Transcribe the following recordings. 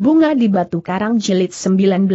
Bunga di Batu Karang jelit 19.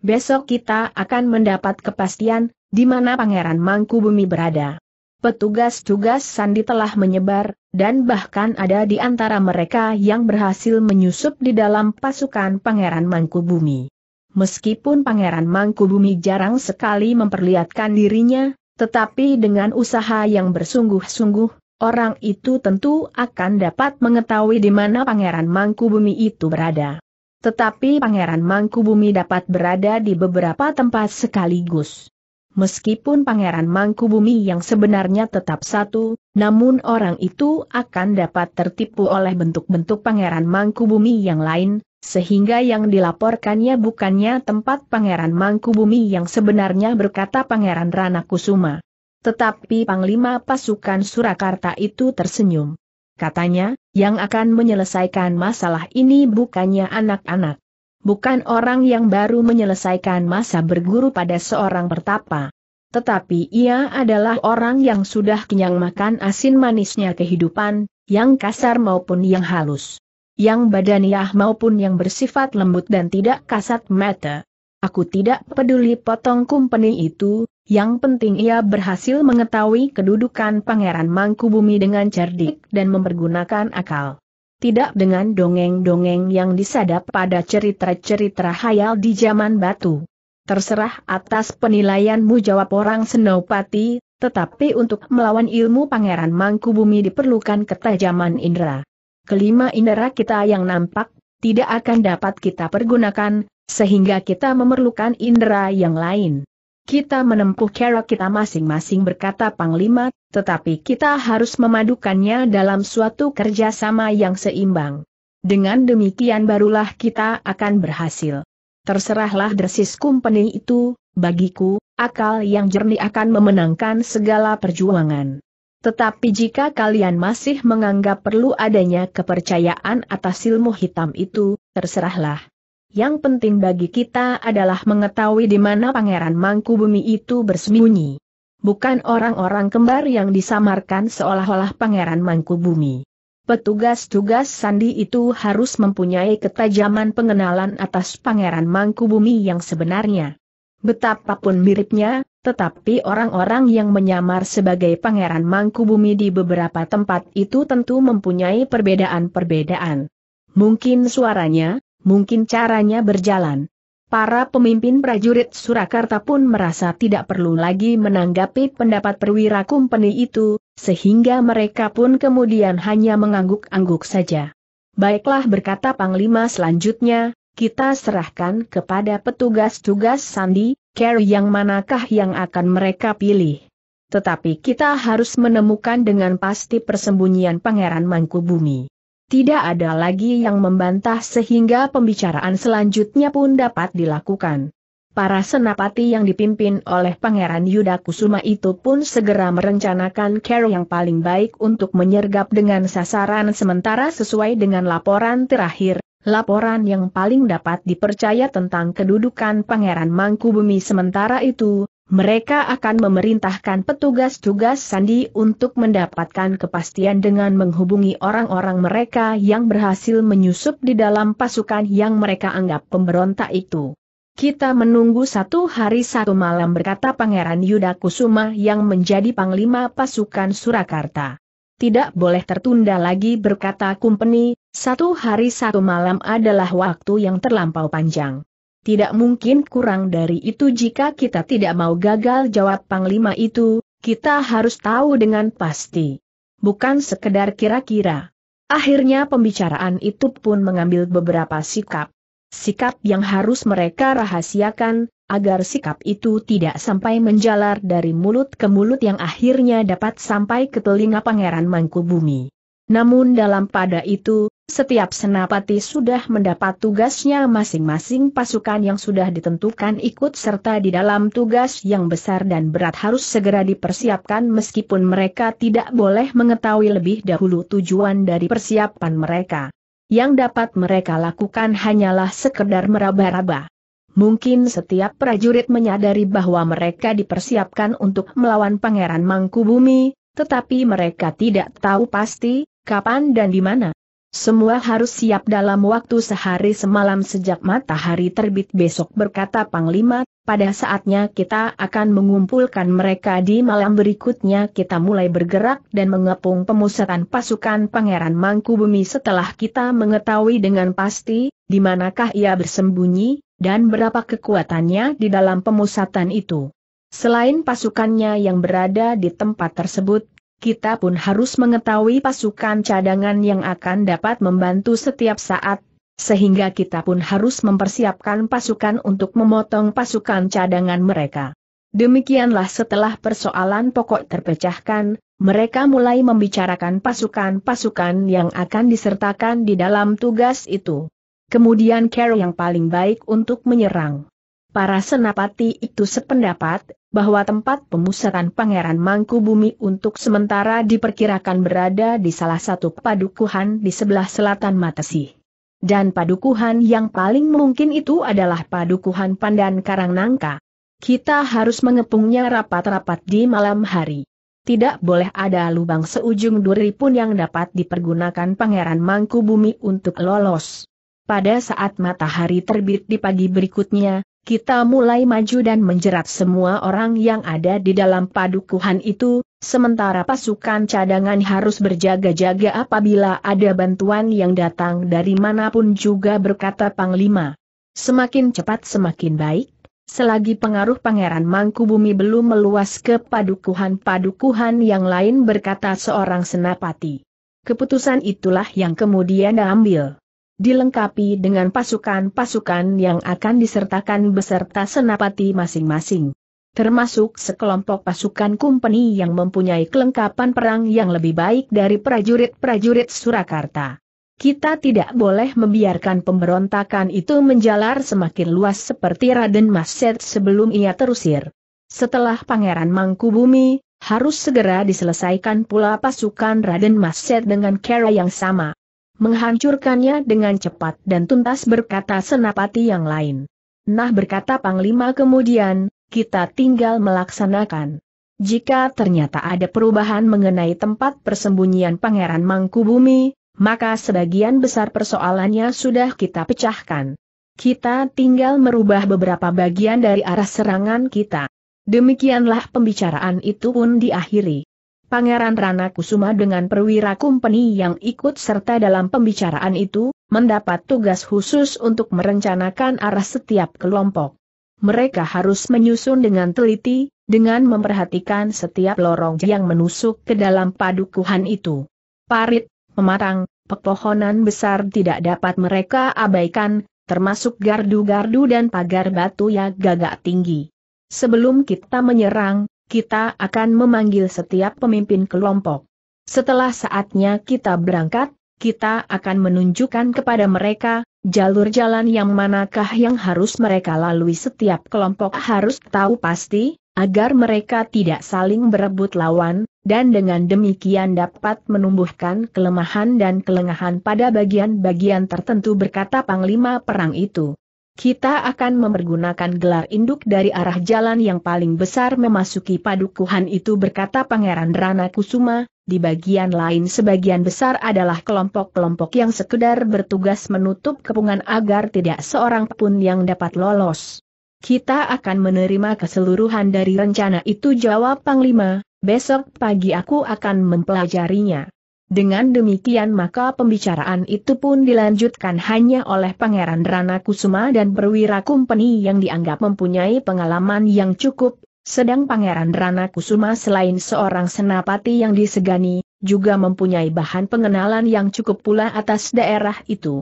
Besok kita akan mendapat kepastian, di mana Pangeran Mangku Bumi berada. Petugas-tugas Sandi telah menyebar, dan bahkan ada di antara mereka yang berhasil menyusup di dalam pasukan Pangeran Mangku Bumi. Meskipun Pangeran Mangku Bumi jarang sekali memperlihatkan dirinya, tetapi dengan usaha yang bersungguh-sungguh, orang itu tentu akan dapat mengetahui di mana Pangeran Mangkubumi itu berada. Tetapi Pangeran Mangkubumi dapat berada di beberapa tempat sekaligus. Meskipun Pangeran Mangkubumi yang sebenarnya tetap satu, namun orang itu akan dapat tertipu oleh bentuk-bentuk Pangeran Mangkubumi yang lain, sehingga yang dilaporkannya bukannya tempat Pangeran Mangkubumi yang sebenarnya berkata Pangeran Rana Kusuma. Tetapi Panglima Pasukan Surakarta itu tersenyum. Katanya, yang akan menyelesaikan masalah ini bukannya anak-anak. Bukan orang yang baru menyelesaikan masa berguru pada seorang pertapa. Tetapi ia adalah orang yang sudah kenyang makan asin manisnya kehidupan, yang kasar maupun yang halus. Yang badaniah maupun yang bersifat lembut dan tidak kasat mata. Aku tidak peduli potong kumpeni itu, yang penting ia berhasil mengetahui kedudukan Pangeran Mangkubumi dengan cerdik dan mempergunakan akal. Tidak dengan dongeng-dongeng yang disadap pada cerita-cerita hayal di zaman batu. Terserah atas penilaianmu jawab orang Senopati, tetapi untuk melawan ilmu Pangeran Mangkubumi diperlukan ketajaman indera. Kelima indera kita yang nampak, tidak akan dapat kita pergunakan, sehingga kita memerlukan indera yang lain. Kita menempuh cara kita masing-masing berkata Panglima, tetapi kita harus memadukannya dalam suatu kerjasama yang seimbang. Dengan demikian barulah kita akan berhasil. Terserahlah dresis kumpeni itu, bagiku, akal yang jernih akan memenangkan segala perjuangan. Tetapi jika kalian masih menganggap perlu adanya kepercayaan atas ilmu hitam itu, terserahlah. Yang penting bagi kita adalah mengetahui di mana Pangeran Mangkubumi itu bersembunyi. Bukan orang-orang kembar yang disamarkan seolah-olah Pangeran Mangkubumi. Petugas-tugas sandi itu harus mempunyai ketajaman pengenalan atas Pangeran Mangkubumi yang sebenarnya. Betapapun miripnya, tetapi orang-orang yang menyamar sebagai Pangeran Mangkubumi di beberapa tempat itu tentu mempunyai perbedaan-perbedaan. Mungkin suaranya, mungkin caranya berjalan. Para pemimpin prajurit Surakarta pun merasa tidak perlu lagi menanggapi pendapat perwira kumpeni itu, sehingga mereka pun kemudian hanya mengangguk-angguk saja. Baiklah berkata Panglima selanjutnya, kita serahkan kepada petugas-tugas Sandi, care yang manakah yang akan mereka pilih. Tetapi kita harus menemukan dengan pasti persembunyian Pangeran Mangkubumi. Tidak ada lagi yang membantah sehingga pembicaraan selanjutnya pun dapat dilakukan. Para senapati yang dipimpin oleh Pangeran Yuda Kusuma itu pun segera merencanakan cara yang paling baik untuk menyergap dengan sasaran sementara sesuai dengan laporan terakhir, laporan yang paling dapat dipercaya tentang kedudukan Pangeran Mangkubumi sementara itu, mereka akan memerintahkan petugas-tugas Sandi untuk mendapatkan kepastian dengan menghubungi orang-orang mereka yang berhasil menyusup di dalam pasukan yang mereka anggap pemberontak itu. Kita menunggu satu hari satu malam berkata Pangeran Yuda Kusuma yang menjadi Panglima Pasukan Surakarta. Tidak boleh tertunda lagi berkata Kumpeni, satu hari satu malam adalah waktu yang terlampau panjang tidak mungkin kurang dari itu jika kita tidak mau gagal jawab Panglima itu, kita harus tahu dengan pasti. Bukan sekedar kira-kira. Akhirnya pembicaraan itu pun mengambil beberapa sikap. Sikap yang harus mereka rahasiakan, agar sikap itu tidak sampai menjalar dari mulut ke mulut yang akhirnya dapat sampai ke telinga Pangeran Mangkubumi. Namun dalam pada itu, setiap senapati sudah mendapat tugasnya masing-masing pasukan yang sudah ditentukan ikut serta di dalam tugas yang besar dan berat harus segera dipersiapkan meskipun mereka tidak boleh mengetahui lebih dahulu tujuan dari persiapan mereka. Yang dapat mereka lakukan hanyalah sekedar meraba-raba. Mungkin setiap prajurit menyadari bahwa mereka dipersiapkan untuk melawan Pangeran Mangkubumi, tetapi mereka tidak tahu pasti, kapan dan di mana. Semua harus siap dalam waktu sehari semalam sejak matahari terbit besok berkata Panglima, pada saatnya kita akan mengumpulkan mereka di malam berikutnya kita mulai bergerak dan mengepung pemusatan pasukan Pangeran Mangkubumi setelah kita mengetahui dengan pasti, di manakah ia bersembunyi, dan berapa kekuatannya di dalam pemusatan itu. Selain pasukannya yang berada di tempat tersebut, kita pun harus mengetahui pasukan cadangan yang akan dapat membantu setiap saat, sehingga kita pun harus mempersiapkan pasukan untuk memotong pasukan cadangan mereka. Demikianlah setelah persoalan pokok terpecahkan, mereka mulai membicarakan pasukan-pasukan yang akan disertakan di dalam tugas itu. Kemudian Carol yang paling baik untuk menyerang. Para senapati itu sependapat, bahwa tempat pemusatan Pangeran Mangku Bumi untuk sementara diperkirakan berada di salah satu padukuhan di sebelah selatan Matesi. Dan padukuhan yang paling mungkin itu adalah padukuhan Pandan Karang Nangka. Kita harus mengepungnya rapat-rapat di malam hari. Tidak boleh ada lubang seujung duri pun yang dapat dipergunakan Pangeran Mangku Bumi untuk lolos. Pada saat matahari terbit di pagi berikutnya, kita mulai maju dan menjerat semua orang yang ada di dalam padukuhan itu, sementara pasukan cadangan harus berjaga-jaga apabila ada bantuan yang datang dari manapun juga berkata Panglima. Semakin cepat semakin baik, selagi pengaruh Pangeran Mangkubumi belum meluas ke padukuhan-padukuhan yang lain berkata seorang senapati. Keputusan itulah yang kemudian diambil dilengkapi dengan pasukan-pasukan yang akan disertakan beserta senapati masing-masing. Termasuk sekelompok pasukan kumpeni yang mempunyai kelengkapan perang yang lebih baik dari prajurit-prajurit Surakarta. Kita tidak boleh membiarkan pemberontakan itu menjalar semakin luas seperti Raden Maset sebelum ia terusir. Setelah Pangeran Mangkubumi, harus segera diselesaikan pula pasukan Raden Maset dengan cara yang sama. Menghancurkannya dengan cepat dan tuntas berkata senapati yang lain. Nah berkata Panglima kemudian, kita tinggal melaksanakan. Jika ternyata ada perubahan mengenai tempat persembunyian Pangeran Mangkubumi, maka sebagian besar persoalannya sudah kita pecahkan. Kita tinggal merubah beberapa bagian dari arah serangan kita. Demikianlah pembicaraan itu pun diakhiri. Pangeran Rana Kusuma dengan perwira kumpeni yang ikut serta dalam pembicaraan itu, mendapat tugas khusus untuk merencanakan arah setiap kelompok. Mereka harus menyusun dengan teliti, dengan memperhatikan setiap lorong yang menusuk ke dalam padukuhan itu. Parit, mematang, pepohonan besar tidak dapat mereka abaikan, termasuk gardu-gardu dan pagar batu yang gagak tinggi. Sebelum kita menyerang, kita akan memanggil setiap pemimpin kelompok. Setelah saatnya kita berangkat, kita akan menunjukkan kepada mereka, jalur jalan yang manakah yang harus mereka lalui setiap kelompok harus tahu pasti, agar mereka tidak saling berebut lawan, dan dengan demikian dapat menumbuhkan kelemahan dan kelengahan pada bagian-bagian tertentu berkata Panglima Perang itu kita akan mempergunakan gelar induk dari arah jalan yang paling besar memasuki padukuhan itu berkata Pangeran Rana Kusuma, di bagian lain sebagian besar adalah kelompok-kelompok yang sekedar bertugas menutup kepungan agar tidak seorang pun yang dapat lolos. Kita akan menerima keseluruhan dari rencana itu jawab Panglima, besok pagi aku akan mempelajarinya. Dengan demikian maka pembicaraan itu pun dilanjutkan hanya oleh Pangeran Rana Kusuma dan perwira kumpeni yang dianggap mempunyai pengalaman yang cukup, sedang Pangeran Rana Kusuma selain seorang senapati yang disegani, juga mempunyai bahan pengenalan yang cukup pula atas daerah itu.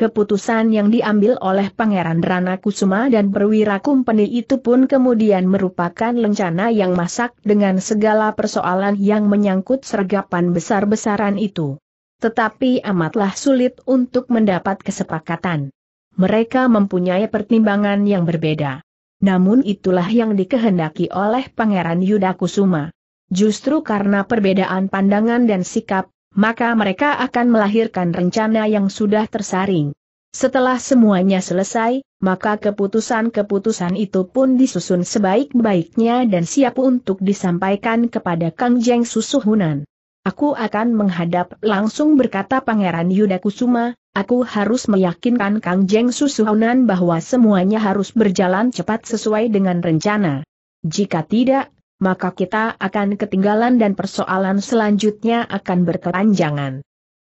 Keputusan yang diambil oleh Pangeran Rana Kusuma dan Perwira Kumpeni itu pun kemudian merupakan lencana yang masak dengan segala persoalan yang menyangkut sergapan besar-besaran itu. Tetapi amatlah sulit untuk mendapat kesepakatan. Mereka mempunyai pertimbangan yang berbeda. Namun itulah yang dikehendaki oleh Pangeran Yuda Kusuma. Justru karena perbedaan pandangan dan sikap, maka mereka akan melahirkan rencana yang sudah tersaring. Setelah semuanya selesai, maka keputusan-keputusan itu pun disusun sebaik-baiknya dan siap untuk disampaikan kepada Kang Jeng Susuhunan. Aku akan menghadap langsung berkata Pangeran Yuda Kusuma, aku harus meyakinkan Kang Jeng Susuhunan bahwa semuanya harus berjalan cepat sesuai dengan rencana. Jika tidak, maka kita akan ketinggalan dan persoalan selanjutnya akan berkepanjangan.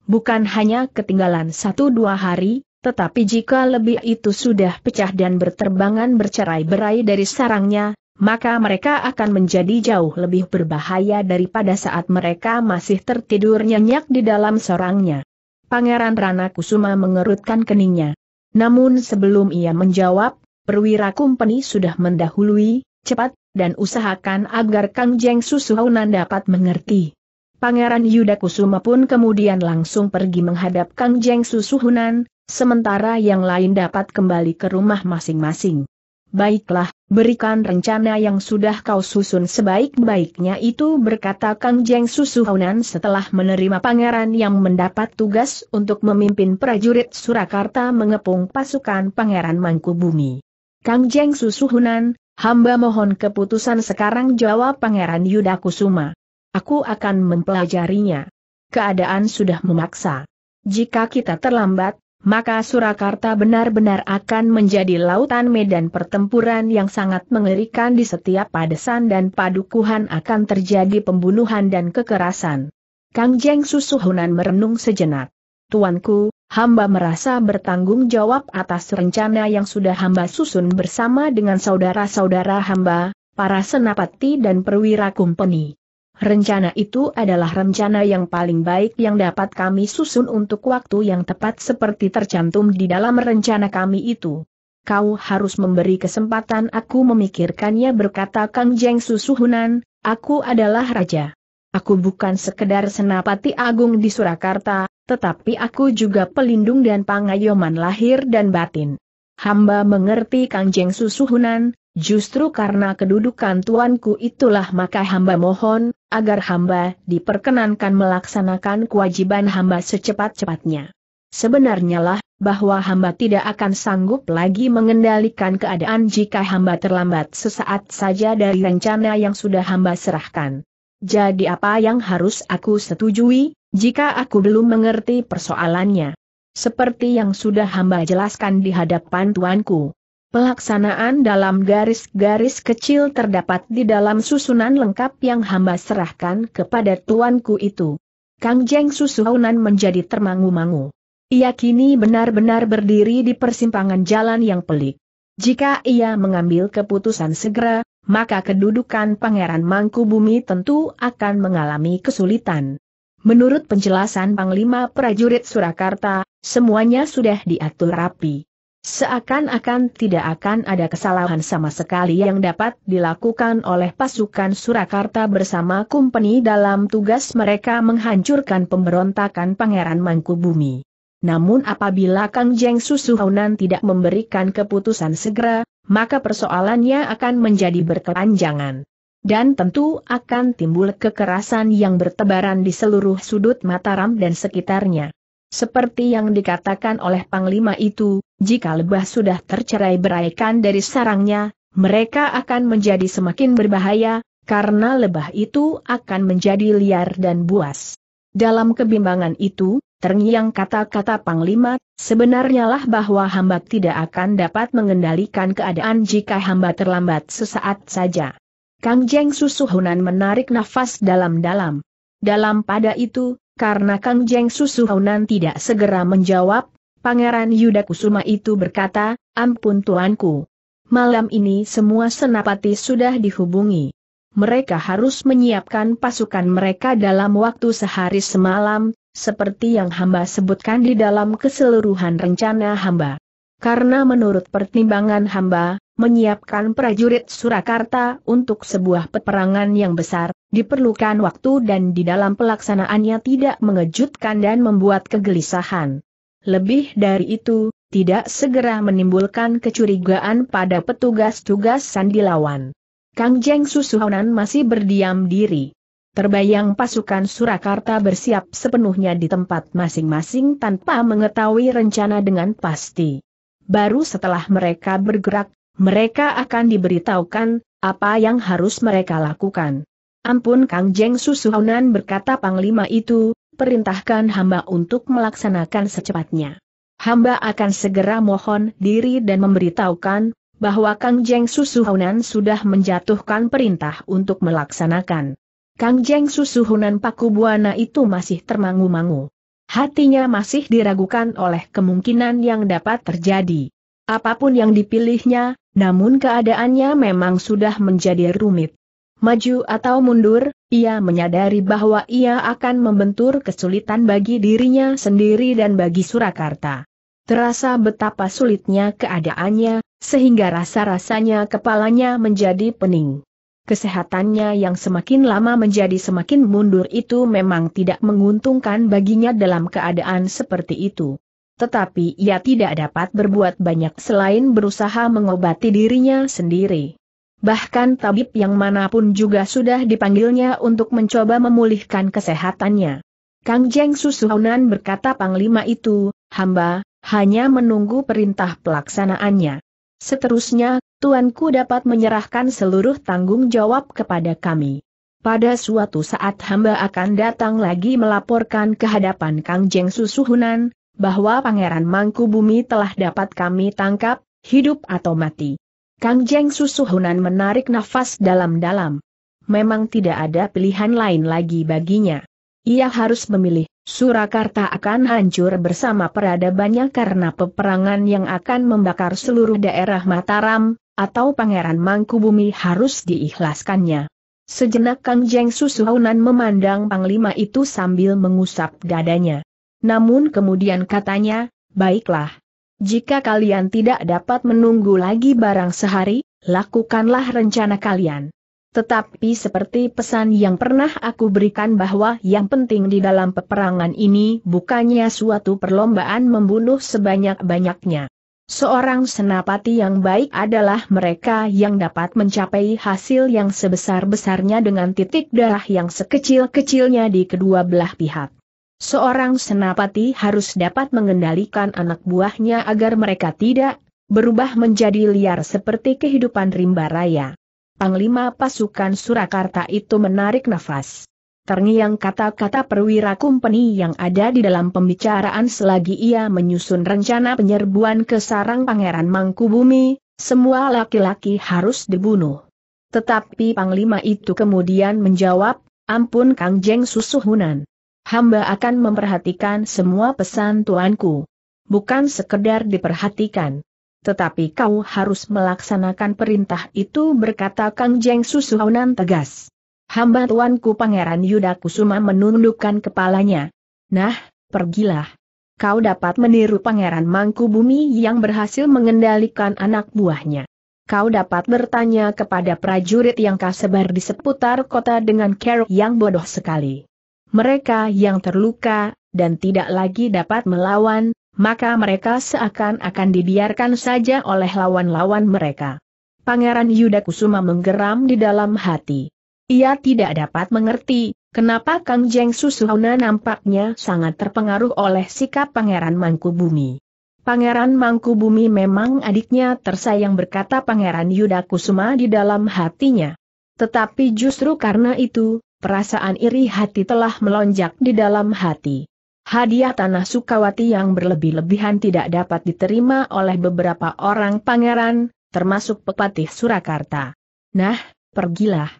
Bukan hanya ketinggalan satu dua hari, tetapi jika lebih itu sudah pecah dan berterbangan bercerai-berai dari sarangnya, maka mereka akan menjadi jauh lebih berbahaya daripada saat mereka masih tertidur nyenyak di dalam sarangnya. Pangeran Rana Kusuma mengerutkan keningnya. Namun sebelum ia menjawab, perwira kumpeni sudah mendahului, cepat, dan usahakan agar Kang Jeng Susuhunan dapat mengerti. Pangeran Yudakusuma pun kemudian langsung pergi menghadap Kang Jeng Susuhunan, sementara yang lain dapat kembali ke rumah masing-masing. Baiklah, berikan rencana yang sudah kau susun sebaik-baiknya itu berkata Kang Jeng Susuhunan setelah menerima pangeran yang mendapat tugas untuk memimpin prajurit Surakarta mengepung pasukan pangeran Mangkubumi. Kang Jeng Susuhunan, Hamba mohon keputusan sekarang jawab Pangeran Yudakusuma. Aku akan mempelajarinya. Keadaan sudah memaksa. Jika kita terlambat, maka Surakarta benar-benar akan menjadi lautan medan pertempuran yang sangat mengerikan di setiap padesan dan padukuhan akan terjadi pembunuhan dan kekerasan. Kang Jeng Susuhunan merenung sejenak. Tuanku, hamba merasa bertanggung jawab atas rencana yang sudah hamba susun bersama dengan saudara-saudara hamba, para senapati dan perwira kumpeni. Rencana itu adalah rencana yang paling baik yang dapat kami susun untuk waktu yang tepat seperti tercantum di dalam rencana kami itu. Kau harus memberi kesempatan aku memikirkannya berkata Kang Jeng Susuhunan, aku adalah raja. Aku bukan sekedar senapati agung di Surakarta, tetapi aku juga pelindung dan pangayoman lahir dan batin. Hamba mengerti Kangjeng Susuhunan, justru karena kedudukan tuanku itulah maka hamba mohon, agar hamba diperkenankan melaksanakan kewajiban hamba secepat-cepatnya. Sebenarnya lah, bahwa hamba tidak akan sanggup lagi mengendalikan keadaan jika hamba terlambat sesaat saja dari rencana yang sudah hamba serahkan. Jadi apa yang harus aku setujui? Jika aku belum mengerti persoalannya. Seperti yang sudah hamba jelaskan di hadapan tuanku. Pelaksanaan dalam garis-garis kecil terdapat di dalam susunan lengkap yang hamba serahkan kepada tuanku itu. Kang Jeng Susuhunan menjadi termangu-mangu. Ia kini benar-benar berdiri di persimpangan jalan yang pelik. Jika ia mengambil keputusan segera, maka kedudukan Pangeran Mangku Bumi tentu akan mengalami kesulitan. Menurut penjelasan Panglima Prajurit Surakarta, semuanya sudah diatur rapi. Seakan-akan tidak akan ada kesalahan sama sekali yang dapat dilakukan oleh pasukan Surakarta bersama kumpeni dalam tugas mereka menghancurkan pemberontakan Pangeran Mangkubumi. Namun apabila Kang Jeng Susuhunan tidak memberikan keputusan segera, maka persoalannya akan menjadi berkepanjangan dan tentu akan timbul kekerasan yang bertebaran di seluruh sudut Mataram dan sekitarnya. Seperti yang dikatakan oleh Panglima itu, jika lebah sudah tercerai beraikan dari sarangnya, mereka akan menjadi semakin berbahaya, karena lebah itu akan menjadi liar dan buas. Dalam kebimbangan itu, terngiang kata-kata Panglima, sebenarnya lah bahwa hamba tidak akan dapat mengendalikan keadaan jika hamba terlambat sesaat saja. Kang Jeng Susuhunan menarik nafas dalam-dalam. Dalam pada itu, karena Kang Jeng Susuhunan tidak segera menjawab, Pangeran Yuda Kusuma itu berkata, Ampun tuanku. Malam ini semua senapati sudah dihubungi. Mereka harus menyiapkan pasukan mereka dalam waktu sehari semalam, seperti yang hamba sebutkan di dalam keseluruhan rencana hamba. Karena menurut pertimbangan hamba, menyiapkan prajurit Surakarta untuk sebuah peperangan yang besar, diperlukan waktu dan di dalam pelaksanaannya tidak mengejutkan dan membuat kegelisahan. Lebih dari itu, tidak segera menimbulkan kecurigaan pada petugas-tugas sandilawan. Kang Jeng Susuhonan masih berdiam diri. Terbayang pasukan Surakarta bersiap sepenuhnya di tempat masing-masing tanpa mengetahui rencana dengan pasti. Baru setelah mereka bergerak, mereka akan diberitahukan, apa yang harus mereka lakukan. Ampun Kang Jeng Susuhunan berkata Panglima itu, perintahkan hamba untuk melaksanakan secepatnya. Hamba akan segera mohon diri dan memberitahukan, bahwa Kang Jeng Susuhunan sudah menjatuhkan perintah untuk melaksanakan. Kang Jeng Susuhunan Pakubuana itu masih termangu-mangu. Hatinya masih diragukan oleh kemungkinan yang dapat terjadi. Apapun yang dipilihnya, namun keadaannya memang sudah menjadi rumit. Maju atau mundur, ia menyadari bahwa ia akan membentur kesulitan bagi dirinya sendiri dan bagi Surakarta. Terasa betapa sulitnya keadaannya, sehingga rasa-rasanya kepalanya menjadi pening. Kesehatannya yang semakin lama menjadi semakin mundur itu memang tidak menguntungkan baginya dalam keadaan seperti itu tetapi ia tidak dapat berbuat banyak selain berusaha mengobati dirinya sendiri. Bahkan tabib yang manapun juga sudah dipanggilnya untuk mencoba memulihkan kesehatannya. Kang Jeng Susuhunan berkata Panglima itu, hamba, hanya menunggu perintah pelaksanaannya. Seterusnya, Tuanku dapat menyerahkan seluruh tanggung jawab kepada kami. Pada suatu saat hamba akan datang lagi melaporkan kehadapan Kang Jeng Susuhunan, bahwa Pangeran Mangkubumi telah dapat kami tangkap, hidup atau mati. Kang Jeng Susuhunan menarik nafas dalam-dalam. Memang tidak ada pilihan lain lagi baginya. Ia harus memilih, Surakarta akan hancur bersama peradabannya karena peperangan yang akan membakar seluruh daerah Mataram, atau Pangeran Mangkubumi harus diikhlaskannya. Sejenak Kang Jeng Susuhunan memandang Panglima itu sambil mengusap dadanya. Namun kemudian katanya, baiklah. Jika kalian tidak dapat menunggu lagi barang sehari, lakukanlah rencana kalian. Tetapi seperti pesan yang pernah aku berikan bahwa yang penting di dalam peperangan ini bukannya suatu perlombaan membunuh sebanyak-banyaknya. Seorang senapati yang baik adalah mereka yang dapat mencapai hasil yang sebesar-besarnya dengan titik darah yang sekecil-kecilnya di kedua belah pihak. Seorang senapati harus dapat mengendalikan anak buahnya agar mereka tidak berubah menjadi liar seperti kehidupan rimba raya. Panglima pasukan Surakarta itu menarik nafas. Terngiang kata-kata perwira kumpeni yang ada di dalam pembicaraan selagi ia menyusun rencana penyerbuan ke sarang Pangeran Mangkubumi, semua laki-laki harus dibunuh. Tetapi Panglima itu kemudian menjawab, ampun Kang Jeng Susuhunan hamba akan memperhatikan semua pesan tuanku. Bukan sekedar diperhatikan. Tetapi kau harus melaksanakan perintah itu berkata Kang Jeng Susuhunan tegas. Hamba tuanku Pangeran Yuda Kusuma menundukkan kepalanya. Nah, pergilah. Kau dapat meniru Pangeran Mangku Bumi yang berhasil mengendalikan anak buahnya kau dapat bertanya kepada prajurit yang kasebar di seputar kota dengan kerok yang bodoh sekali mereka yang terluka, dan tidak lagi dapat melawan, maka mereka seakan-akan dibiarkan saja oleh lawan-lawan mereka. Pangeran Yuda Kusuma menggeram di dalam hati. Ia tidak dapat mengerti, kenapa Kang Jeng Susuhuna nampaknya sangat terpengaruh oleh sikap Pangeran Mangkubumi. Pangeran Mangkubumi memang adiknya tersayang berkata Pangeran Yuda Kusuma di dalam hatinya. Tetapi justru karena itu, perasaan iri hati telah melonjak di dalam hati. Hadiah tanah Sukawati yang berlebih-lebihan tidak dapat diterima oleh beberapa orang pangeran, termasuk pepatih Surakarta. Nah, pergilah.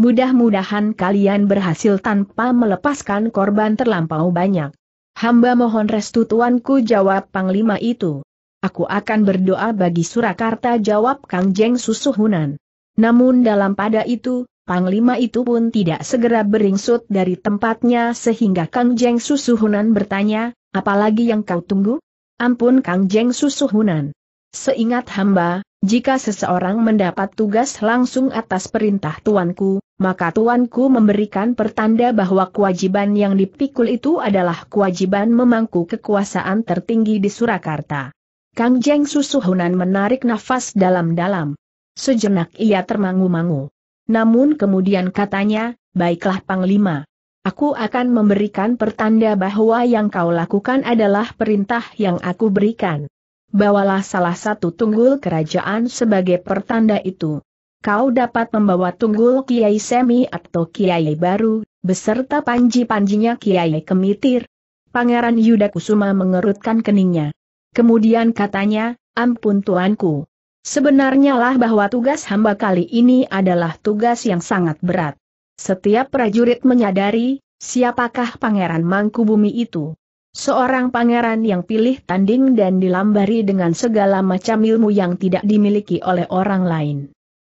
Mudah-mudahan kalian berhasil tanpa melepaskan korban terlampau banyak. Hamba mohon restu tuanku jawab panglima itu. Aku akan berdoa bagi Surakarta jawab Kang Jeng Susuhunan. Namun dalam pada itu, Panglima itu pun tidak segera beringsut dari tempatnya sehingga Kang Jeng Susuhunan bertanya, apalagi yang kau tunggu? Ampun Kang Jeng Susuhunan. Seingat hamba, jika seseorang mendapat tugas langsung atas perintah tuanku, maka tuanku memberikan pertanda bahwa kewajiban yang dipikul itu adalah kewajiban memangku kekuasaan tertinggi di Surakarta. Kang Jeng Susuhunan menarik nafas dalam-dalam. Sejenak ia termangu-mangu. Namun kemudian katanya, baiklah Panglima. Aku akan memberikan pertanda bahwa yang kau lakukan adalah perintah yang aku berikan. Bawalah salah satu tunggul kerajaan sebagai pertanda itu. Kau dapat membawa tunggul Kiai Semi atau Kiai Baru, beserta panji-panjinya Kiai Kemitir. Pangeran Yudakusuma mengerutkan keningnya. Kemudian katanya, ampun tuanku. Sebenarnya lah bahwa tugas hamba kali ini adalah tugas yang sangat berat. Setiap prajurit menyadari, siapakah Pangeran Mangkubumi itu. Seorang pangeran yang pilih tanding dan dilambari dengan segala macam ilmu yang tidak dimiliki oleh orang lain.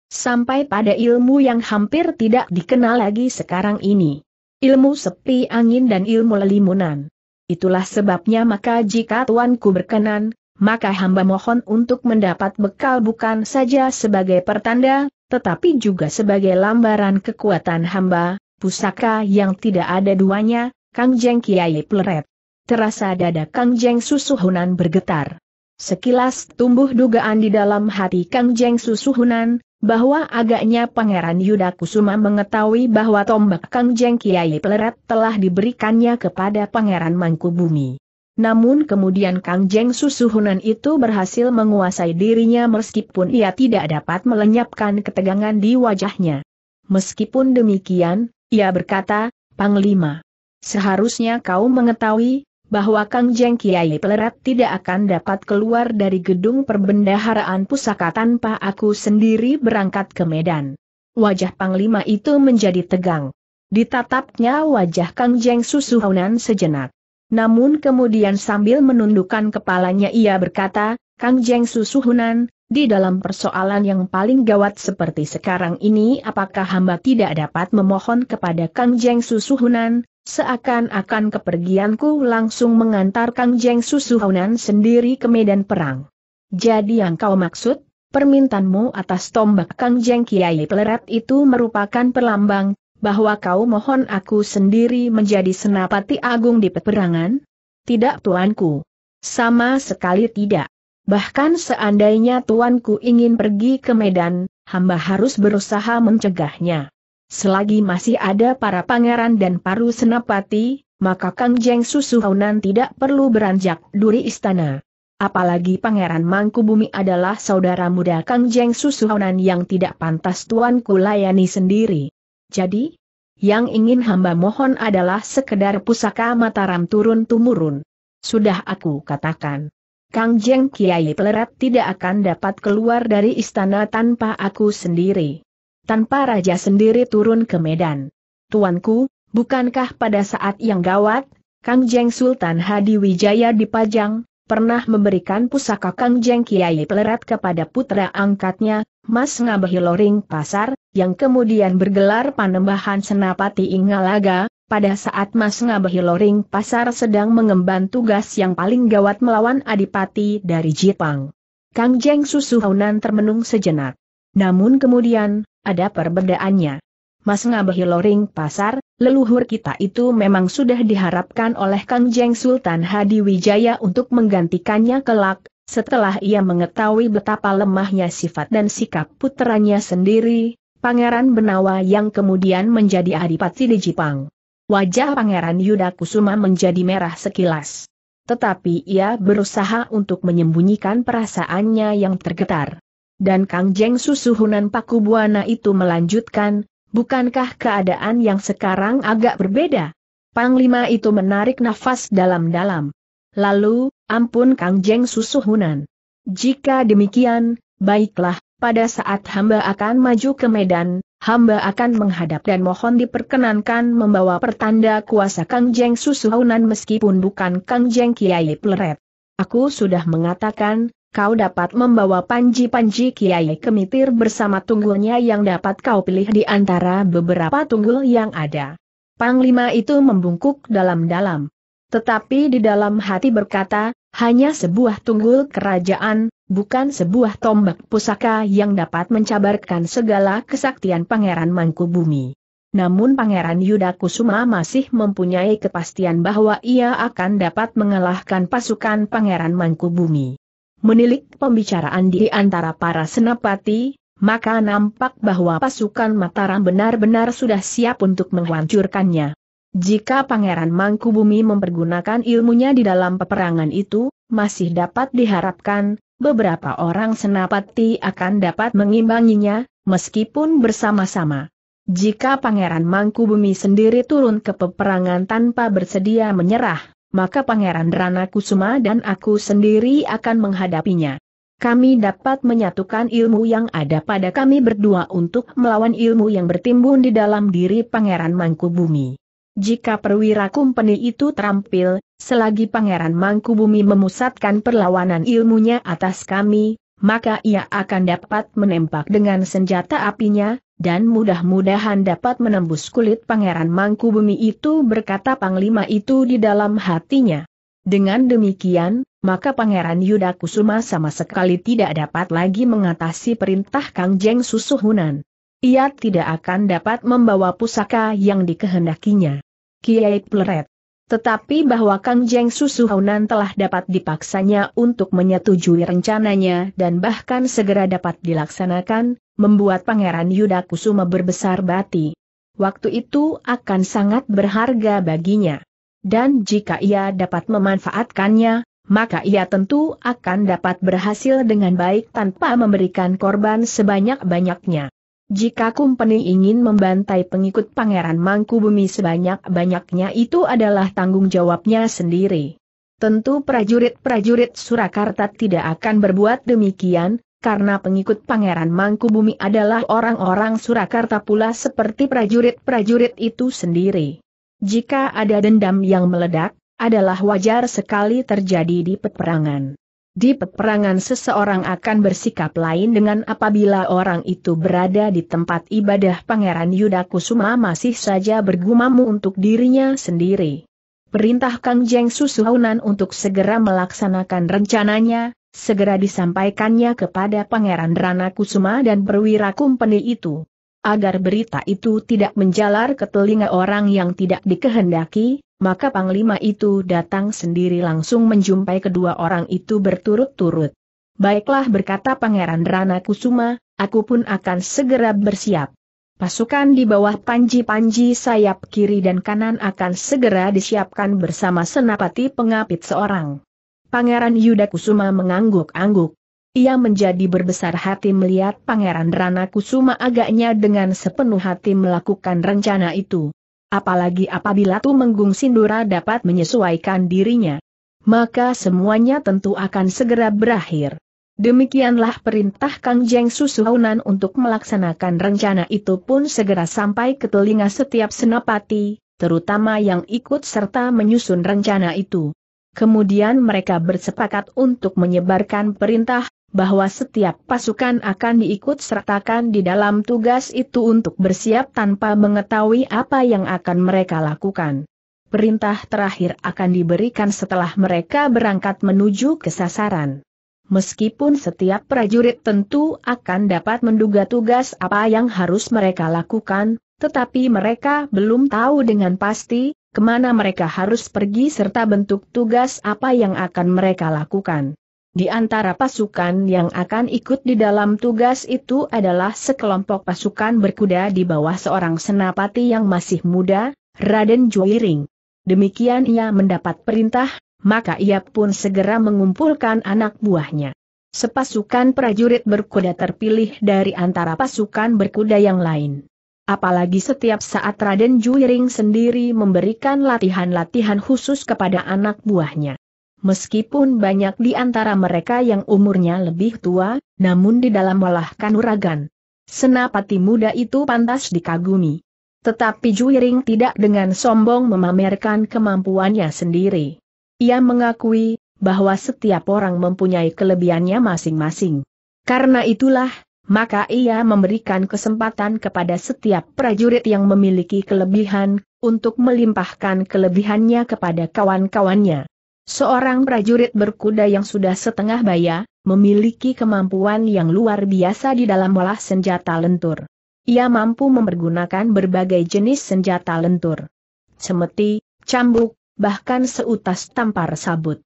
Sampai pada ilmu yang hampir tidak dikenal lagi sekarang ini. Ilmu sepi angin dan ilmu lelimunan. Itulah sebabnya maka jika tuanku berkenan, maka hamba mohon untuk mendapat bekal bukan saja sebagai pertanda, tetapi juga sebagai lambaran kekuatan hamba, pusaka yang tidak ada duanya, Kang Jeng Kiai Pleret. Terasa dada Kang Jeng Susuhunan bergetar. Sekilas tumbuh dugaan di dalam hati Kang Jeng Susuhunan, bahwa agaknya Pangeran Yuda Kusuma mengetahui bahwa tombak Kang Jeng Kiai Pleret telah diberikannya kepada Pangeran Mangkubumi. Namun kemudian Kang Jeng Susuhunan itu berhasil menguasai dirinya meskipun ia tidak dapat melenyapkan ketegangan di wajahnya. Meskipun demikian, ia berkata, Panglima, seharusnya kau mengetahui bahwa Kang Jeng Kiai Pelerat tidak akan dapat keluar dari gedung perbendaharaan pusaka tanpa aku sendiri berangkat ke Medan. Wajah Panglima itu menjadi tegang. Ditatapnya wajah Kang Jeng Susuhunan sejenak. Namun kemudian sambil menundukkan kepalanya ia berkata, Kang Jeng Susuhunan, di dalam persoalan yang paling gawat seperti sekarang ini apakah hamba tidak dapat memohon kepada Kang Jeng Susuhunan, seakan-akan kepergianku langsung mengantar Kang Jeng Susuhunan sendiri ke medan perang. Jadi yang kau maksud, permintaanmu atas tombak Kang Jeng Kiai Pleret itu merupakan perlambang, bahwa kau mohon aku sendiri menjadi senapati agung di peperangan? Tidak tuanku. Sama sekali tidak. Bahkan seandainya tuanku ingin pergi ke Medan, hamba harus berusaha mencegahnya. Selagi masih ada para pangeran dan paru senapati, maka Kang Jeng Susuhunan tidak perlu beranjak duri istana. Apalagi Pangeran Mangkubumi adalah saudara muda Kang Jeng Susuhunan yang tidak pantas tuanku layani sendiri. Jadi, yang ingin hamba mohon adalah sekedar pusaka Mataram turun-tumurun. Sudah aku katakan. Kang Jeng Kiai Pelerat tidak akan dapat keluar dari istana tanpa aku sendiri. Tanpa raja sendiri turun ke Medan. Tuanku, bukankah pada saat yang gawat, Kang Jeng Sultan Hadi Wijaya dipajang, pernah memberikan pusaka Kang Jeng Kiai Pleret kepada putra angkatnya, Mas Ngabehi Loring Pasar, yang kemudian bergelar panembahan Senapati Ingalaga, pada saat Mas Ngabehi Loring Pasar sedang mengemban tugas yang paling gawat melawan adipati dari Jepang. Kang Jeng Susuhaunan termenung sejenak. Namun kemudian, ada perbedaannya. Mas Ngabehi Loring Pasar, leluhur kita itu memang sudah diharapkan oleh Kang Jeng Sultan Hadi Wijaya untuk menggantikannya kelak, setelah ia mengetahui betapa lemahnya sifat dan sikap putranya sendiri, Pangeran Benawa yang kemudian menjadi adipati di Jepang. Wajah Pangeran Yuda Kusuma menjadi merah sekilas. Tetapi ia berusaha untuk menyembunyikan perasaannya yang tergetar. Dan Kang Jeng Susuhunan Pakubuana itu melanjutkan, Bukankah keadaan yang sekarang agak berbeda? Panglima itu menarik nafas dalam-dalam. Lalu, ampun Kang Jeng susuhunan. Jika demikian, baiklah, pada saat hamba akan maju ke Medan, hamba akan menghadap dan mohon diperkenankan membawa pertanda kuasa Kang Jeng susuhunan meskipun bukan Kang Jeng Kiai Pleret. Aku sudah mengatakan, kau dapat membawa panji-panji Kiai Kemitir bersama tunggulnya yang dapat kau pilih di antara beberapa tunggul yang ada. Panglima itu membungkuk dalam-dalam. Tetapi di dalam hati berkata, hanya sebuah tunggul kerajaan, bukan sebuah tombak pusaka yang dapat mencabarkan segala kesaktian Pangeran Mangkubumi. Namun Pangeran Yudakusuma masih mempunyai kepastian bahwa ia akan dapat mengalahkan pasukan Pangeran Mangkubumi menilik pembicaraan di antara para senapati, maka nampak bahwa pasukan Mataram benar-benar sudah siap untuk menghancurkannya. Jika Pangeran Mangkubumi mempergunakan ilmunya di dalam peperangan itu, masih dapat diharapkan, beberapa orang senapati akan dapat mengimbanginya, meskipun bersama-sama. Jika Pangeran Mangkubumi sendiri turun ke peperangan tanpa bersedia menyerah, maka Pangeran Rana Kusuma dan aku sendiri akan menghadapinya. Kami dapat menyatukan ilmu yang ada pada kami berdua untuk melawan ilmu yang bertimbun di dalam diri Pangeran Mangkubumi. Jika perwira kumpeni itu terampil, selagi Pangeran Mangkubumi memusatkan perlawanan ilmunya atas kami, maka ia akan dapat menembak dengan senjata apinya, dan mudah-mudahan dapat menembus kulit Pangeran Mangku Bumi itu berkata Panglima itu di dalam hatinya. Dengan demikian, maka Pangeran Yudakusuma sama sekali tidak dapat lagi mengatasi perintah Kang Jeng Susuhunan. Ia tidak akan dapat membawa pusaka yang dikehendakinya. Kiai Pleret. Tetapi bahwa Kang Jeng Susuhunan telah dapat dipaksanya untuk menyetujui rencananya dan bahkan segera dapat dilaksanakan, membuat Pangeran Yuda Kusuma berbesar bati. Waktu itu akan sangat berharga baginya. Dan jika ia dapat memanfaatkannya, maka ia tentu akan dapat berhasil dengan baik tanpa memberikan korban sebanyak-banyaknya. Jika kumpeni ingin membantai pengikut Pangeran Mangku Bumi sebanyak-banyaknya itu adalah tanggung jawabnya sendiri. Tentu prajurit-prajurit Surakarta tidak akan berbuat demikian, karena pengikut Pangeran Mangkubumi adalah orang-orang Surakarta pula seperti prajurit-prajurit itu sendiri. Jika ada dendam yang meledak, adalah wajar sekali terjadi di peperangan. Di peperangan seseorang akan bersikap lain dengan apabila orang itu berada di tempat ibadah Pangeran Yudakusuma masih saja bergumam untuk dirinya sendiri. Perintah Kang Jeng Susuhunan untuk segera melaksanakan rencananya, Segera disampaikannya kepada Pangeran Rana Kusuma dan perwira kumpeni itu. Agar berita itu tidak menjalar ke telinga orang yang tidak dikehendaki, maka Panglima itu datang sendiri langsung menjumpai kedua orang itu berturut-turut. Baiklah berkata Pangeran Rana Kusuma, aku pun akan segera bersiap. Pasukan di bawah panji-panji sayap kiri dan kanan akan segera disiapkan bersama senapati pengapit seorang. Pangeran Yuda Kusuma mengangguk-angguk. Ia menjadi berbesar hati melihat Pangeran Rana Kusuma agaknya dengan sepenuh hati melakukan rencana itu. Apalagi apabila Tu Menggung Sindura dapat menyesuaikan dirinya. Maka semuanya tentu akan segera berakhir. Demikianlah perintah Kang Jeng Susuhunan untuk melaksanakan rencana itu pun segera sampai ke telinga setiap senapati, terutama yang ikut serta menyusun rencana itu. Kemudian mereka bersepakat untuk menyebarkan perintah, bahwa setiap pasukan akan diikut sertakan di dalam tugas itu untuk bersiap tanpa mengetahui apa yang akan mereka lakukan. Perintah terakhir akan diberikan setelah mereka berangkat menuju ke sasaran. Meskipun setiap prajurit tentu akan dapat menduga tugas apa yang harus mereka lakukan, tetapi mereka belum tahu dengan pasti, kemana mereka harus pergi serta bentuk tugas apa yang akan mereka lakukan. Di antara pasukan yang akan ikut di dalam tugas itu adalah sekelompok pasukan berkuda di bawah seorang senapati yang masih muda, Raden Joiring. Demikian ia mendapat perintah, maka ia pun segera mengumpulkan anak buahnya. Sepasukan prajurit berkuda terpilih dari antara pasukan berkuda yang lain. Apalagi setiap saat Raden Juiring sendiri memberikan latihan-latihan khusus kepada anak buahnya. Meskipun banyak di antara mereka yang umurnya lebih tua, namun di dalam malah kanuragan. Senapati muda itu pantas dikagumi. Tetapi Juiring tidak dengan sombong memamerkan kemampuannya sendiri. Ia mengakui bahwa setiap orang mempunyai kelebihannya masing-masing. Karena itulah, maka ia memberikan kesempatan kepada setiap prajurit yang memiliki kelebihan, untuk melimpahkan kelebihannya kepada kawan-kawannya. Seorang prajurit berkuda yang sudah setengah baya, memiliki kemampuan yang luar biasa di dalam olah senjata lentur. Ia mampu mempergunakan berbagai jenis senjata lentur. Semeti, cambuk, bahkan seutas tampar sabut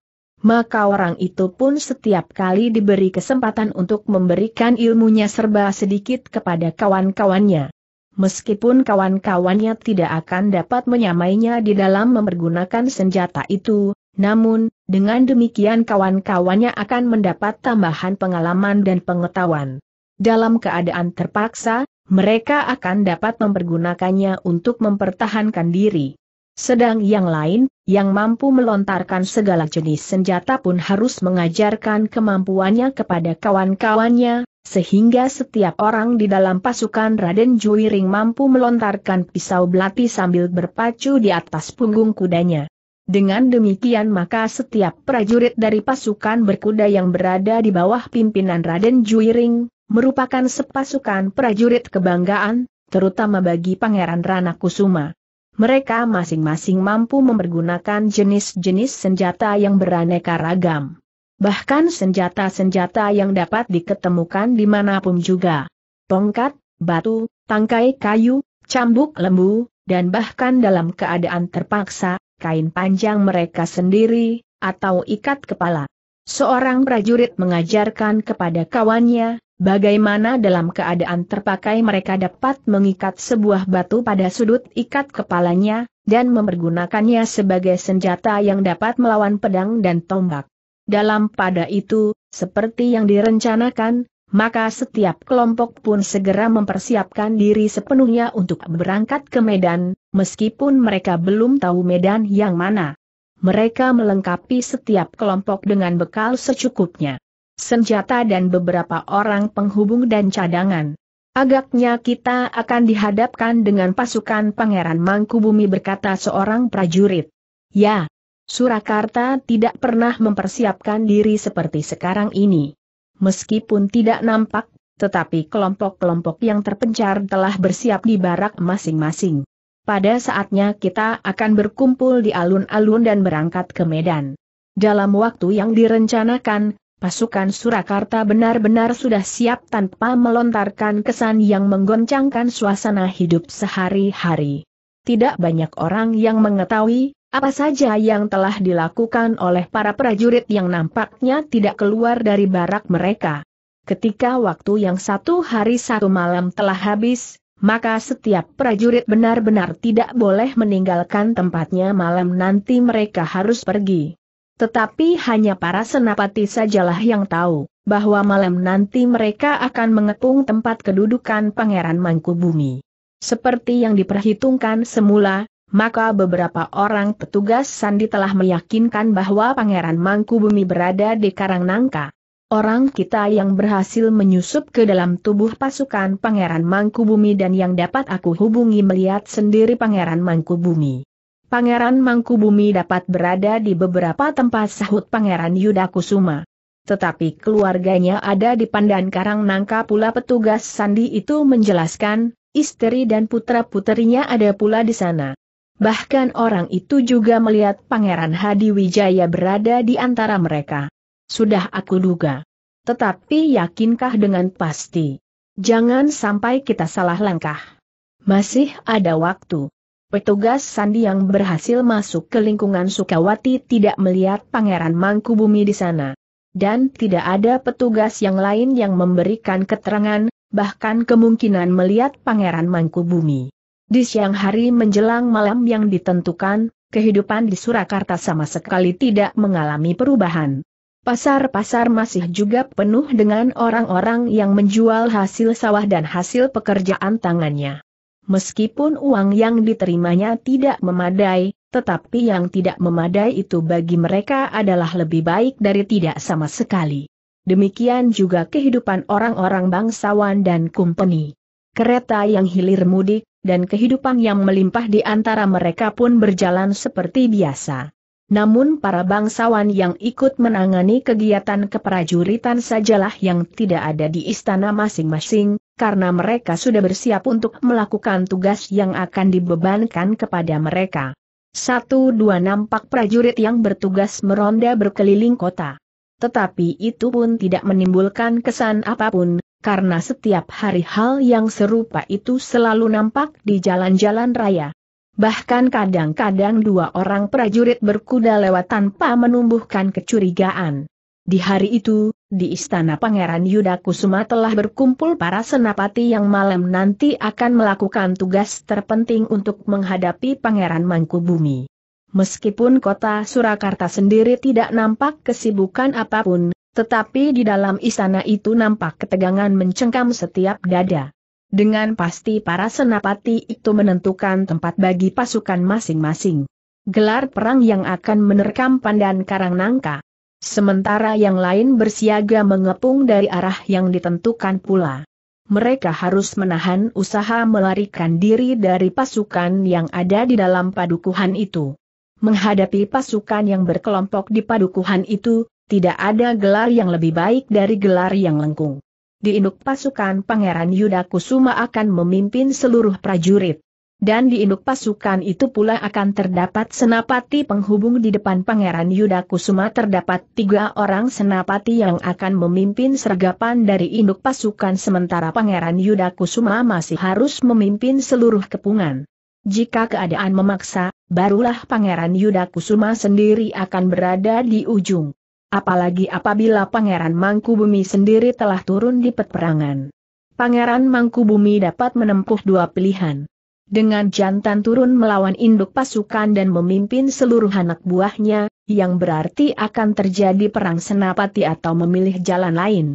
maka orang itu pun setiap kali diberi kesempatan untuk memberikan ilmunya serba sedikit kepada kawan-kawannya. Meskipun kawan-kawannya tidak akan dapat menyamainya di dalam mempergunakan senjata itu, namun, dengan demikian kawan-kawannya akan mendapat tambahan pengalaman dan pengetahuan. Dalam keadaan terpaksa, mereka akan dapat mempergunakannya untuk mempertahankan diri. Sedang yang lain, yang mampu melontarkan segala jenis senjata pun harus mengajarkan kemampuannya kepada kawan-kawannya, sehingga setiap orang di dalam pasukan Raden Juiring mampu melontarkan pisau belati sambil berpacu di atas punggung kudanya. Dengan demikian maka setiap prajurit dari pasukan berkuda yang berada di bawah pimpinan Raden Juiring, merupakan sepasukan prajurit kebanggaan, terutama bagi Pangeran Rana Kusuma mereka masing-masing mampu mempergunakan jenis-jenis senjata yang beraneka ragam. Bahkan senjata-senjata yang dapat diketemukan di manapun juga. Tongkat, batu, tangkai kayu, cambuk lembu, dan bahkan dalam keadaan terpaksa, kain panjang mereka sendiri, atau ikat kepala. Seorang prajurit mengajarkan kepada kawannya, Bagaimana dalam keadaan terpakai mereka dapat mengikat sebuah batu pada sudut ikat kepalanya, dan mempergunakannya sebagai senjata yang dapat melawan pedang dan tombak. Dalam pada itu, seperti yang direncanakan, maka setiap kelompok pun segera mempersiapkan diri sepenuhnya untuk berangkat ke medan, meskipun mereka belum tahu medan yang mana. Mereka melengkapi setiap kelompok dengan bekal secukupnya senjata dan beberapa orang penghubung dan cadangan. Agaknya kita akan dihadapkan dengan pasukan Pangeran Mangkubumi berkata seorang prajurit. Ya, Surakarta tidak pernah mempersiapkan diri seperti sekarang ini. Meskipun tidak nampak, tetapi kelompok-kelompok yang terpencar telah bersiap di barak masing-masing. Pada saatnya kita akan berkumpul di alun-alun dan berangkat ke Medan. Dalam waktu yang direncanakan, pasukan Surakarta benar-benar sudah siap tanpa melontarkan kesan yang menggoncangkan suasana hidup sehari-hari. Tidak banyak orang yang mengetahui, apa saja yang telah dilakukan oleh para prajurit yang nampaknya tidak keluar dari barak mereka. Ketika waktu yang satu hari satu malam telah habis, maka setiap prajurit benar-benar tidak boleh meninggalkan tempatnya malam nanti mereka harus pergi. Tetapi hanya para senapati sajalah yang tahu, bahwa malam nanti mereka akan mengepung tempat kedudukan Pangeran Mangkubumi. Seperti yang diperhitungkan semula, maka beberapa orang petugas sandi telah meyakinkan bahwa Pangeran Mangkubumi berada di Karangnangka. Orang kita yang berhasil menyusup ke dalam tubuh pasukan Pangeran Mangkubumi dan yang dapat aku hubungi melihat sendiri Pangeran Mangkubumi. Pangeran Mangkubumi dapat berada di beberapa tempat sahut Pangeran Yuda Tetapi keluarganya ada di Pandan Karang Nangka pula petugas Sandi itu menjelaskan, istri dan putra putrinya ada pula di sana. Bahkan orang itu juga melihat Pangeran Hadi Wijaya berada di antara mereka. Sudah aku duga. Tetapi yakinkah dengan pasti? Jangan sampai kita salah langkah. Masih ada waktu. Petugas sandi yang berhasil masuk ke lingkungan Sukawati tidak melihat Pangeran Mangkubumi di sana. Dan tidak ada petugas yang lain yang memberikan keterangan, bahkan kemungkinan melihat Pangeran Mangkubumi. Di siang hari menjelang malam yang ditentukan, kehidupan di Surakarta sama sekali tidak mengalami perubahan. Pasar-pasar masih juga penuh dengan orang-orang yang menjual hasil sawah dan hasil pekerjaan tangannya meskipun uang yang diterimanya tidak memadai, tetapi yang tidak memadai itu bagi mereka adalah lebih baik dari tidak sama sekali. Demikian juga kehidupan orang-orang bangsawan dan kumpeni. Kereta yang hilir mudik, dan kehidupan yang melimpah di antara mereka pun berjalan seperti biasa. Namun para bangsawan yang ikut menangani kegiatan keprajuritan sajalah yang tidak ada di istana masing-masing, karena mereka sudah bersiap untuk melakukan tugas yang akan dibebankan kepada mereka. Satu dua nampak prajurit yang bertugas meronda berkeliling kota. Tetapi itu pun tidak menimbulkan kesan apapun, karena setiap hari hal yang serupa itu selalu nampak di jalan-jalan raya. Bahkan kadang-kadang dua orang prajurit berkuda lewat tanpa menumbuhkan kecurigaan. Di hari itu, di istana Pangeran Yudakusuma telah berkumpul para senapati yang malam nanti akan melakukan tugas terpenting untuk menghadapi Pangeran Mangkubumi. Meskipun kota Surakarta sendiri tidak nampak kesibukan apapun, tetapi di dalam istana itu nampak ketegangan mencengkam setiap dada. Dengan pasti para senapati itu menentukan tempat bagi pasukan masing-masing. Gelar perang yang akan menerkam Pandan karang nangka. Sementara yang lain bersiaga mengepung dari arah yang ditentukan pula. Mereka harus menahan usaha melarikan diri dari pasukan yang ada di dalam padukuhan itu. Menghadapi pasukan yang berkelompok di padukuhan itu, tidak ada gelar yang lebih baik dari gelar yang lengkung. Di induk pasukan Pangeran Yudakusuma Kusuma akan memimpin seluruh prajurit dan di induk pasukan itu pula akan terdapat senapati penghubung di depan Pangeran Yuda Kusuma terdapat tiga orang senapati yang akan memimpin sergapan dari induk pasukan sementara Pangeran Yuda Kusuma masih harus memimpin seluruh kepungan. Jika keadaan memaksa, barulah Pangeran Yuda Kusuma sendiri akan berada di ujung. Apalagi apabila Pangeran Mangkubumi sendiri telah turun di peperangan. Pangeran Mangkubumi dapat menempuh dua pilihan dengan jantan turun melawan induk pasukan dan memimpin seluruh anak buahnya, yang berarti akan terjadi perang senapati atau memilih jalan lain.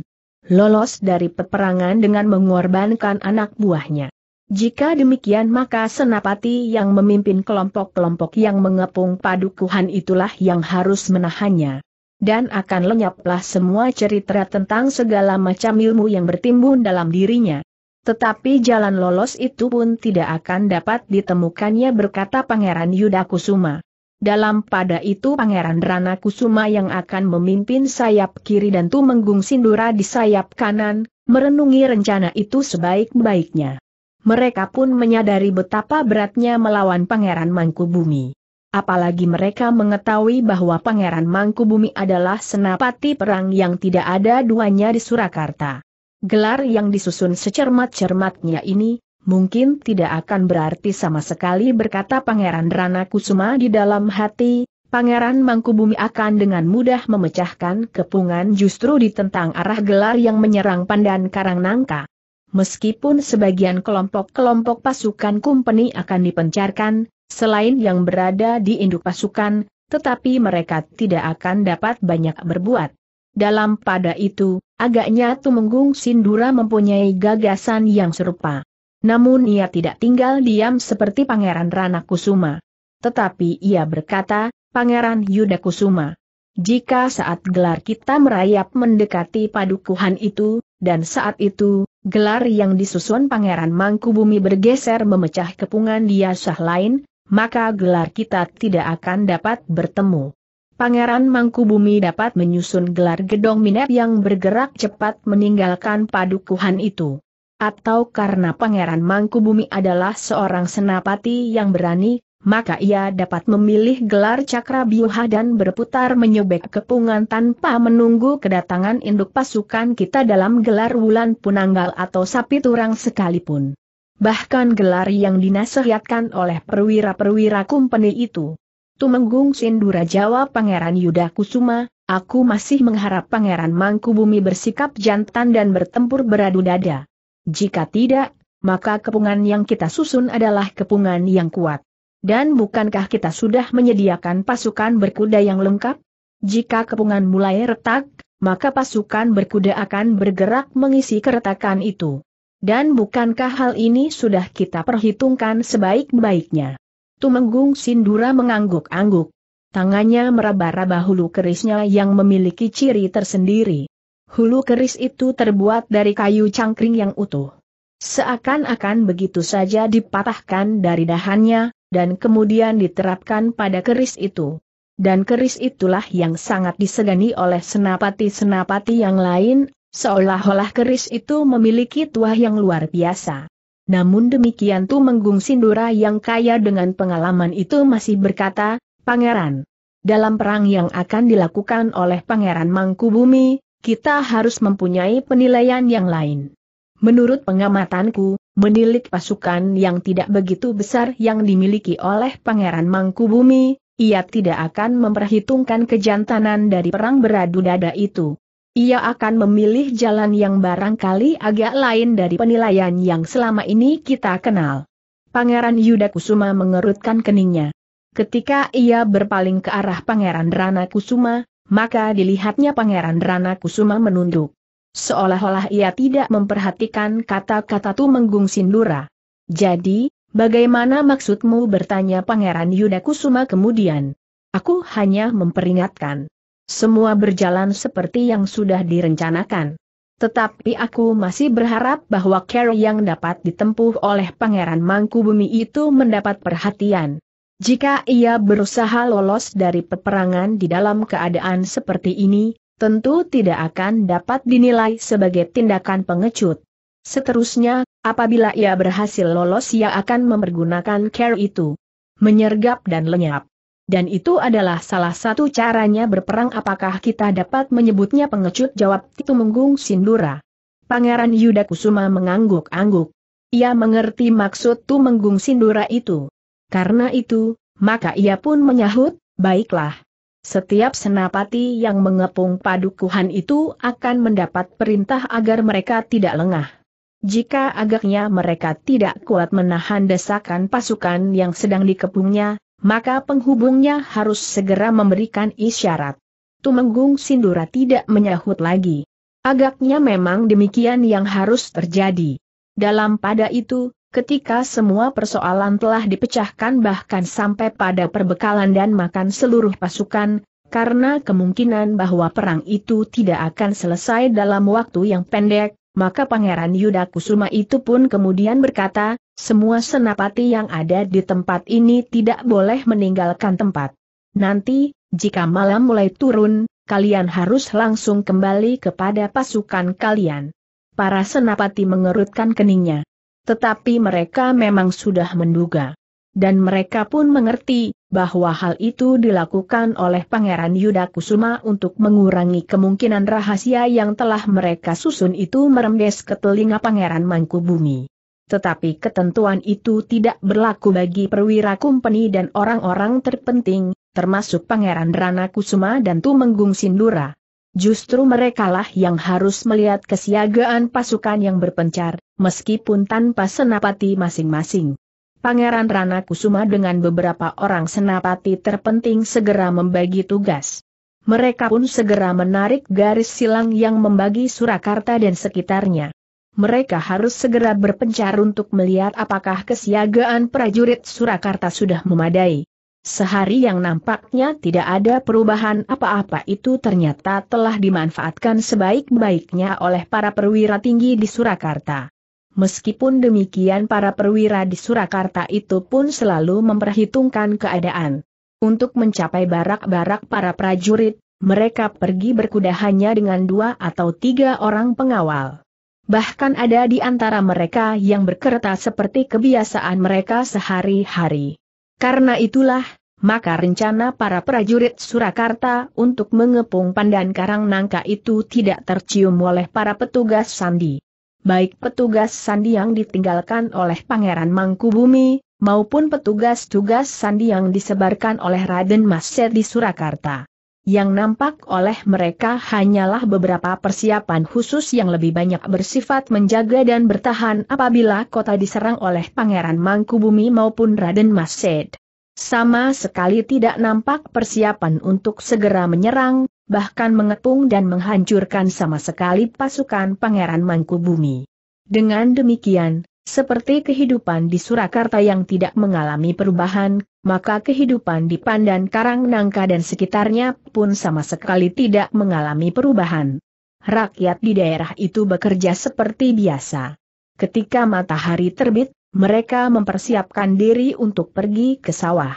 Lolos dari peperangan dengan mengorbankan anak buahnya. Jika demikian maka Senapati yang memimpin kelompok-kelompok yang mengepung padukuhan itulah yang harus menahannya. Dan akan lenyaplah semua cerita tentang segala macam ilmu yang bertimbun dalam dirinya. Tetapi jalan lolos itu pun tidak akan dapat ditemukannya berkata Pangeran Yuda Kusuma. Dalam pada itu Pangeran Rana Kusuma yang akan memimpin sayap kiri dan Tumenggung Sindura di sayap kanan, merenungi rencana itu sebaik-baiknya. Mereka pun menyadari betapa beratnya melawan Pangeran Mangkubumi. Apalagi mereka mengetahui bahwa Pangeran Mangkubumi adalah senapati perang yang tidak ada duanya di Surakarta. Gelar yang disusun secermat-cermatnya ini, mungkin tidak akan berarti sama sekali berkata Pangeran Rana Kusuma di dalam hati, Pangeran Mangkubumi akan dengan mudah memecahkan kepungan justru di tentang arah gelar yang menyerang Pandan karang nangka. Meskipun sebagian kelompok-kelompok pasukan kumpeni akan dipencarkan, selain yang berada di induk pasukan, tetapi mereka tidak akan dapat banyak berbuat. Dalam pada itu, Agaknya Tumenggung Sindura mempunyai gagasan yang serupa. Namun ia tidak tinggal diam seperti Pangeran Rana Kusuma. Tetapi ia berkata, Pangeran Yuda Kusuma, jika saat gelar kita merayap mendekati padukuhan itu, dan saat itu, gelar yang disusun Pangeran Mangkubumi bergeser memecah kepungan di sah lain, maka gelar kita tidak akan dapat bertemu. Pangeran Mangkubumi dapat menyusun gelar gedong minep yang bergerak cepat meninggalkan padukuhan itu. Atau karena Pangeran Mangkubumi adalah seorang senapati yang berani, maka ia dapat memilih gelar cakra biuha dan berputar menyobek kepungan tanpa menunggu kedatangan induk pasukan kita dalam gelar wulan punanggal atau sapi turang sekalipun. Bahkan gelar yang dinasehatkan oleh perwira-perwira kumpeni itu Tumenggung Sindura Jawa, Pangeran Yuda Kusuma, aku masih mengharap Pangeran Mangkubumi bersikap jantan dan bertempur beradu dada. Jika tidak, maka kepungan yang kita susun adalah kepungan yang kuat. Dan bukankah kita sudah menyediakan pasukan berkuda yang lengkap? Jika kepungan mulai retak, maka pasukan berkuda akan bergerak mengisi keretakan itu. Dan bukankah hal ini sudah kita perhitungkan sebaik-baiknya? Tumenggung Sindura mengangguk-angguk. Tangannya meraba-raba hulu kerisnya yang memiliki ciri tersendiri. Hulu keris itu terbuat dari kayu cangkring yang utuh. Seakan-akan begitu saja dipatahkan dari dahannya, dan kemudian diterapkan pada keris itu. Dan keris itulah yang sangat disegani oleh senapati-senapati yang lain, seolah-olah keris itu memiliki tuah yang luar biasa. Namun demikian Tumenggung Sindura yang kaya dengan pengalaman itu masih berkata, Pangeran, dalam perang yang akan dilakukan oleh Pangeran Mangkubumi, kita harus mempunyai penilaian yang lain. Menurut pengamatanku, menilik pasukan yang tidak begitu besar yang dimiliki oleh Pangeran Mangkubumi, ia tidak akan memperhitungkan kejantanan dari perang beradu dada itu ia akan memilih jalan yang barangkali agak lain dari penilaian yang selama ini kita kenal. Pangeran Yuda Kusuma mengerutkan keningnya. Ketika ia berpaling ke arah Pangeran Rana Kusuma, maka dilihatnya Pangeran Rana Kusuma menunduk. Seolah-olah ia tidak memperhatikan kata-kata Tumenggung Sindura. Jadi, bagaimana maksudmu bertanya Pangeran Yuda Kusuma kemudian? Aku hanya memperingatkan. Semua berjalan seperti yang sudah direncanakan. Tetapi aku masih berharap bahwa Carol yang dapat ditempuh oleh Pangeran Mangku Bumi itu mendapat perhatian. Jika ia berusaha lolos dari peperangan di dalam keadaan seperti ini, tentu tidak akan dapat dinilai sebagai tindakan pengecut. Seterusnya, apabila ia berhasil lolos ia akan mempergunakan care itu. Menyergap dan lenyap. Dan itu adalah salah satu caranya berperang apakah kita dapat menyebutnya pengecut jawab Tumenggung Sindura. Pangeran Yuda Kusuma mengangguk-angguk. Ia mengerti maksud Tumenggung Sindura itu. Karena itu, maka ia pun menyahut, baiklah. Setiap senapati yang mengepung padukuhan itu akan mendapat perintah agar mereka tidak lengah. Jika agaknya mereka tidak kuat menahan desakan pasukan yang sedang dikepungnya, maka penghubungnya harus segera memberikan isyarat. Tumenggung Sindura tidak menyahut lagi. Agaknya memang demikian yang harus terjadi. Dalam pada itu, ketika semua persoalan telah dipecahkan bahkan sampai pada perbekalan dan makan seluruh pasukan, karena kemungkinan bahwa perang itu tidak akan selesai dalam waktu yang pendek, maka Pangeran Yudha Kusuma itu pun kemudian berkata, semua senapati yang ada di tempat ini tidak boleh meninggalkan tempat. Nanti, jika malam mulai turun, kalian harus langsung kembali kepada pasukan kalian. Para senapati mengerutkan keningnya. Tetapi mereka memang sudah menduga. Dan mereka pun mengerti, bahwa hal itu dilakukan oleh Pangeran Yuda Kusuma untuk mengurangi kemungkinan rahasia yang telah mereka susun itu merembes ke telinga Pangeran Mangkubumi tetapi ketentuan itu tidak berlaku bagi perwira kumpeni dan orang-orang terpenting, termasuk Pangeran Rana Kusuma dan Tumenggung Sindura. Justru merekalah yang harus melihat kesiagaan pasukan yang berpencar, meskipun tanpa senapati masing-masing. Pangeran Rana Kusuma dengan beberapa orang senapati terpenting segera membagi tugas. Mereka pun segera menarik garis silang yang membagi Surakarta dan sekitarnya mereka harus segera berpencar untuk melihat apakah kesiagaan prajurit Surakarta sudah memadai. Sehari yang nampaknya tidak ada perubahan apa-apa itu ternyata telah dimanfaatkan sebaik-baiknya oleh para perwira tinggi di Surakarta. Meskipun demikian para perwira di Surakarta itu pun selalu memperhitungkan keadaan. Untuk mencapai barak-barak para prajurit, mereka pergi berkuda hanya dengan dua atau tiga orang pengawal bahkan ada di antara mereka yang berkereta seperti kebiasaan mereka sehari-hari. Karena itulah, maka rencana para prajurit Surakarta untuk mengepung Pandan Karang Nangka itu tidak tercium oleh para petugas Sandi. Baik petugas Sandi yang ditinggalkan oleh Pangeran Mangkubumi, maupun petugas tugas Sandi yang disebarkan oleh Raden Masyed di Surakarta. Yang nampak oleh mereka hanyalah beberapa persiapan khusus yang lebih banyak bersifat menjaga dan bertahan apabila kota diserang oleh Pangeran Mangkubumi maupun Raden Mased. Sama sekali tidak nampak persiapan untuk segera menyerang, bahkan mengepung dan menghancurkan sama sekali pasukan Pangeran Mangkubumi. Dengan demikian, seperti kehidupan di Surakarta yang tidak mengalami perubahan, maka kehidupan di Pandan Karang Nangka dan sekitarnya pun sama sekali tidak mengalami perubahan. Rakyat di daerah itu bekerja seperti biasa. Ketika matahari terbit, mereka mempersiapkan diri untuk pergi ke sawah.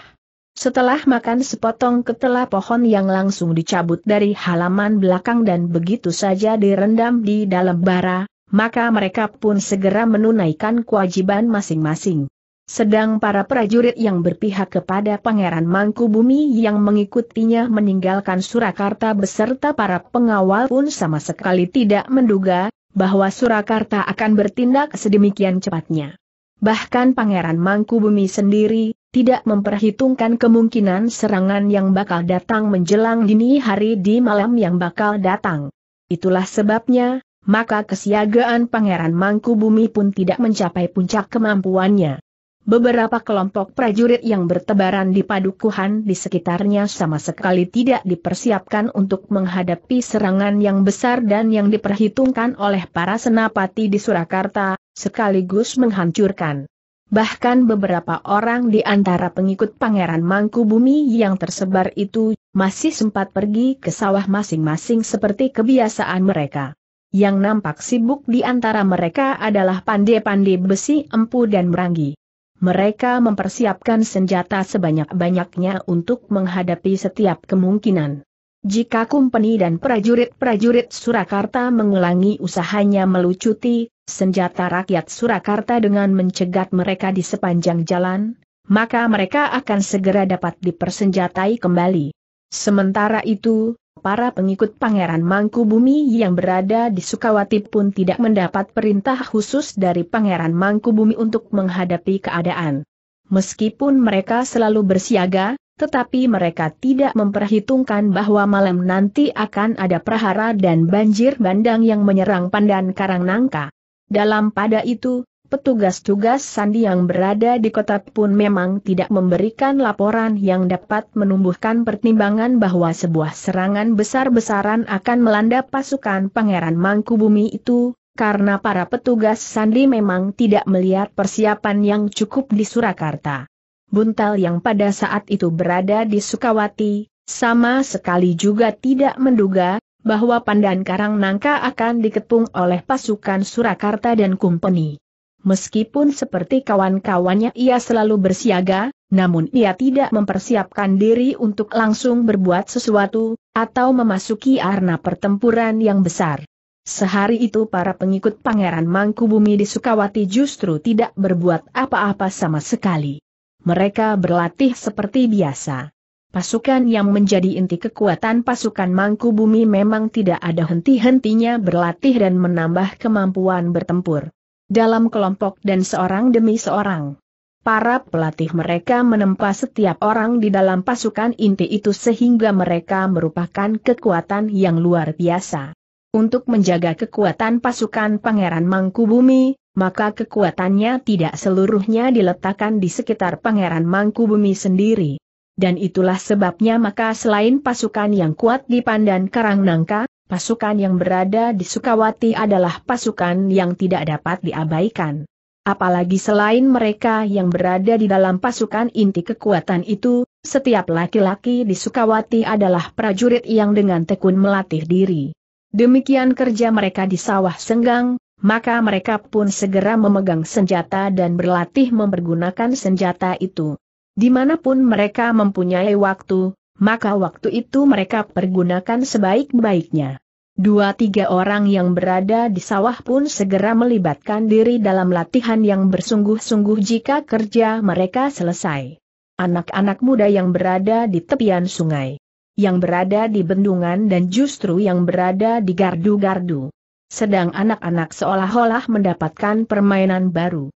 Setelah makan sepotong ketela pohon yang langsung dicabut dari halaman belakang dan begitu saja direndam di dalam bara, maka mereka pun segera menunaikan kewajiban masing-masing. Sedang para prajurit yang berpihak kepada Pangeran Mangkubumi yang mengikutinya meninggalkan Surakarta beserta para pengawal pun sama sekali tidak menduga bahwa Surakarta akan bertindak sedemikian cepatnya. Bahkan Pangeran Mangkubumi sendiri tidak memperhitungkan kemungkinan serangan yang bakal datang menjelang dini hari di malam yang bakal datang. Itulah sebabnya, maka kesiagaan Pangeran Mangkubumi pun tidak mencapai puncak kemampuannya. Beberapa kelompok prajurit yang bertebaran di padukuhan di sekitarnya sama sekali tidak dipersiapkan untuk menghadapi serangan yang besar dan yang diperhitungkan oleh para senapati di Surakarta, sekaligus menghancurkan. Bahkan beberapa orang di antara pengikut Pangeran Mangkubumi yang tersebar itu, masih sempat pergi ke sawah masing-masing seperti kebiasaan mereka. Yang nampak sibuk di antara mereka adalah pandai-pandai besi empu dan merangi. Mereka mempersiapkan senjata sebanyak-banyaknya untuk menghadapi setiap kemungkinan. Jika kumpeni dan prajurit-prajurit Surakarta mengulangi usahanya melucuti senjata rakyat Surakarta dengan mencegat mereka di sepanjang jalan, maka mereka akan segera dapat dipersenjatai kembali. Sementara itu, Para pengikut Pangeran Mangkubumi yang berada di Sukawati pun tidak mendapat perintah khusus dari Pangeran Mangkubumi untuk menghadapi keadaan. Meskipun mereka selalu bersiaga, tetapi mereka tidak memperhitungkan bahwa malam nanti akan ada prahara dan banjir bandang yang menyerang Pandan karang nangka. Dalam pada itu, petugas-tugas Sandi yang berada di kota pun memang tidak memberikan laporan yang dapat menumbuhkan pertimbangan bahwa sebuah serangan besar-besaran akan melanda pasukan Pangeran Mangkubumi itu, karena para petugas Sandi memang tidak melihat persiapan yang cukup di Surakarta. Buntal yang pada saat itu berada di Sukawati, sama sekali juga tidak menduga, bahwa Pandan Karang Nangka akan dikepung oleh pasukan Surakarta dan Kumpeni. Meskipun seperti kawan-kawannya ia selalu bersiaga, namun ia tidak mempersiapkan diri untuk langsung berbuat sesuatu, atau memasuki arena pertempuran yang besar. Sehari itu para pengikut Pangeran Mangkubumi di Sukawati justru tidak berbuat apa-apa sama sekali. Mereka berlatih seperti biasa. Pasukan yang menjadi inti kekuatan pasukan Mangkubumi memang tidak ada henti-hentinya berlatih dan menambah kemampuan bertempur dalam kelompok dan seorang demi seorang. Para pelatih mereka menempa setiap orang di dalam pasukan inti itu sehingga mereka merupakan kekuatan yang luar biasa. Untuk menjaga kekuatan pasukan Pangeran Mangkubumi, maka kekuatannya tidak seluruhnya diletakkan di sekitar Pangeran Mangkubumi sendiri dan itulah sebabnya maka selain pasukan yang kuat di Pandan Karang Nangka, pasukan yang berada di Sukawati adalah pasukan yang tidak dapat diabaikan. Apalagi selain mereka yang berada di dalam pasukan inti kekuatan itu, setiap laki-laki di Sukawati adalah prajurit yang dengan tekun melatih diri. Demikian kerja mereka di sawah senggang, maka mereka pun segera memegang senjata dan berlatih mempergunakan senjata itu. Dimanapun mereka mempunyai waktu, maka waktu itu mereka pergunakan sebaik-baiknya. Dua tiga orang yang berada di sawah pun segera melibatkan diri dalam latihan yang bersungguh-sungguh jika kerja mereka selesai. Anak-anak muda yang berada di tepian sungai, yang berada di bendungan dan justru yang berada di gardu-gardu. Sedang anak-anak seolah-olah mendapatkan permainan baru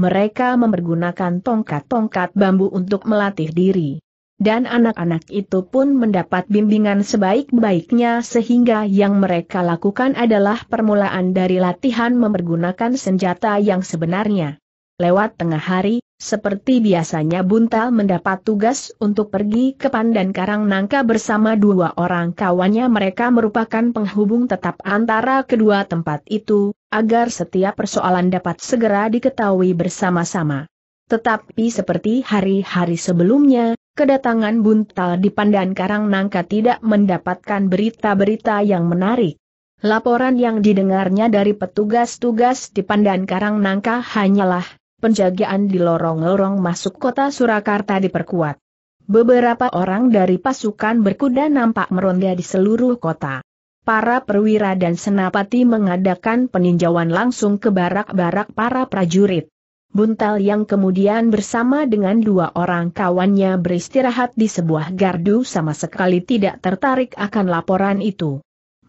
mereka mempergunakan tongkat-tongkat bambu untuk melatih diri. Dan anak-anak itu pun mendapat bimbingan sebaik-baiknya sehingga yang mereka lakukan adalah permulaan dari latihan mempergunakan senjata yang sebenarnya. Lewat tengah hari, seperti biasanya Buntal mendapat tugas untuk pergi ke Pandan Karang Nangka bersama dua orang kawannya mereka merupakan penghubung tetap antara kedua tempat itu, agar setiap persoalan dapat segera diketahui bersama-sama. Tetapi seperti hari-hari sebelumnya, kedatangan Buntal di Pandan Karang Nangka tidak mendapatkan berita-berita yang menarik. Laporan yang didengarnya dari petugas-tugas di Pandan Karang Nangka hanyalah penjagaan di lorong-lorong masuk kota Surakarta diperkuat. Beberapa orang dari pasukan berkuda nampak meronda di seluruh kota. Para perwira dan senapati mengadakan peninjauan langsung ke barak-barak para prajurit. Buntal yang kemudian bersama dengan dua orang kawannya beristirahat di sebuah gardu sama sekali tidak tertarik akan laporan itu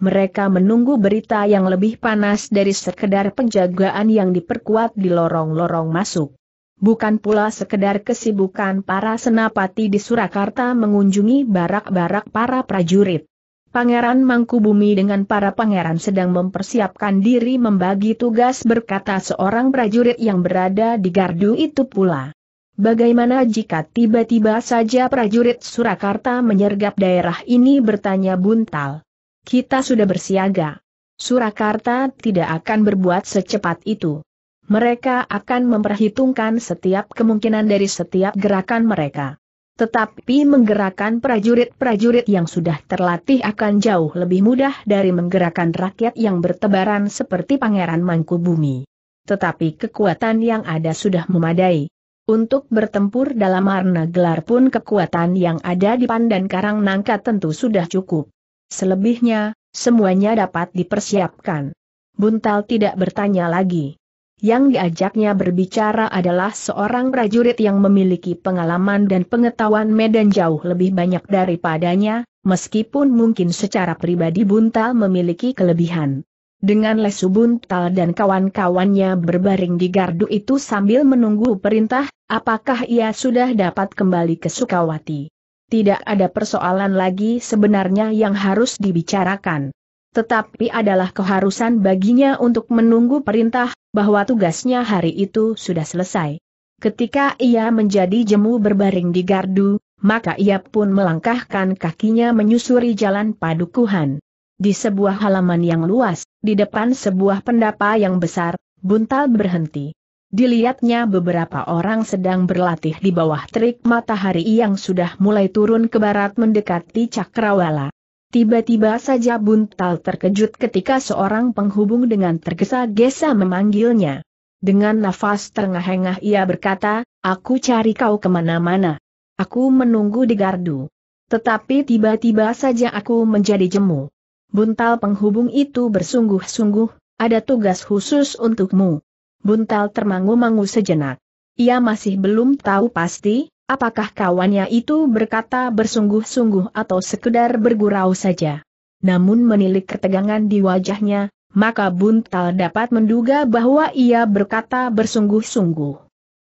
mereka menunggu berita yang lebih panas dari sekedar penjagaan yang diperkuat di lorong-lorong masuk. Bukan pula sekedar kesibukan para senapati di Surakarta mengunjungi barak-barak para prajurit. Pangeran Mangkubumi dengan para pangeran sedang mempersiapkan diri membagi tugas berkata seorang prajurit yang berada di gardu itu pula. Bagaimana jika tiba-tiba saja prajurit Surakarta menyergap daerah ini bertanya buntal? Kita sudah bersiaga. Surakarta tidak akan berbuat secepat itu. Mereka akan memperhitungkan setiap kemungkinan dari setiap gerakan mereka. Tetapi menggerakkan prajurit-prajurit yang sudah terlatih akan jauh lebih mudah dari menggerakkan rakyat yang bertebaran seperti Pangeran Mangkubumi. Tetapi kekuatan yang ada sudah memadai. Untuk bertempur dalam arna gelar pun kekuatan yang ada di Pandan Karang Nangka tentu sudah cukup. Selebihnya, semuanya dapat dipersiapkan. Buntal tidak bertanya lagi. Yang diajaknya berbicara adalah seorang prajurit yang memiliki pengalaman dan pengetahuan medan jauh lebih banyak daripadanya, meskipun mungkin secara pribadi Buntal memiliki kelebihan. Dengan Lesu Buntal dan kawan-kawannya berbaring di gardu itu sambil menunggu perintah, apakah ia sudah dapat kembali ke Sukawati tidak ada persoalan lagi sebenarnya yang harus dibicarakan. Tetapi adalah keharusan baginya untuk menunggu perintah, bahwa tugasnya hari itu sudah selesai. Ketika ia menjadi jemu berbaring di gardu, maka ia pun melangkahkan kakinya menyusuri jalan padukuhan. Di sebuah halaman yang luas, di depan sebuah pendapa yang besar, Buntal berhenti. Dilihatnya beberapa orang sedang berlatih di bawah terik matahari yang sudah mulai turun ke barat mendekati Cakrawala. Tiba-tiba saja Buntal terkejut ketika seorang penghubung dengan tergesa-gesa memanggilnya. Dengan nafas terengah-engah ia berkata, aku cari kau kemana-mana. Aku menunggu di gardu. Tetapi tiba-tiba saja aku menjadi jemu. Buntal penghubung itu bersungguh-sungguh, ada tugas khusus untukmu. Buntal termangu-mangu sejenak. Ia masih belum tahu pasti, apakah kawannya itu berkata bersungguh-sungguh atau sekedar bergurau saja. Namun menilik ketegangan di wajahnya, maka Buntal dapat menduga bahwa ia berkata bersungguh-sungguh.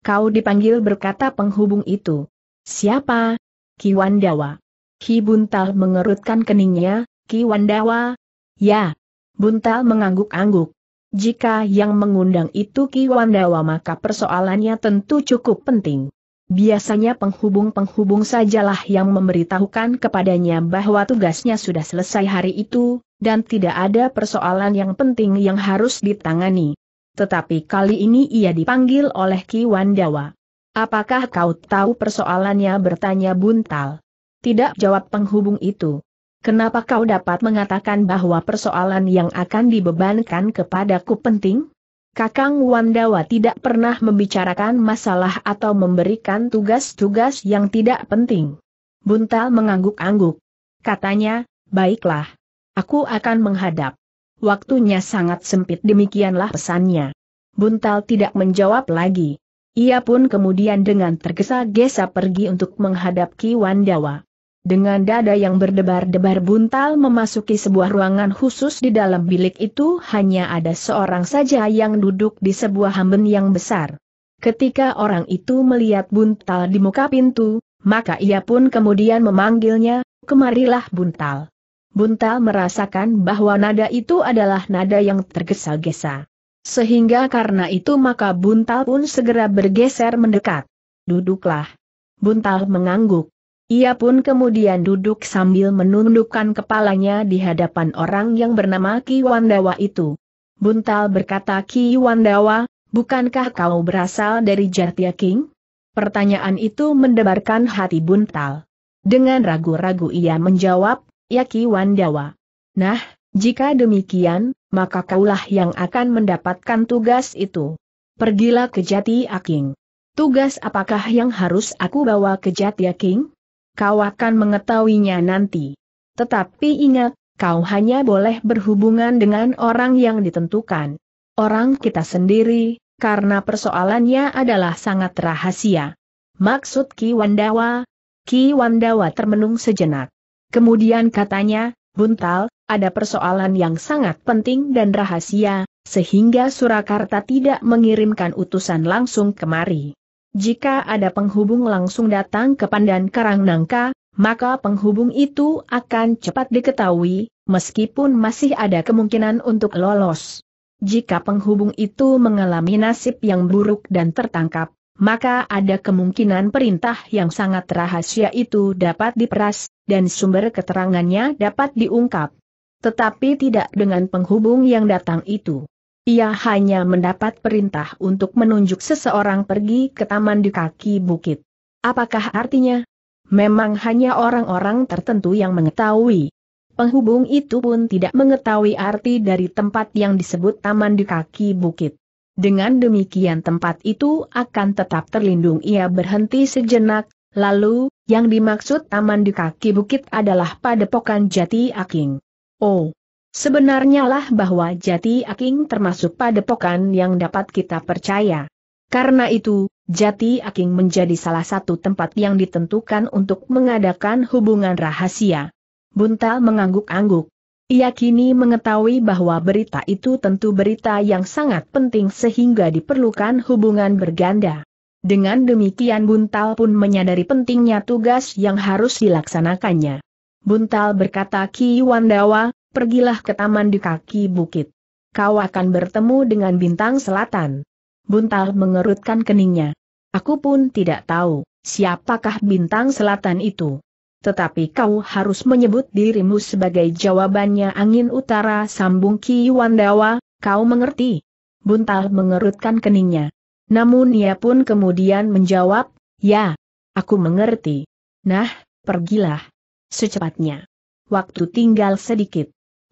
Kau dipanggil berkata penghubung itu. Siapa? Kiwandawa. Ki Buntal mengerutkan keningnya, Kiwandawa? Ya. Buntal mengangguk-angguk. Jika yang mengundang itu Ki Wandawa, maka persoalannya tentu cukup penting. Biasanya penghubung-penghubung sajalah yang memberitahukan kepadanya bahwa tugasnya sudah selesai hari itu, dan tidak ada persoalan yang penting yang harus ditangani. Tetapi kali ini ia dipanggil oleh Ki Wandawa. Apakah kau tahu persoalannya bertanya Buntal? Tidak jawab penghubung itu. Kenapa kau dapat mengatakan bahwa persoalan yang akan dibebankan kepadaku penting? Kakang Wandawa tidak pernah membicarakan masalah atau memberikan tugas-tugas yang tidak penting. Buntal mengangguk-angguk. Katanya, baiklah. Aku akan menghadap. Waktunya sangat sempit demikianlah pesannya. Buntal tidak menjawab lagi. Ia pun kemudian dengan tergesa-gesa pergi untuk menghadap Ki Wandawa. Dengan dada yang berdebar-debar buntal memasuki sebuah ruangan khusus di dalam bilik itu hanya ada seorang saja yang duduk di sebuah hamben yang besar. Ketika orang itu melihat buntal di muka pintu, maka ia pun kemudian memanggilnya, kemarilah buntal. Buntal merasakan bahwa nada itu adalah nada yang tergesa-gesa. Sehingga karena itu maka buntal pun segera bergeser mendekat. Duduklah. Buntal mengangguk. Ia pun kemudian duduk sambil menundukkan kepalanya di hadapan orang yang bernama Ki Wandawa itu. Buntal berkata Ki Wandawa, bukankah kau berasal dari Jatia King? Pertanyaan itu mendebarkan hati Buntal. Dengan ragu-ragu ia menjawab, ya Ki Wandawa. Nah, jika demikian, maka kaulah yang akan mendapatkan tugas itu. Pergilah ke Jati King. Tugas apakah yang harus aku bawa ke Jatia King? kau akan mengetahuinya nanti. Tetapi ingat, kau hanya boleh berhubungan dengan orang yang ditentukan. Orang kita sendiri, karena persoalannya adalah sangat rahasia. Maksud Ki Wandawa? Ki Wandawa termenung sejenak. Kemudian katanya, Buntal, ada persoalan yang sangat penting dan rahasia, sehingga Surakarta tidak mengirimkan utusan langsung kemari. Jika ada penghubung langsung datang ke Pandan Karang Nangka, maka penghubung itu akan cepat diketahui, meskipun masih ada kemungkinan untuk lolos. Jika penghubung itu mengalami nasib yang buruk dan tertangkap, maka ada kemungkinan perintah yang sangat rahasia itu dapat diperas, dan sumber keterangannya dapat diungkap. Tetapi tidak dengan penghubung yang datang itu. Ia hanya mendapat perintah untuk menunjuk seseorang pergi ke taman di kaki bukit. Apakah artinya? Memang hanya orang-orang tertentu yang mengetahui. Penghubung itu pun tidak mengetahui arti dari tempat yang disebut taman di kaki bukit. Dengan demikian tempat itu akan tetap terlindung. Ia berhenti sejenak, lalu, yang dimaksud taman di kaki bukit adalah padepokan jati aking. Oh, Sebenarnya lah bahwa Jati Aking termasuk padepokan yang dapat kita percaya. Karena itu, Jati Aking menjadi salah satu tempat yang ditentukan untuk mengadakan hubungan rahasia. Buntal mengangguk-angguk. Ia kini mengetahui bahwa berita itu tentu berita yang sangat penting sehingga diperlukan hubungan berganda. Dengan demikian Buntal pun menyadari pentingnya tugas yang harus dilaksanakannya. Buntal berkata Ki Wandawa, pergilah ke taman di kaki bukit. Kau akan bertemu dengan bintang selatan. Buntal mengerutkan keningnya. Aku pun tidak tahu, siapakah bintang selatan itu. Tetapi kau harus menyebut dirimu sebagai jawabannya angin utara sambung Ki Wandawa. kau mengerti? Buntal mengerutkan keningnya. Namun ia pun kemudian menjawab, ya, aku mengerti. Nah, pergilah. Secepatnya. Waktu tinggal sedikit.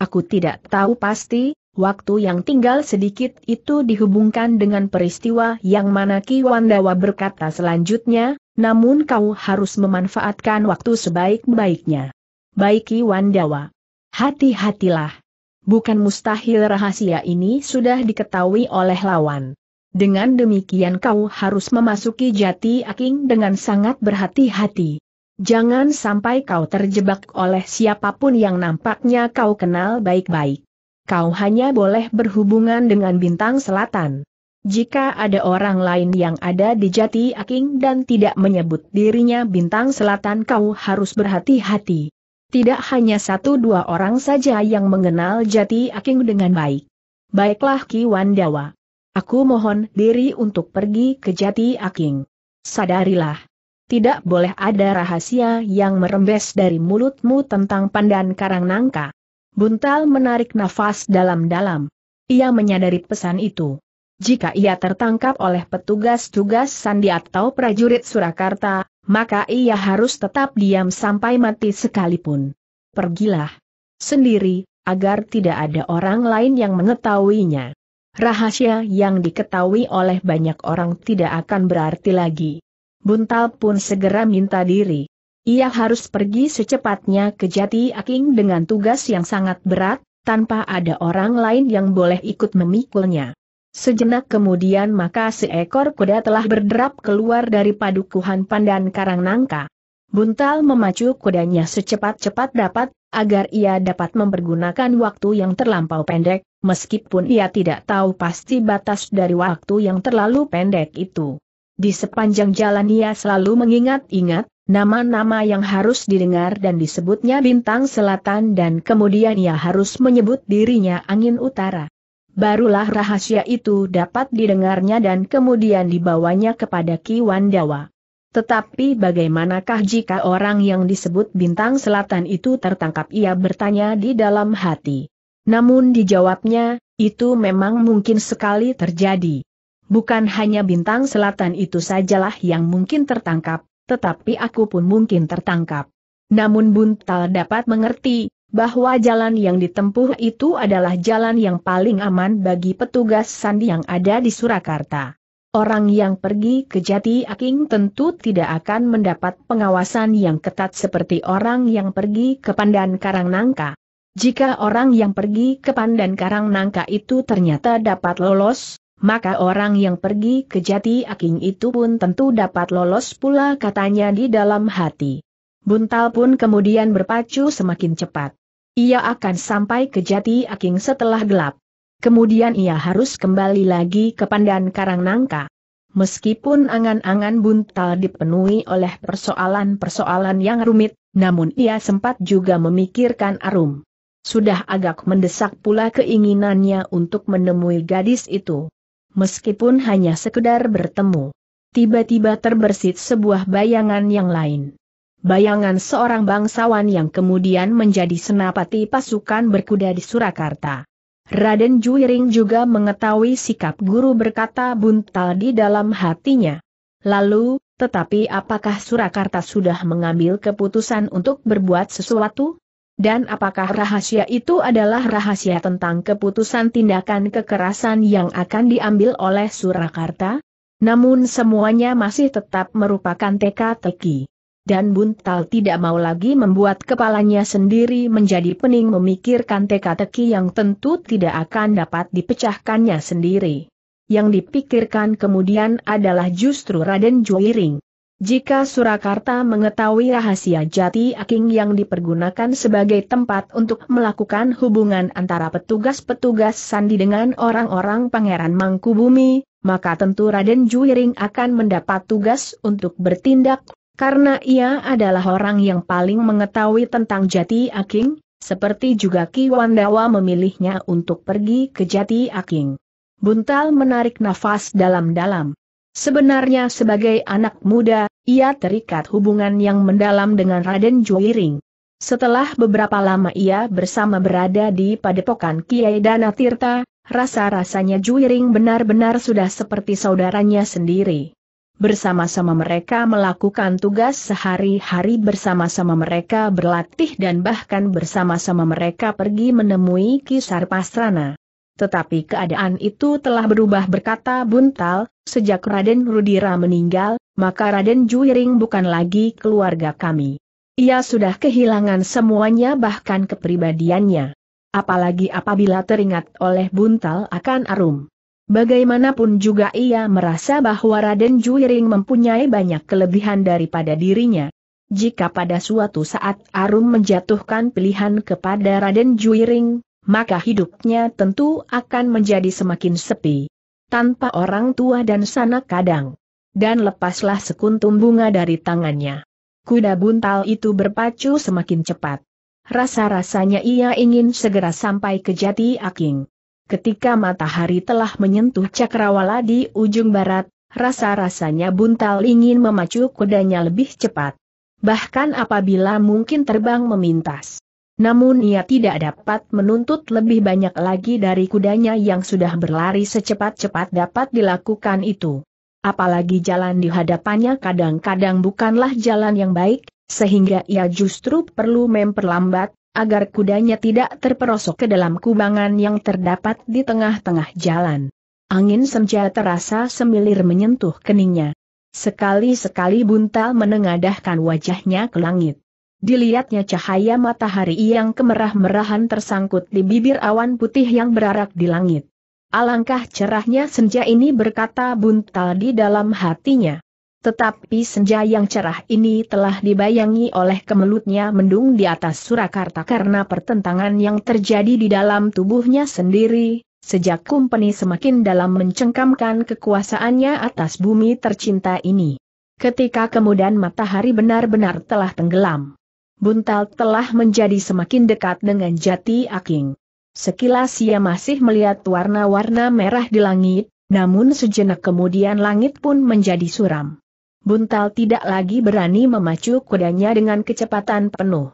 Aku tidak tahu pasti, waktu yang tinggal sedikit itu dihubungkan dengan peristiwa yang mana Ki Wandawa berkata selanjutnya, namun kau harus memanfaatkan waktu sebaik-baiknya. Baik Ki Wandawa. Hati-hatilah. Bukan mustahil rahasia ini sudah diketahui oleh lawan. Dengan demikian kau harus memasuki jati aking dengan sangat berhati-hati. Jangan sampai kau terjebak oleh siapapun yang nampaknya kau kenal baik-baik. Kau hanya boleh berhubungan dengan bintang selatan. Jika ada orang lain yang ada di jati aking dan tidak menyebut dirinya bintang selatan kau harus berhati-hati. Tidak hanya satu dua orang saja yang mengenal jati aking dengan baik. Baiklah Ki Wandawa. Aku mohon diri untuk pergi ke jati aking. Sadarilah tidak boleh ada rahasia yang merembes dari mulutmu tentang pandan karang nangka. Buntal menarik nafas dalam-dalam. Ia menyadari pesan itu. Jika ia tertangkap oleh petugas-tugas sandi atau prajurit Surakarta, maka ia harus tetap diam sampai mati sekalipun. Pergilah. Sendiri, agar tidak ada orang lain yang mengetahuinya. Rahasia yang diketahui oleh banyak orang tidak akan berarti lagi. Buntal pun segera minta diri. Ia harus pergi secepatnya ke Jati Aking dengan tugas yang sangat berat, tanpa ada orang lain yang boleh ikut memikulnya. Sejenak kemudian maka seekor kuda telah berderap keluar dari padukuhan Pandan karang nangka. Buntal memacu kudanya secepat-cepat dapat, agar ia dapat mempergunakan waktu yang terlampau pendek, meskipun ia tidak tahu pasti batas dari waktu yang terlalu pendek itu. Di sepanjang jalan ia selalu mengingat-ingat, nama-nama yang harus didengar dan disebutnya bintang selatan dan kemudian ia harus menyebut dirinya angin utara. Barulah rahasia itu dapat didengarnya dan kemudian dibawanya kepada Ki Wandawa. Tetapi bagaimanakah jika orang yang disebut bintang selatan itu tertangkap ia bertanya di dalam hati. Namun dijawabnya, itu memang mungkin sekali terjadi bukan hanya bintang selatan itu sajalah yang mungkin tertangkap, tetapi aku pun mungkin tertangkap. Namun Buntal dapat mengerti, bahwa jalan yang ditempuh itu adalah jalan yang paling aman bagi petugas sandi yang ada di Surakarta. Orang yang pergi ke Jati Aking tentu tidak akan mendapat pengawasan yang ketat seperti orang yang pergi ke Pandan Karang Nangka. Jika orang yang pergi ke Pandan Karang Nangka itu ternyata dapat lolos, maka orang yang pergi ke jati aking itu pun tentu dapat lolos pula katanya di dalam hati. Buntal pun kemudian berpacu semakin cepat. Ia akan sampai ke jati aking setelah gelap. Kemudian ia harus kembali lagi ke Pandan karang nangka. Meskipun angan-angan buntal dipenuhi oleh persoalan-persoalan yang rumit, namun ia sempat juga memikirkan Arum. Sudah agak mendesak pula keinginannya untuk menemui gadis itu meskipun hanya sekedar bertemu. Tiba-tiba terbersit sebuah bayangan yang lain. Bayangan seorang bangsawan yang kemudian menjadi senapati pasukan berkuda di Surakarta. Raden Juiring juga mengetahui sikap guru berkata buntal di dalam hatinya. Lalu, tetapi apakah Surakarta sudah mengambil keputusan untuk berbuat sesuatu? Dan apakah rahasia itu adalah rahasia tentang keputusan tindakan kekerasan yang akan diambil oleh Surakarta? Namun semuanya masih tetap merupakan teka-teki. Dan Buntal tidak mau lagi membuat kepalanya sendiri menjadi pening memikirkan teka-teki yang tentu tidak akan dapat dipecahkannya sendiri. Yang dipikirkan kemudian adalah justru Raden Juiring. Jika Surakarta mengetahui rahasia jati aking yang dipergunakan sebagai tempat untuk melakukan hubungan antara petugas-petugas sandi dengan orang-orang pangeran Mangkubumi, maka tentu Raden Juiring akan mendapat tugas untuk bertindak, karena ia adalah orang yang paling mengetahui tentang jati aking, seperti juga Ki Wandawa memilihnya untuk pergi ke Jati Aking. Buntal menarik nafas dalam-dalam. Sebenarnya sebagai anak muda, ia terikat hubungan yang mendalam dengan Raden Juiring. Setelah beberapa lama ia bersama berada di padepokan Kiai Dana Tirta, rasa-rasanya Juiring benar-benar sudah seperti saudaranya sendiri. Bersama-sama mereka melakukan tugas sehari-hari bersama-sama mereka berlatih dan bahkan bersama-sama mereka pergi menemui Kisar Pasrana. Tetapi keadaan itu telah berubah berkata Buntal, sejak Raden Rudira meninggal, maka Raden Juiring bukan lagi keluarga kami. Ia sudah kehilangan semuanya bahkan kepribadiannya. Apalagi apabila teringat oleh Buntal akan Arum. Bagaimanapun juga ia merasa bahwa Raden Juiring mempunyai banyak kelebihan daripada dirinya. Jika pada suatu saat Arum menjatuhkan pilihan kepada Raden Juiring, maka hidupnya tentu akan menjadi semakin sepi. Tanpa orang tua dan sanak kadang. Dan lepaslah sekuntum bunga dari tangannya. Kuda buntal itu berpacu semakin cepat. Rasa-rasanya ia ingin segera sampai ke Jati Aking. Ketika matahari telah menyentuh cakrawala di ujung barat, rasa-rasanya buntal ingin memacu kudanya lebih cepat. Bahkan apabila mungkin terbang memintas. Namun ia tidak dapat menuntut lebih banyak lagi dari kudanya yang sudah berlari secepat-cepat dapat dilakukan itu. Apalagi jalan di hadapannya kadang-kadang bukanlah jalan yang baik, sehingga ia justru perlu memperlambat, agar kudanya tidak terperosok ke dalam kubangan yang terdapat di tengah-tengah jalan. Angin senja terasa semilir menyentuh keningnya. Sekali-sekali buntal menengadahkan wajahnya ke langit. Dilihatnya cahaya matahari yang kemerah-merahan tersangkut di bibir awan putih yang berarak di langit. Alangkah cerahnya senja ini berkata buntal di dalam hatinya. Tetapi senja yang cerah ini telah dibayangi oleh kemelutnya mendung di atas Surakarta karena pertentangan yang terjadi di dalam tubuhnya sendiri, sejak kumpeni semakin dalam mencengkamkan kekuasaannya atas bumi tercinta ini. Ketika kemudian matahari benar-benar telah tenggelam, Buntal telah menjadi semakin dekat dengan jati aking. Sekilas ia masih melihat warna-warna merah di langit, namun sejenak kemudian langit pun menjadi suram. Buntal tidak lagi berani memacu kudanya dengan kecepatan penuh.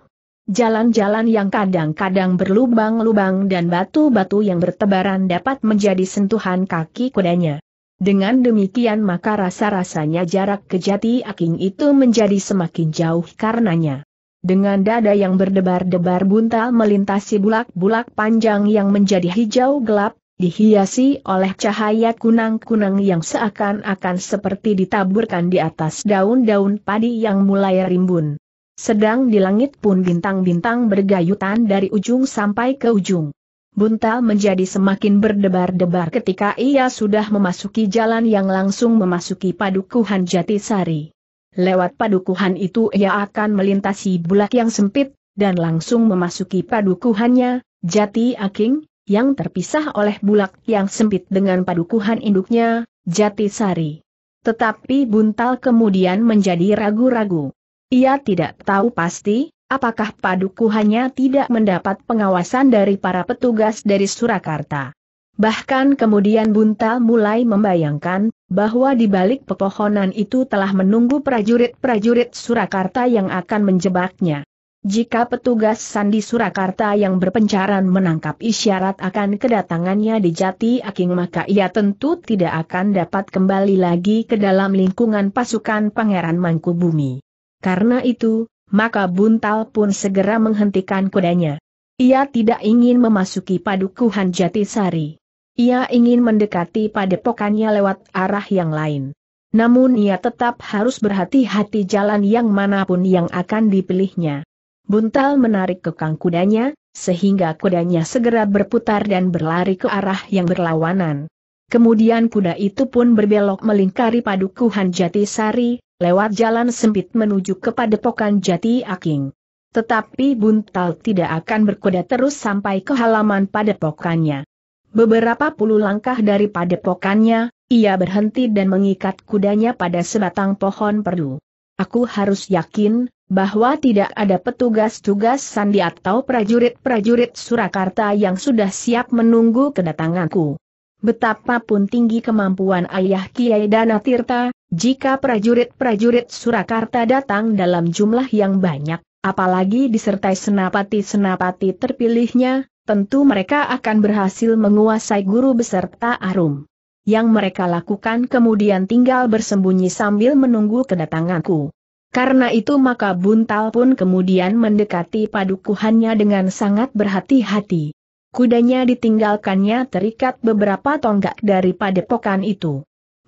Jalan-jalan yang kadang-kadang berlubang-lubang dan batu-batu yang bertebaran dapat menjadi sentuhan kaki kudanya. Dengan demikian maka rasa-rasanya jarak ke jati aking itu menjadi semakin jauh karenanya. Dengan dada yang berdebar-debar buntal melintasi bulak-bulak panjang yang menjadi hijau gelap, dihiasi oleh cahaya kunang-kunang yang seakan-akan seperti ditaburkan di atas daun-daun padi yang mulai rimbun. Sedang di langit pun bintang-bintang bergayutan dari ujung sampai ke ujung. Buntal menjadi semakin berdebar-debar ketika ia sudah memasuki jalan yang langsung memasuki padukuhan Jatisari. Lewat padukuhan itu ia akan melintasi bulak yang sempit, dan langsung memasuki padukuhannya, Jati Aking, yang terpisah oleh bulak yang sempit dengan padukuhan induknya, Jati Sari. Tetapi Buntal kemudian menjadi ragu-ragu. Ia tidak tahu pasti, apakah padukuhannya tidak mendapat pengawasan dari para petugas dari Surakarta. Bahkan kemudian Buntal mulai membayangkan, bahwa di balik pepohonan itu telah menunggu prajurit-prajurit Surakarta yang akan menjebaknya. Jika petugas Sandi Surakarta yang berpencaran menangkap isyarat akan kedatangannya di Jati Aking maka ia tentu tidak akan dapat kembali lagi ke dalam lingkungan pasukan Pangeran Mangkubumi. Karena itu, maka Buntal pun segera menghentikan kudanya. Ia tidak ingin memasuki padukuhan Jatisari. Ia ingin mendekati padepokannya lewat arah yang lain. Namun ia tetap harus berhati-hati jalan yang manapun yang akan dipilihnya. Buntal menarik kekang kudanya, sehingga kudanya segera berputar dan berlari ke arah yang berlawanan. Kemudian kuda itu pun berbelok melingkari padukuhan jati sari, lewat jalan sempit menuju ke padepokan Jati Aking. Tetapi Buntal tidak akan berkuda terus sampai ke halaman padepokannya. Beberapa puluh langkah dari padepokannya, ia berhenti dan mengikat kudanya pada sebatang pohon perdu. Aku harus yakin, bahwa tidak ada petugas-tugas sandi atau prajurit-prajurit Surakarta yang sudah siap menunggu kedatanganku. Betapapun tinggi kemampuan ayah Kiai Dana Tirta, jika prajurit-prajurit Surakarta datang dalam jumlah yang banyak, apalagi disertai senapati-senapati terpilihnya, tentu mereka akan berhasil menguasai guru beserta Arum. Yang mereka lakukan kemudian tinggal bersembunyi sambil menunggu kedatanganku. Karena itu maka Buntal pun kemudian mendekati padukuhannya dengan sangat berhati-hati. Kudanya ditinggalkannya terikat beberapa tonggak dari padepokan itu.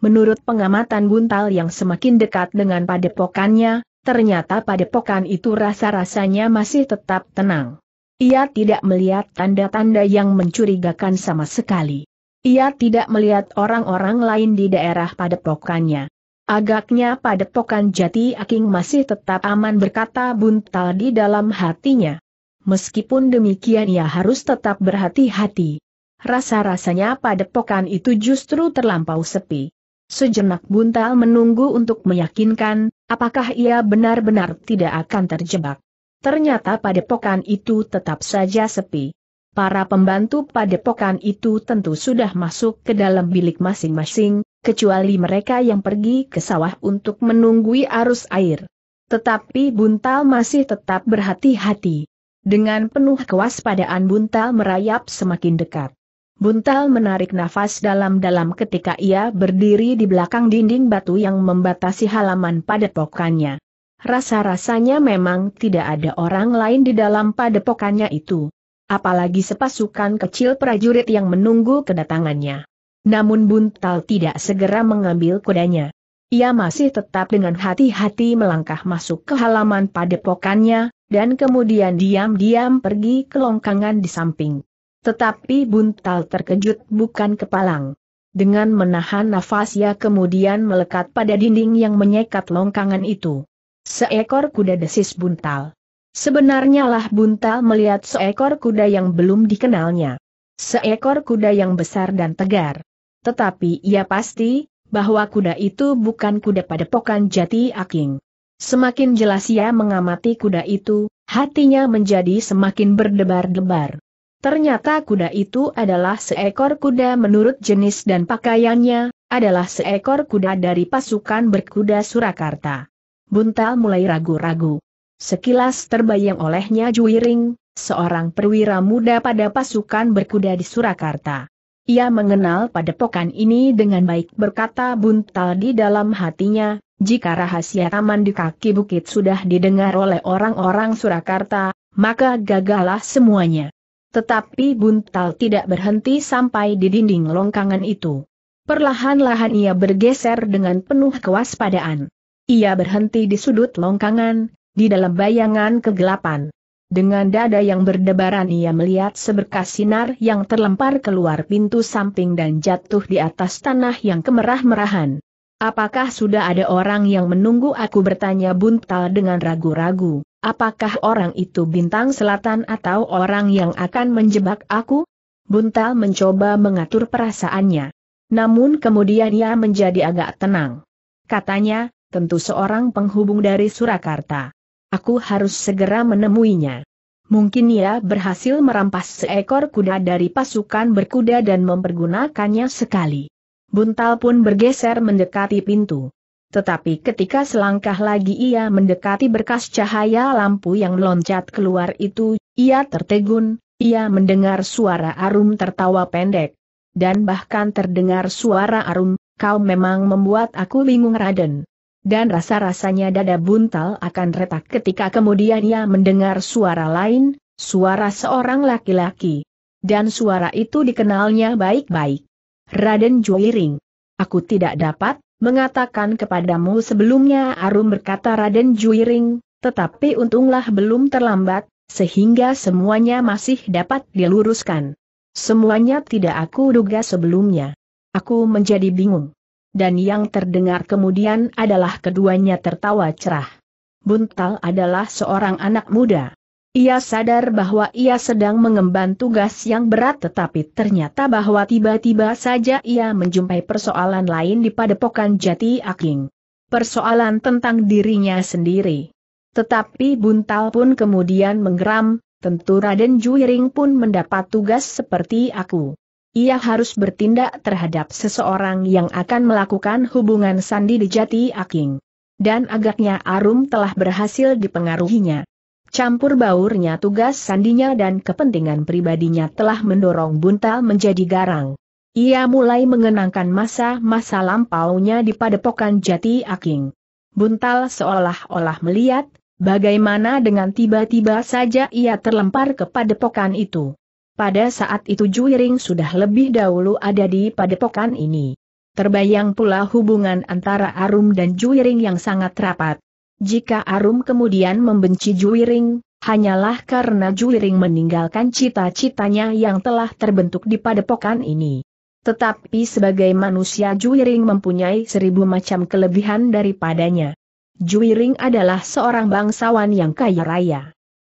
Menurut pengamatan Buntal yang semakin dekat dengan padepokannya, ternyata padepokan itu rasa-rasanya masih tetap tenang. Ia tidak melihat tanda-tanda yang mencurigakan sama sekali. Ia tidak melihat orang-orang lain di daerah padepokannya. Agaknya padepokan jati aking masih tetap aman berkata buntal di dalam hatinya. Meskipun demikian ia harus tetap berhati-hati. Rasa-rasanya padepokan itu justru terlampau sepi. Sejenak buntal menunggu untuk meyakinkan, apakah ia benar-benar tidak akan terjebak. Ternyata padepokan itu tetap saja sepi. Para pembantu padepokan itu tentu sudah masuk ke dalam bilik masing-masing, kecuali mereka yang pergi ke sawah untuk menunggui arus air. Tetapi Buntal masih tetap berhati-hati. Dengan penuh kewaspadaan Buntal merayap semakin dekat. Buntal menarik nafas dalam-dalam ketika ia berdiri di belakang dinding batu yang membatasi halaman padepokannya. Rasa-rasanya memang tidak ada orang lain di dalam padepokannya itu. Apalagi sepasukan kecil prajurit yang menunggu kedatangannya. Namun Buntal tidak segera mengambil kudanya. Ia masih tetap dengan hati-hati melangkah masuk ke halaman padepokannya, dan kemudian diam-diam pergi ke longkangan di samping. Tetapi Buntal terkejut bukan kepalang. Dengan menahan nafas ia kemudian melekat pada dinding yang menyekat longkangan itu. Seekor kuda desis buntal. Sebenarnya lah buntal melihat seekor kuda yang belum dikenalnya. Seekor kuda yang besar dan tegar. Tetapi ia pasti, bahwa kuda itu bukan kuda pada padepokan jati aking. Semakin jelas ia mengamati kuda itu, hatinya menjadi semakin berdebar-debar. Ternyata kuda itu adalah seekor kuda menurut jenis dan pakaiannya, adalah seekor kuda dari pasukan berkuda Surakarta. Buntal mulai ragu-ragu. Sekilas terbayang olehnya Juiring, seorang perwira muda pada pasukan berkuda di Surakarta. Ia mengenal padepokan ini dengan baik berkata buntal di dalam hatinya, jika rahasia taman di kaki bukit sudah didengar oleh orang-orang Surakarta, maka gagalah semuanya. Tetapi buntal tidak berhenti sampai di dinding longkangan itu. Perlahan-lahan ia bergeser dengan penuh kewaspadaan. Ia berhenti di sudut longkangan, di dalam bayangan kegelapan. Dengan dada yang berdebaran ia melihat seberkas sinar yang terlempar keluar pintu samping dan jatuh di atas tanah yang kemerah-merahan. Apakah sudah ada orang yang menunggu aku bertanya buntal dengan ragu-ragu, apakah orang itu bintang selatan atau orang yang akan menjebak aku? Buntal mencoba mengatur perasaannya. Namun kemudian ia menjadi agak tenang. Katanya, tentu seorang penghubung dari Surakarta. Aku harus segera menemuinya. Mungkin ia berhasil merampas seekor kuda dari pasukan berkuda dan mempergunakannya sekali. Buntal pun bergeser mendekati pintu. Tetapi ketika selangkah lagi ia mendekati berkas cahaya lampu yang loncat keluar itu, ia tertegun, ia mendengar suara Arum tertawa pendek. Dan bahkan terdengar suara Arum, kau memang membuat aku bingung Raden dan rasa-rasanya dada buntal akan retak ketika kemudian ia mendengar suara lain, suara seorang laki-laki. Dan suara itu dikenalnya baik-baik. Raden Juiring. Aku tidak dapat mengatakan kepadamu sebelumnya Arum berkata Raden Juiring, tetapi untunglah belum terlambat, sehingga semuanya masih dapat diluruskan. Semuanya tidak aku duga sebelumnya. Aku menjadi bingung dan yang terdengar kemudian adalah keduanya tertawa cerah. Buntal adalah seorang anak muda. Ia sadar bahwa ia sedang mengemban tugas yang berat tetapi ternyata bahwa tiba-tiba saja ia menjumpai persoalan lain di padepokan jati aking. Persoalan tentang dirinya sendiri. Tetapi Buntal pun kemudian menggeram, tentu Raden Juiring pun mendapat tugas seperti aku ia harus bertindak terhadap seseorang yang akan melakukan hubungan sandi di Jati Aking. Dan agaknya Arum telah berhasil dipengaruhinya. Campur baurnya tugas sandinya dan kepentingan pribadinya telah mendorong Buntal menjadi garang. Ia mulai mengenangkan masa-masa lampaunya di padepokan Jati Aking. Buntal seolah-olah melihat, bagaimana dengan tiba-tiba saja ia terlempar ke padepokan itu. Pada saat itu Juiring sudah lebih dahulu ada di padepokan ini. Terbayang pula hubungan antara Arum dan Juiring yang sangat rapat. Jika Arum kemudian membenci Juiring, hanyalah karena Juiring meninggalkan cita-citanya yang telah terbentuk di padepokan ini. Tetapi sebagai manusia Juiring mempunyai seribu macam kelebihan daripadanya. Juiring adalah seorang bangsawan yang kaya raya.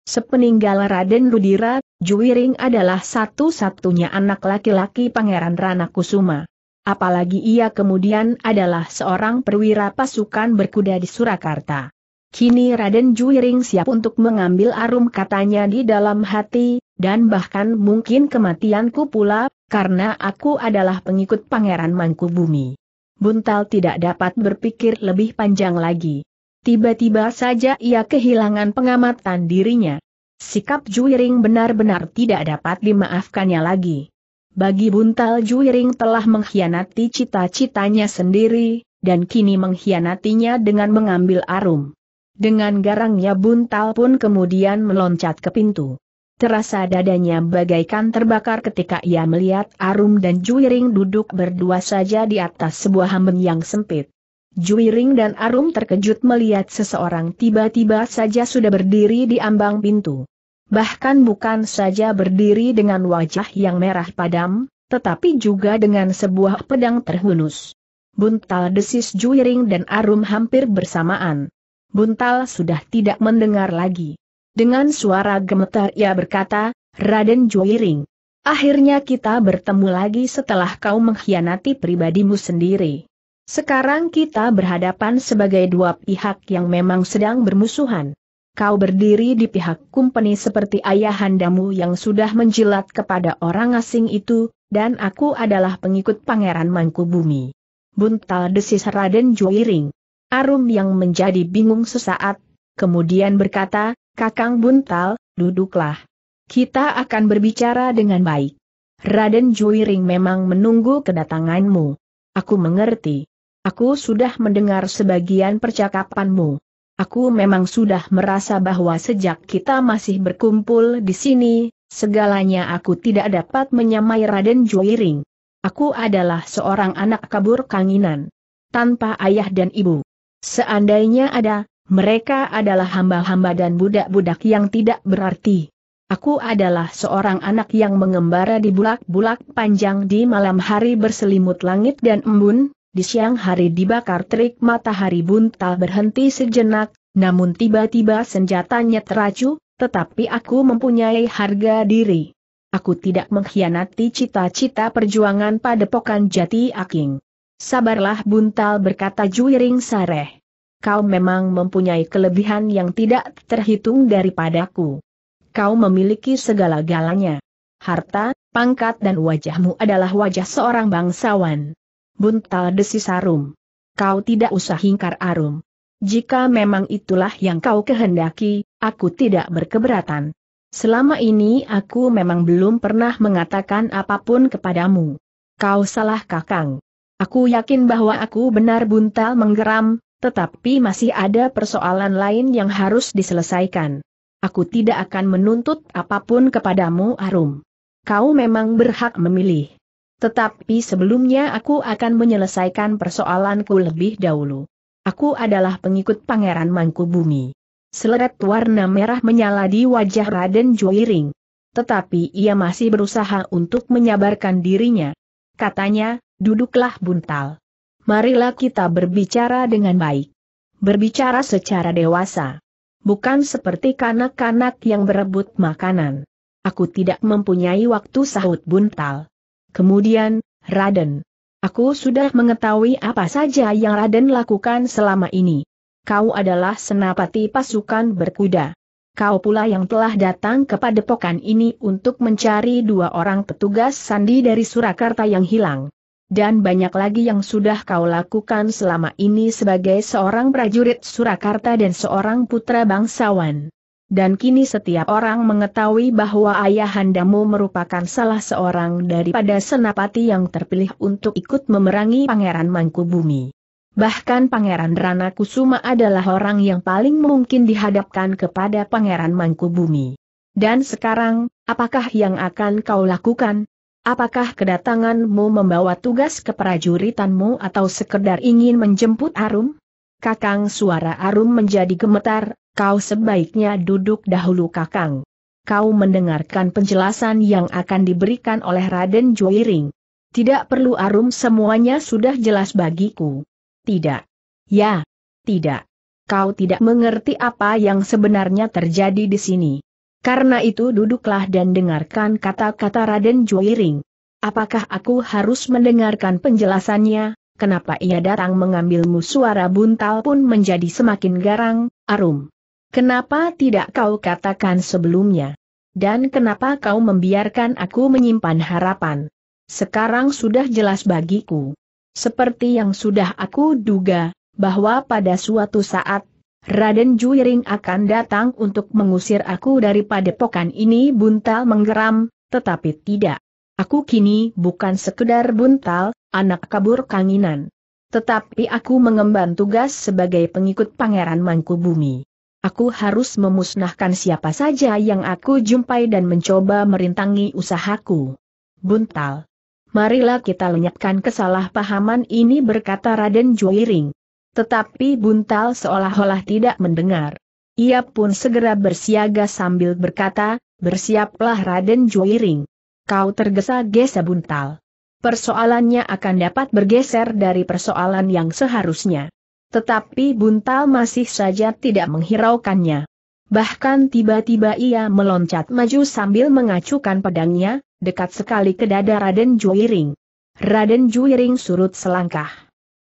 Sepeninggal Raden Ludira. Juwiring adalah satu-satunya anak laki-laki Pangeran Rana Kusuma. Apalagi ia kemudian adalah seorang perwira pasukan berkuda di Surakarta. Kini Raden Juwiring siap untuk mengambil arum katanya di dalam hati, dan bahkan mungkin kematianku pula, karena aku adalah pengikut Pangeran Mangkubumi. Buntal tidak dapat berpikir lebih panjang lagi. Tiba-tiba saja ia kehilangan pengamatan dirinya. Sikap Juiring benar-benar tidak dapat dimaafkannya lagi. Bagi Buntal Juiring telah mengkhianati cita-citanya sendiri, dan kini mengkhianatinya dengan mengambil arum. Dengan garangnya Buntal pun kemudian meloncat ke pintu. Terasa dadanya bagaikan terbakar ketika ia melihat Arum dan Juiring duduk berdua saja di atas sebuah hamben yang sempit. Juiring dan Arum terkejut melihat seseorang tiba-tiba saja sudah berdiri di ambang pintu. Bahkan bukan saja berdiri dengan wajah yang merah padam, tetapi juga dengan sebuah pedang terhunus. Buntal desis Juiring dan Arum hampir bersamaan. Buntal sudah tidak mendengar lagi. Dengan suara gemetar ia berkata, Raden Juiring. Akhirnya kita bertemu lagi setelah kau mengkhianati pribadimu sendiri. Sekarang kita berhadapan sebagai dua pihak yang memang sedang bermusuhan. Kau berdiri di pihak kumpeni seperti ayahandamu yang sudah menjilat kepada orang asing itu, dan aku adalah pengikut Pangeran Mangkubumi. Buntal desis Raden Juiring. Arum yang menjadi bingung sesaat, kemudian berkata, Kakang Buntal, duduklah. Kita akan berbicara dengan baik. Raden Juiring memang menunggu kedatanganmu. Aku mengerti. Aku sudah mendengar sebagian percakapanmu. Aku memang sudah merasa bahwa sejak kita masih berkumpul di sini, segalanya aku tidak dapat menyamai Raden Juiring. Aku adalah seorang anak kabur kanginan. Tanpa ayah dan ibu. Seandainya ada, mereka adalah hamba-hamba dan budak-budak yang tidak berarti. Aku adalah seorang anak yang mengembara di bulak-bulak panjang di malam hari berselimut langit dan embun, di siang hari dibakar terik matahari buntal berhenti sejenak, namun tiba-tiba senjatanya teracu, tetapi aku mempunyai harga diri. Aku tidak mengkhianati cita-cita perjuangan padepokan jati aking. Sabarlah buntal berkata Juiring Sareh. Kau memang mempunyai kelebihan yang tidak terhitung daripadaku. Kau memiliki segala-galanya. Harta, pangkat dan wajahmu adalah wajah seorang bangsawan buntal desi sarum. Kau tidak usah hingkar arum. Jika memang itulah yang kau kehendaki, aku tidak berkeberatan. Selama ini aku memang belum pernah mengatakan apapun kepadamu. Kau salah kakang. Aku yakin bahwa aku benar buntal menggeram, tetapi masih ada persoalan lain yang harus diselesaikan. Aku tidak akan menuntut apapun kepadamu Arum. Kau memang berhak memilih. Tetapi sebelumnya aku akan menyelesaikan persoalanku lebih dahulu. Aku adalah pengikut Pangeran Mangkubumi. Seleret warna merah menyala di wajah Raden Juiring. Tetapi ia masih berusaha untuk menyabarkan dirinya. Katanya, duduklah buntal. Marilah kita berbicara dengan baik. Berbicara secara dewasa. Bukan seperti kanak-kanak yang berebut makanan. Aku tidak mempunyai waktu sahut buntal. Kemudian, Raden. Aku sudah mengetahui apa saja yang Raden lakukan selama ini. Kau adalah senapati pasukan berkuda. Kau pula yang telah datang ke padepokan ini untuk mencari dua orang petugas sandi dari Surakarta yang hilang. Dan banyak lagi yang sudah kau lakukan selama ini sebagai seorang prajurit Surakarta dan seorang putra bangsawan dan kini setiap orang mengetahui bahwa ayahandamu merupakan salah seorang daripada senapati yang terpilih untuk ikut memerangi Pangeran Mangkubumi. Bahkan Pangeran Rana Kusuma adalah orang yang paling mungkin dihadapkan kepada Pangeran Mangkubumi. Dan sekarang, apakah yang akan kau lakukan? Apakah kedatanganmu membawa tugas keprajuritanmu atau sekedar ingin menjemput Arum? Kakang suara Arum menjadi gemetar, Kau sebaiknya duduk dahulu kakang. Kau mendengarkan penjelasan yang akan diberikan oleh Raden Joiring. Tidak perlu arum semuanya sudah jelas bagiku. Tidak. Ya. Tidak. Kau tidak mengerti apa yang sebenarnya terjadi di sini. Karena itu duduklah dan dengarkan kata-kata Raden Joiring. Apakah aku harus mendengarkan penjelasannya? Kenapa ia datang mengambilmu suara buntal pun menjadi semakin garang, arum. Kenapa tidak kau katakan sebelumnya? Dan kenapa kau membiarkan aku menyimpan harapan? Sekarang sudah jelas bagiku. Seperti yang sudah aku duga, bahwa pada suatu saat, Raden Juiring akan datang untuk mengusir aku dari padepokan ini buntal menggeram, tetapi tidak. Aku kini bukan sekedar buntal, anak kabur kanginan. Tetapi aku mengemban tugas sebagai pengikut Pangeran Mangkubumi. Aku harus memusnahkan siapa saja yang aku jumpai dan mencoba merintangi usahaku. Buntal. Marilah kita lenyapkan kesalahpahaman ini berkata Raden Joiring. Tetapi Buntal seolah-olah tidak mendengar. Ia pun segera bersiaga sambil berkata, bersiaplah Raden Joiring. Kau tergesa-gesa Buntal. Persoalannya akan dapat bergeser dari persoalan yang seharusnya. Tetapi Buntal masih saja tidak menghiraukannya. Bahkan tiba-tiba ia meloncat maju sambil mengacukan pedangnya, dekat sekali ke dada Raden Juiring. Raden Juiring surut selangkah.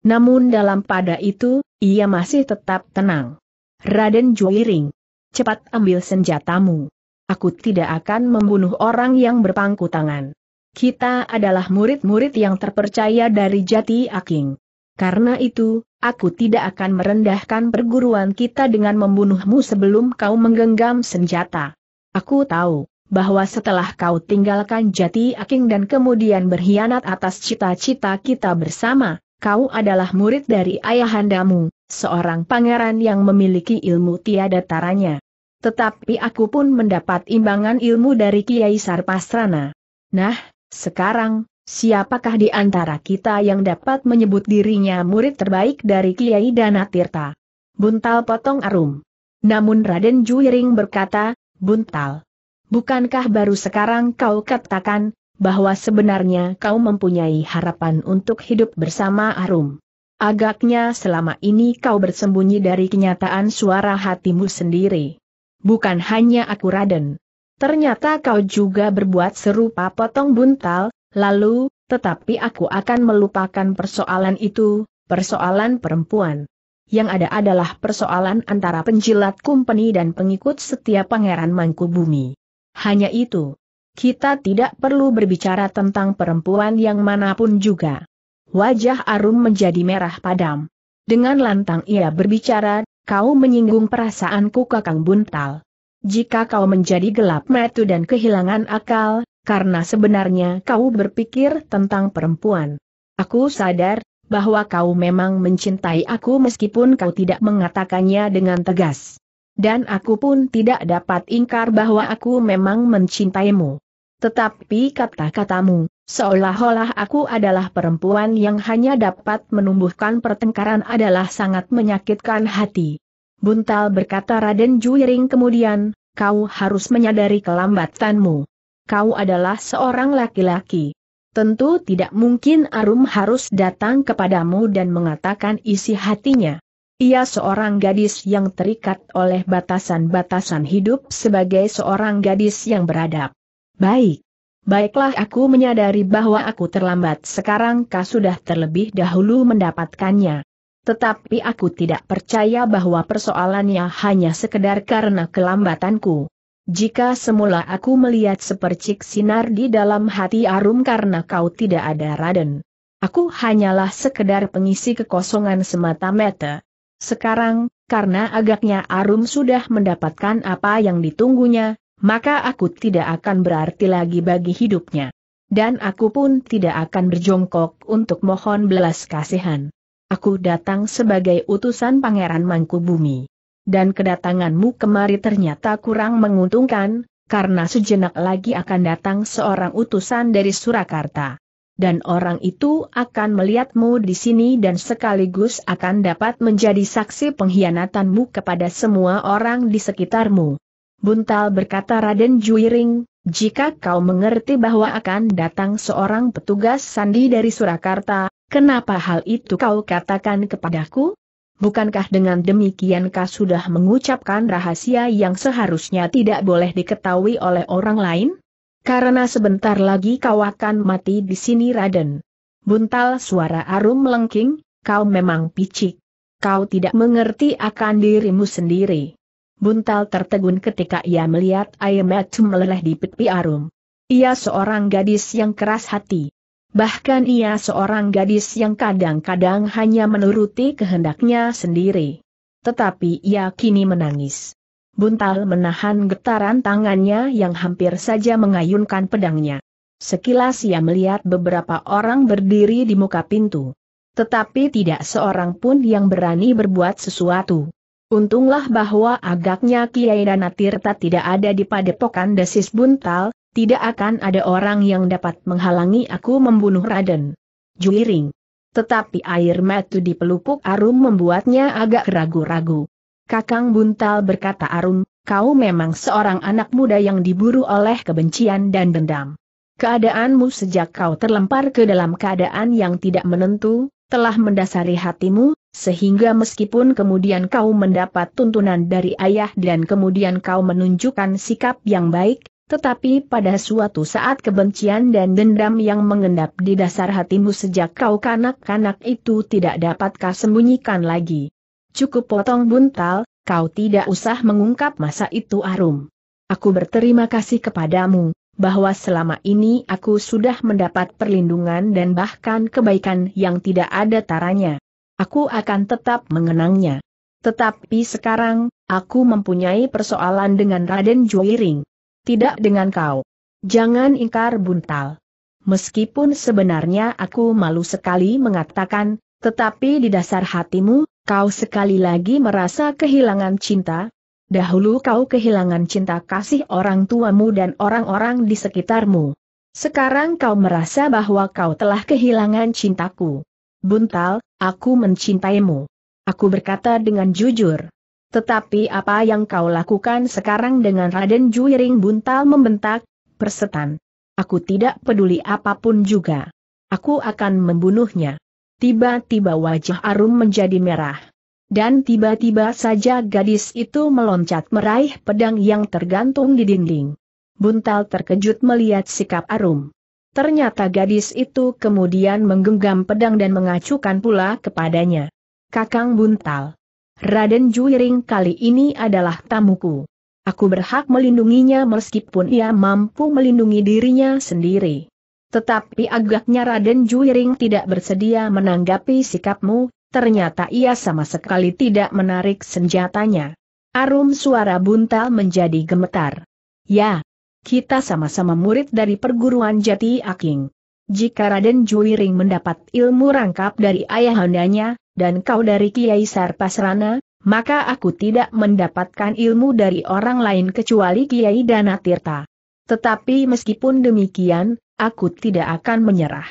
Namun dalam pada itu, ia masih tetap tenang. Raden Juiring, cepat ambil senjatamu. Aku tidak akan membunuh orang yang berpangku tangan. Kita adalah murid-murid yang terpercaya dari Jati Aking. Karena itu, Aku tidak akan merendahkan perguruan kita dengan membunuhmu sebelum kau menggenggam senjata. Aku tahu bahwa setelah kau tinggalkan jati aking dan kemudian berkhianat atas cita-cita kita bersama, kau adalah murid dari ayahandamu, seorang pangeran yang memiliki ilmu tiada taranya. Tetapi aku pun mendapat imbangan ilmu dari Kiai Sarpasrana. Nah, sekarang, Siapakah di antara kita yang dapat menyebut dirinya murid terbaik dari Kiai Dana Tirta? Buntal potong arum. Namun Raden Juiring berkata, Buntal. Bukankah baru sekarang kau katakan, bahwa sebenarnya kau mempunyai harapan untuk hidup bersama Arum? Agaknya selama ini kau bersembunyi dari kenyataan suara hatimu sendiri. Bukan hanya aku Raden. Ternyata kau juga berbuat serupa potong buntal, Lalu, tetapi aku akan melupakan persoalan itu, persoalan perempuan. Yang ada adalah persoalan antara penjilat kumpeni dan pengikut setiap pangeran Mangkubumi. Hanya itu. Kita tidak perlu berbicara tentang perempuan yang manapun juga. Wajah Arum menjadi merah padam. Dengan lantang ia berbicara, kau menyinggung perasaanku kakang buntal. Jika kau menjadi gelap metu dan kehilangan akal, karena sebenarnya kau berpikir tentang perempuan. Aku sadar, bahwa kau memang mencintai aku meskipun kau tidak mengatakannya dengan tegas. Dan aku pun tidak dapat ingkar bahwa aku memang mencintaimu. Tetapi kata-katamu, seolah-olah aku adalah perempuan yang hanya dapat menumbuhkan pertengkaran adalah sangat menyakitkan hati. Buntal berkata Raden Juiring kemudian, kau harus menyadari kelambatanmu kau adalah seorang laki-laki. Tentu tidak mungkin Arum harus datang kepadamu dan mengatakan isi hatinya. Ia seorang gadis yang terikat oleh batasan-batasan hidup sebagai seorang gadis yang beradab. Baik. Baiklah aku menyadari bahwa aku terlambat sekarang kau sudah terlebih dahulu mendapatkannya. Tetapi aku tidak percaya bahwa persoalannya hanya sekedar karena kelambatanku. Jika semula aku melihat sepercik sinar di dalam hati Arum karena kau tidak ada Raden. Aku hanyalah sekedar pengisi kekosongan semata-mata. Sekarang, karena agaknya Arum sudah mendapatkan apa yang ditunggunya, maka aku tidak akan berarti lagi bagi hidupnya. Dan aku pun tidak akan berjongkok untuk mohon belas kasihan. Aku datang sebagai utusan Pangeran Mangkubumi dan kedatanganmu kemari ternyata kurang menguntungkan, karena sejenak lagi akan datang seorang utusan dari Surakarta. Dan orang itu akan melihatmu di sini dan sekaligus akan dapat menjadi saksi pengkhianatanmu kepada semua orang di sekitarmu. Buntal berkata Raden Juiring, jika kau mengerti bahwa akan datang seorang petugas sandi dari Surakarta, kenapa hal itu kau katakan kepadaku? Bukankah dengan demikian kau sudah mengucapkan rahasia yang seharusnya tidak boleh diketahui oleh orang lain? Karena sebentar lagi kau akan mati di sini Raden. Buntal suara Arum melengking, kau memang picik. Kau tidak mengerti akan dirimu sendiri. Buntal tertegun ketika ia melihat Ayamatu meleleh di pipi Arum. Ia seorang gadis yang keras hati. Bahkan ia seorang gadis yang kadang-kadang hanya menuruti kehendaknya sendiri. Tetapi ia kini menangis. Buntal menahan getaran tangannya yang hampir saja mengayunkan pedangnya. Sekilas ia melihat beberapa orang berdiri di muka pintu. Tetapi tidak seorang pun yang berani berbuat sesuatu. Untunglah bahwa agaknya Kiai Danatirta tidak ada di padepokan Desis Buntal, tidak akan ada orang yang dapat menghalangi aku membunuh Raden. Juiring. Tetapi air matu di pelupuk Arum membuatnya agak ragu-ragu. Kakang Buntal berkata Arum, kau memang seorang anak muda yang diburu oleh kebencian dan dendam. Keadaanmu sejak kau terlempar ke dalam keadaan yang tidak menentu, telah mendasari hatimu, sehingga meskipun kemudian kau mendapat tuntunan dari ayah dan kemudian kau menunjukkan sikap yang baik, tetapi pada suatu saat kebencian dan dendam yang mengendap di dasar hatimu sejak kau kanak-kanak itu tidak dapat kau sembunyikan lagi. Cukup potong buntal, kau tidak usah mengungkap masa itu arum. Aku berterima kasih kepadamu, bahwa selama ini aku sudah mendapat perlindungan dan bahkan kebaikan yang tidak ada taranya. Aku akan tetap mengenangnya. Tetapi sekarang, aku mempunyai persoalan dengan Raden Joiring tidak dengan kau. Jangan ingkar buntal. Meskipun sebenarnya aku malu sekali mengatakan, tetapi di dasar hatimu, kau sekali lagi merasa kehilangan cinta. Dahulu kau kehilangan cinta kasih orang tuamu dan orang-orang di sekitarmu. Sekarang kau merasa bahwa kau telah kehilangan cintaku. Buntal, aku mencintaimu. Aku berkata dengan jujur. Tetapi apa yang kau lakukan sekarang dengan Raden Juiring buntal membentak, persetan. Aku tidak peduli apapun juga. Aku akan membunuhnya. Tiba-tiba wajah Arum menjadi merah. Dan tiba-tiba saja gadis itu meloncat meraih pedang yang tergantung di dinding. Buntal terkejut melihat sikap Arum. Ternyata gadis itu kemudian menggenggam pedang dan mengacukan pula kepadanya. Kakang Buntal. Raden Juiring kali ini adalah tamuku. Aku berhak melindunginya meskipun ia mampu melindungi dirinya sendiri. Tetapi agaknya Raden Juiring tidak bersedia menanggapi sikapmu, ternyata ia sama sekali tidak menarik senjatanya. Arum suara buntal menjadi gemetar. Ya, kita sama-sama murid dari perguruan jati aking. Jika Raden Juiring mendapat ilmu rangkap dari ayahandanya, dan kau dari Kiai Sarpasrana, maka aku tidak mendapatkan ilmu dari orang lain kecuali Kiai Danatirta. Tetapi meskipun demikian, aku tidak akan menyerah.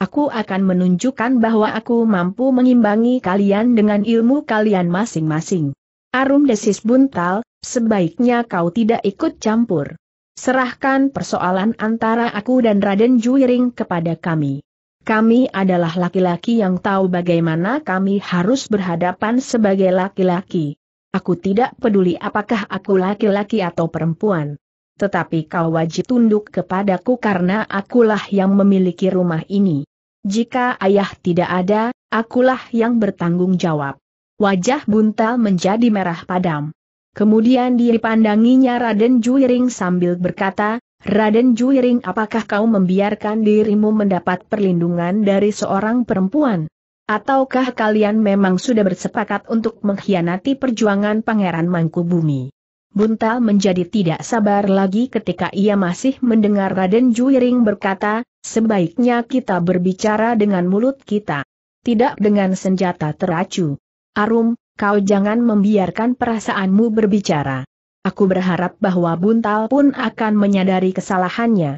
Aku akan menunjukkan bahwa aku mampu mengimbangi kalian dengan ilmu kalian masing-masing. Arum desis buntal, sebaiknya kau tidak ikut campur. Serahkan persoalan antara aku dan Raden Juiring kepada kami. Kami adalah laki-laki yang tahu bagaimana kami harus berhadapan sebagai laki-laki. Aku tidak peduli apakah aku laki-laki atau perempuan. Tetapi kau wajib tunduk kepadaku karena akulah yang memiliki rumah ini. Jika ayah tidak ada, akulah yang bertanggung jawab. Wajah buntal menjadi merah padam. Kemudian dia dipandanginya Raden Juiring sambil berkata, Raden Juiring apakah kau membiarkan dirimu mendapat perlindungan dari seorang perempuan? Ataukah kalian memang sudah bersepakat untuk mengkhianati perjuangan Pangeran Mangkubumi? Buntal menjadi tidak sabar lagi ketika ia masih mendengar Raden Juiring berkata, sebaiknya kita berbicara dengan mulut kita. Tidak dengan senjata teracu. Arum, kau jangan membiarkan perasaanmu berbicara. Aku berharap bahwa Buntal pun akan menyadari kesalahannya.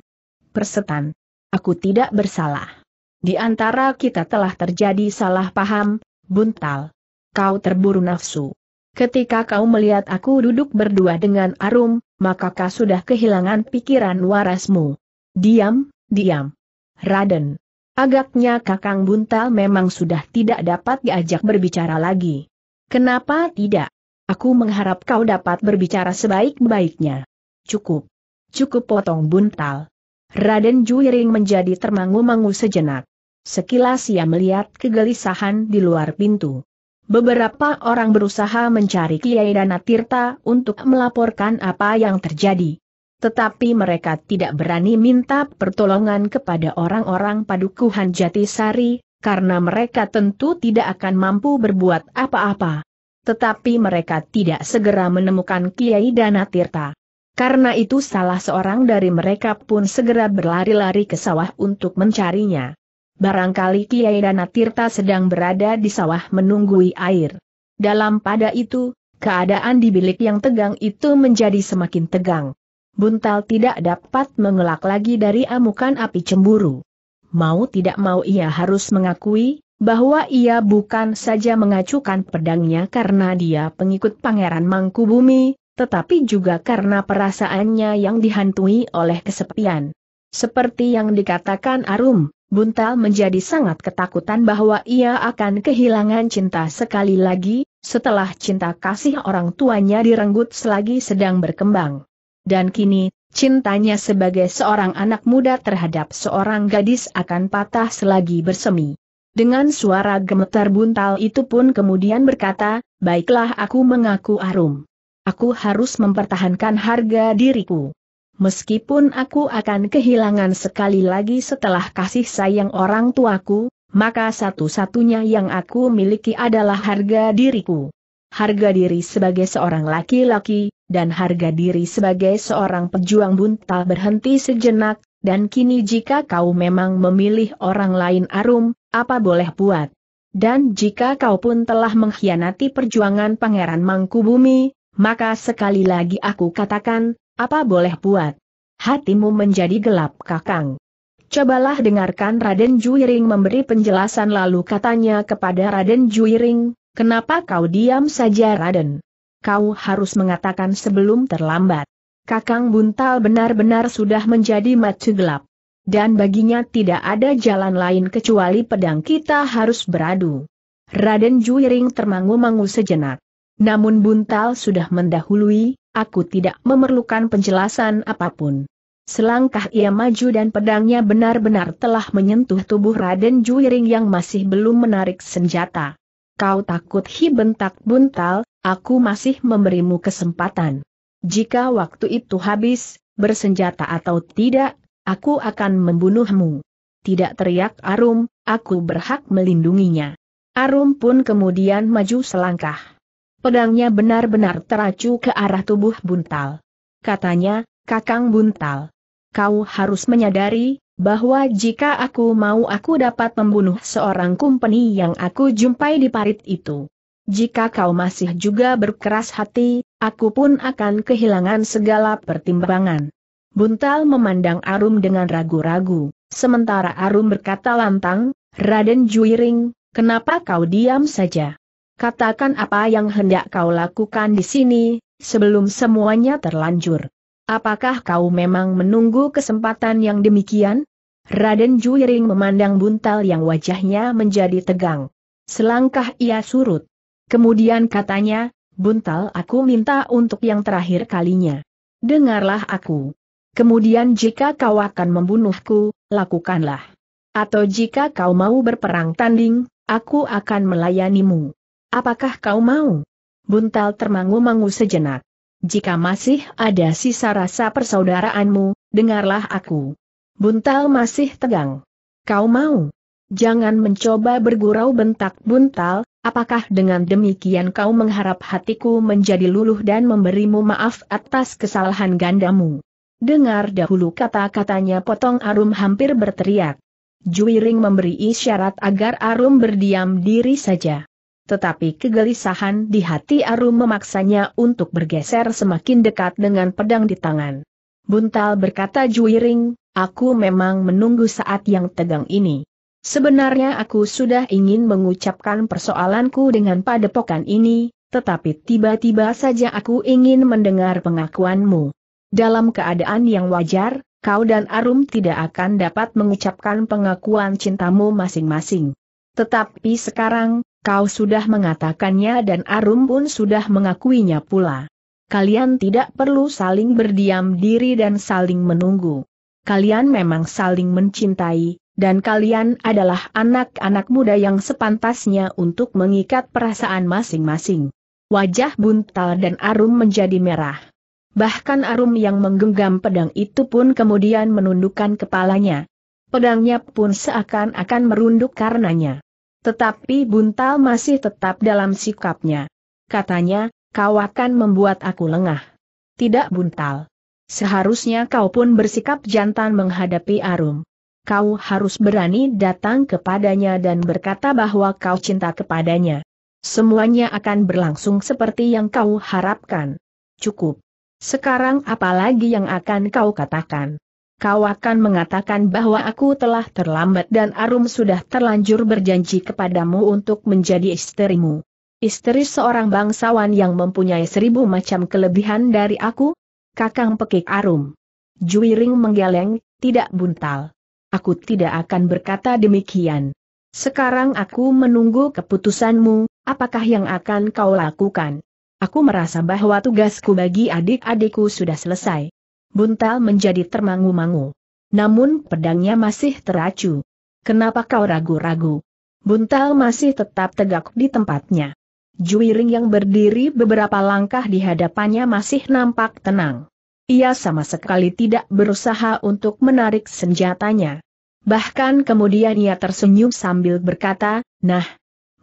Persetan. Aku tidak bersalah. Di antara kita telah terjadi salah paham, Buntal. Kau terburu nafsu. Ketika kau melihat aku duduk berdua dengan Arum, maka kau sudah kehilangan pikiran warasmu. Diam, diam. Raden. Agaknya Kakang Buntal memang sudah tidak dapat diajak berbicara lagi. Kenapa tidak? Aku mengharap kau dapat berbicara sebaik-baiknya. Cukup. Cukup potong buntal. Raden Juiring menjadi termangu-mangu sejenak. Sekilas ia melihat kegelisahan di luar pintu. Beberapa orang berusaha mencari Kiai Dana Tirta untuk melaporkan apa yang terjadi. Tetapi mereka tidak berani minta pertolongan kepada orang-orang Padukuhan Jatisari, karena mereka tentu tidak akan mampu berbuat apa-apa tetapi mereka tidak segera menemukan Kiai Danatirta. Karena itu salah seorang dari mereka pun segera berlari-lari ke sawah untuk mencarinya. Barangkali Kiai Danatirta sedang berada di sawah menunggui air. Dalam pada itu, keadaan di bilik yang tegang itu menjadi semakin tegang. Buntal tidak dapat mengelak lagi dari amukan api cemburu. Mau tidak mau ia harus mengakui, bahwa ia bukan saja mengacukan pedangnya karena dia pengikut Pangeran Mangkubumi, tetapi juga karena perasaannya yang dihantui oleh kesepian. Seperti yang dikatakan Arum, Buntal menjadi sangat ketakutan bahwa ia akan kehilangan cinta sekali lagi, setelah cinta kasih orang tuanya direnggut selagi sedang berkembang. Dan kini, cintanya sebagai seorang anak muda terhadap seorang gadis akan patah selagi bersemi. Dengan suara gemetar buntal itu pun kemudian berkata, baiklah aku mengaku arum. Aku harus mempertahankan harga diriku. Meskipun aku akan kehilangan sekali lagi setelah kasih sayang orang tuaku, maka satu-satunya yang aku miliki adalah harga diriku. Harga diri sebagai seorang laki-laki, dan harga diri sebagai seorang pejuang buntal berhenti sejenak, dan kini jika kau memang memilih orang lain Arum, apa boleh buat? Dan jika kau pun telah mengkhianati perjuangan Pangeran Mangkubumi, maka sekali lagi aku katakan, apa boleh buat? Hatimu menjadi gelap kakang. Cobalah dengarkan Raden Juiring memberi penjelasan lalu katanya kepada Raden Juiring, kenapa kau diam saja Raden? Kau harus mengatakan sebelum terlambat. Kakang Buntal benar-benar sudah menjadi mata gelap. Dan baginya tidak ada jalan lain kecuali pedang kita harus beradu. Raden Juiring termangu-mangu sejenak. Namun Buntal sudah mendahului, aku tidak memerlukan penjelasan apapun. Selangkah ia maju dan pedangnya benar-benar telah menyentuh tubuh Raden Juiring yang masih belum menarik senjata. Kau takut hi bentak buntal, aku masih memberimu kesempatan. Jika waktu itu habis, bersenjata atau tidak, aku akan membunuhmu. Tidak teriak Arum, aku berhak melindunginya. Arum pun kemudian maju selangkah. Pedangnya benar-benar teracu ke arah tubuh Buntal. Katanya, Kakang Buntal. Kau harus menyadari, bahwa jika aku mau aku dapat membunuh seorang kumpeni yang aku jumpai di parit itu. Jika kau masih juga berkeras hati, aku pun akan kehilangan segala pertimbangan. Buntal memandang Arum dengan ragu-ragu, sementara Arum berkata lantang, Raden Juiring, kenapa kau diam saja? Katakan apa yang hendak kau lakukan di sini, sebelum semuanya terlanjur. Apakah kau memang menunggu kesempatan yang demikian? Raden Juiring memandang buntal yang wajahnya menjadi tegang. Selangkah ia surut. Kemudian katanya, buntal aku minta untuk yang terakhir kalinya. Dengarlah aku. Kemudian jika kau akan membunuhku, lakukanlah. Atau jika kau mau berperang tanding, aku akan melayanimu. Apakah kau mau? Buntal termangu-mangu sejenak. Jika masih ada sisa rasa persaudaraanmu, dengarlah aku. Buntal masih tegang. Kau mau? Jangan mencoba bergurau bentak buntal, apakah dengan demikian kau mengharap hatiku menjadi luluh dan memberimu maaf atas kesalahan gandamu? Dengar dahulu kata-katanya potong Arum hampir berteriak. Juiring memberi isyarat agar Arum berdiam diri saja. Tetapi kegelisahan di hati Arum memaksanya untuk bergeser semakin dekat dengan pedang di tangan. Buntal berkata Juiring, aku memang menunggu saat yang tegang ini. Sebenarnya aku sudah ingin mengucapkan persoalanku dengan padepokan ini, tetapi tiba-tiba saja aku ingin mendengar pengakuanmu. Dalam keadaan yang wajar, kau dan Arum tidak akan dapat mengucapkan pengakuan cintamu masing-masing. Tetapi sekarang, kau sudah mengatakannya dan Arum pun sudah mengakuinya pula. Kalian tidak perlu saling berdiam diri dan saling menunggu. Kalian memang saling mencintai, dan kalian adalah anak-anak muda yang sepantasnya untuk mengikat perasaan masing-masing. Wajah buntal dan arum menjadi merah. Bahkan arum yang menggenggam pedang itu pun kemudian menundukkan kepalanya. Pedangnya pun seakan-akan merunduk karenanya. Tetapi buntal masih tetap dalam sikapnya. Katanya, kau akan membuat aku lengah. Tidak buntal. Seharusnya kau pun bersikap jantan menghadapi arum kau harus berani datang kepadanya dan berkata bahwa kau cinta kepadanya. Semuanya akan berlangsung seperti yang kau harapkan. Cukup. Sekarang apa lagi yang akan kau katakan? Kau akan mengatakan bahwa aku telah terlambat dan Arum sudah terlanjur berjanji kepadamu untuk menjadi istrimu. Istri seorang bangsawan yang mempunyai seribu macam kelebihan dari aku? Kakang pekik Arum. Juiring menggeleng, tidak buntal aku tidak akan berkata demikian. Sekarang aku menunggu keputusanmu, apakah yang akan kau lakukan? Aku merasa bahwa tugasku bagi adik-adikku sudah selesai. Buntal menjadi termangu-mangu. Namun pedangnya masih teracu. Kenapa kau ragu-ragu? Buntal masih tetap tegak di tempatnya. Juiring yang berdiri beberapa langkah di hadapannya masih nampak tenang. Ia sama sekali tidak berusaha untuk menarik senjatanya. Bahkan kemudian ia tersenyum sambil berkata, Nah,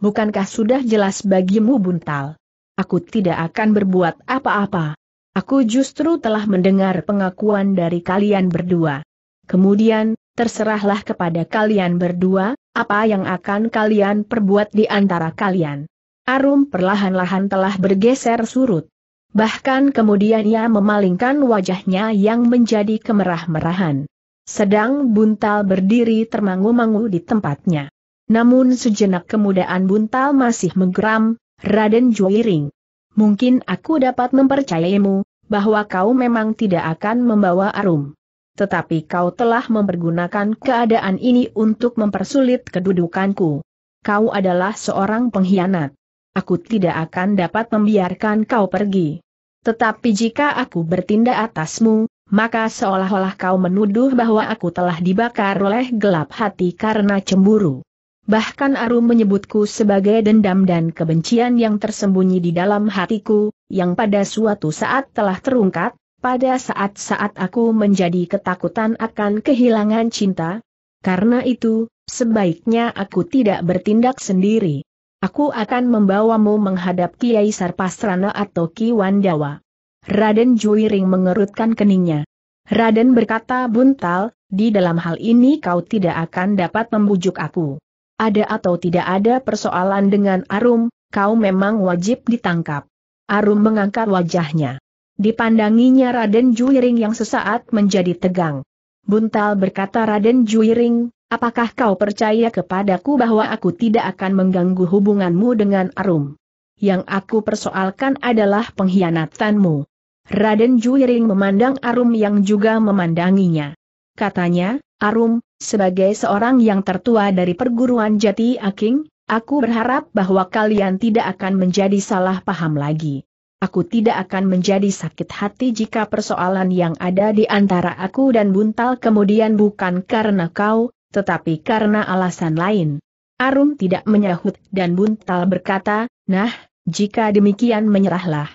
bukankah sudah jelas bagimu buntal? Aku tidak akan berbuat apa-apa. Aku justru telah mendengar pengakuan dari kalian berdua. Kemudian, terserahlah kepada kalian berdua, apa yang akan kalian perbuat di antara kalian. Arum perlahan-lahan telah bergeser surut. Bahkan kemudian ia memalingkan wajahnya yang menjadi kemerah-merahan. Sedang buntal berdiri termangu-mangu di tempatnya. Namun sejenak kemudian buntal masih menggeram, Raden Juwiring, Mungkin aku dapat mempercayaimu, bahwa kau memang tidak akan membawa arum tetapi kau telah mempergunakan keadaan ini untuk mempersulit kedudukanku. Kau adalah seorang pengkhianat aku tidak akan dapat membiarkan kau pergi. Tetapi jika aku bertindak atasmu, maka seolah-olah kau menuduh bahwa aku telah dibakar oleh gelap hati karena cemburu. Bahkan Arum menyebutku sebagai dendam dan kebencian yang tersembunyi di dalam hatiku, yang pada suatu saat telah terungkap, pada saat-saat aku menjadi ketakutan akan kehilangan cinta. Karena itu, sebaiknya aku tidak bertindak sendiri. Aku akan membawamu menghadap Kiai Sarpasrana atau Ki Wandawa. Raden Juiring mengerutkan keningnya. Raden berkata buntal, di dalam hal ini kau tidak akan dapat membujuk aku. Ada atau tidak ada persoalan dengan Arum, kau memang wajib ditangkap. Arum mengangkat wajahnya. Dipandanginya Raden Juiring yang sesaat menjadi tegang. Buntal berkata Raden Juiring, Apakah kau percaya kepadaku bahwa aku tidak akan mengganggu hubunganmu dengan Arum? Yang aku persoalkan adalah pengkhianatanmu. Raden Juiring memandang Arum yang juga memandanginya. Katanya, Arum, sebagai seorang yang tertua dari perguruan Jati Aking, aku berharap bahwa kalian tidak akan menjadi salah paham lagi. Aku tidak akan menjadi sakit hati jika persoalan yang ada di antara aku dan Buntal kemudian bukan karena kau, tetapi karena alasan lain. Arum tidak menyahut dan buntal berkata, nah, jika demikian menyerahlah.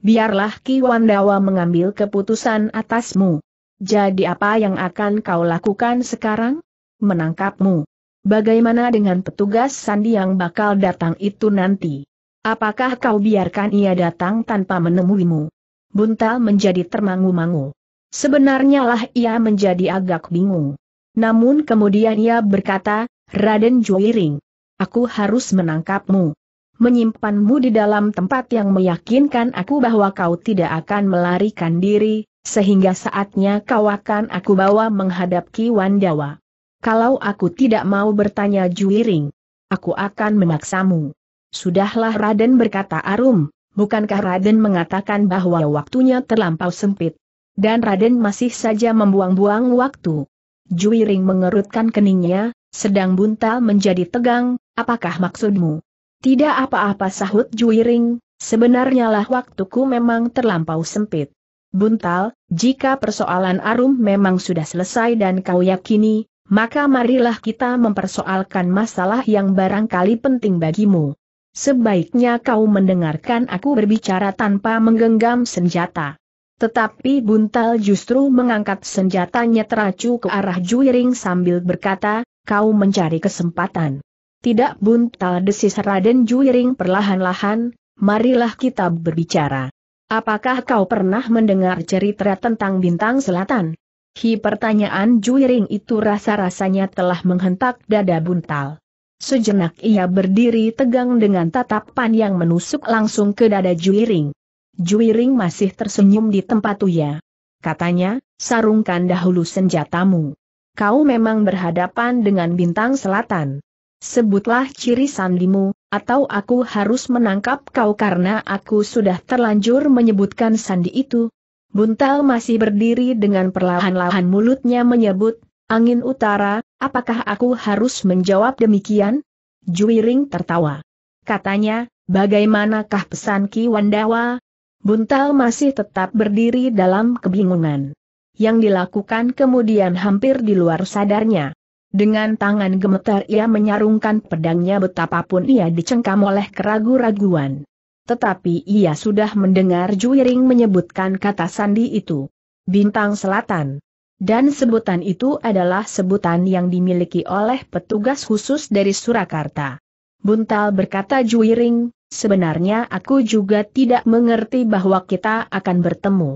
Biarlah Ki Wandawa mengambil keputusan atasmu. Jadi apa yang akan kau lakukan sekarang? Menangkapmu. Bagaimana dengan petugas sandi yang bakal datang itu nanti? Apakah kau biarkan ia datang tanpa menemuimu? Buntal menjadi termangu-mangu. Sebenarnya lah ia menjadi agak bingung. Namun kemudian ia berkata, Raden Juiring, aku harus menangkapmu. Menyimpanmu di dalam tempat yang meyakinkan aku bahwa kau tidak akan melarikan diri, sehingga saatnya kau akan aku bawa menghadap Wandawa. Kalau aku tidak mau bertanya Juiring, aku akan memaksamu. Sudahlah Raden berkata Arum, bukankah Raden mengatakan bahwa waktunya terlampau sempit? Dan Raden masih saja membuang-buang waktu. Juiring mengerutkan keningnya, sedang buntal menjadi tegang, apakah maksudmu? Tidak apa-apa sahut Juiring, sebenarnya lah waktuku memang terlampau sempit. Buntal, jika persoalan Arum memang sudah selesai dan kau yakini, maka marilah kita mempersoalkan masalah yang barangkali penting bagimu. Sebaiknya kau mendengarkan aku berbicara tanpa menggenggam senjata. Tetapi Buntal justru mengangkat senjatanya teracu ke arah Juiring sambil berkata, kau mencari kesempatan. Tidak Buntal desis Raden Juiring perlahan-lahan, marilah kita berbicara. Apakah kau pernah mendengar cerita tentang bintang selatan? Hi pertanyaan Juiring itu rasa-rasanya telah menghentak dada Buntal. Sejenak ia berdiri tegang dengan tatapan yang menusuk langsung ke dada Juiring. Juiring masih tersenyum di tempat Uya. Katanya, sarungkan dahulu senjatamu. Kau memang berhadapan dengan bintang selatan. Sebutlah ciri sandimu, atau aku harus menangkap kau karena aku sudah terlanjur menyebutkan sandi itu. Buntal masih berdiri dengan perlahan-lahan mulutnya menyebut, angin utara, apakah aku harus menjawab demikian? Juiring tertawa. Katanya, bagaimanakah pesan Ki Wandawa, Buntal masih tetap berdiri dalam kebingungan. Yang dilakukan kemudian hampir di luar sadarnya. Dengan tangan gemetar ia menyarungkan pedangnya betapapun ia dicengkam oleh keragu-raguan. Tetapi ia sudah mendengar Juiring menyebutkan kata sandi itu. Bintang Selatan. Dan sebutan itu adalah sebutan yang dimiliki oleh petugas khusus dari Surakarta. Buntal berkata Juiring, Sebenarnya aku juga tidak mengerti bahwa kita akan bertemu.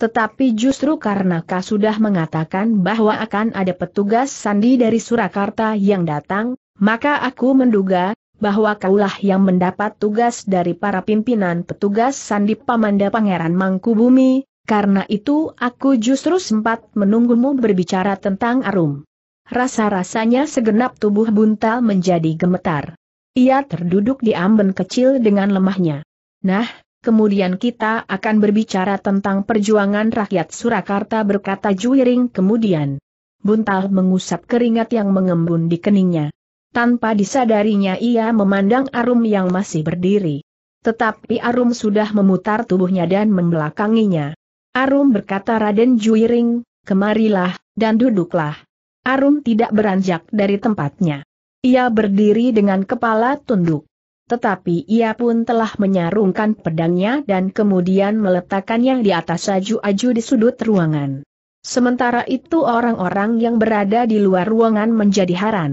Tetapi justru karena kau sudah mengatakan bahwa akan ada petugas sandi dari Surakarta yang datang, maka aku menduga bahwa kaulah yang mendapat tugas dari para pimpinan petugas sandi Pamanda Pangeran Mangkubumi, karena itu aku justru sempat menunggumu berbicara tentang Arum. Rasa-rasanya segenap tubuh buntal menjadi gemetar. Ia terduduk di amben kecil dengan lemahnya. Nah, kemudian kita akan berbicara tentang perjuangan rakyat Surakarta berkata Juiring kemudian. Buntal mengusap keringat yang mengembun di keningnya. Tanpa disadarinya ia memandang Arum yang masih berdiri. Tetapi Arum sudah memutar tubuhnya dan membelakanginya. Arum berkata Raden Juiring, kemarilah, dan duduklah. Arum tidak beranjak dari tempatnya. Ia berdiri dengan kepala tunduk. Tetapi ia pun telah menyarungkan pedangnya dan kemudian meletakkan yang di atas aju-aju di sudut ruangan. Sementara itu orang-orang yang berada di luar ruangan menjadi haran.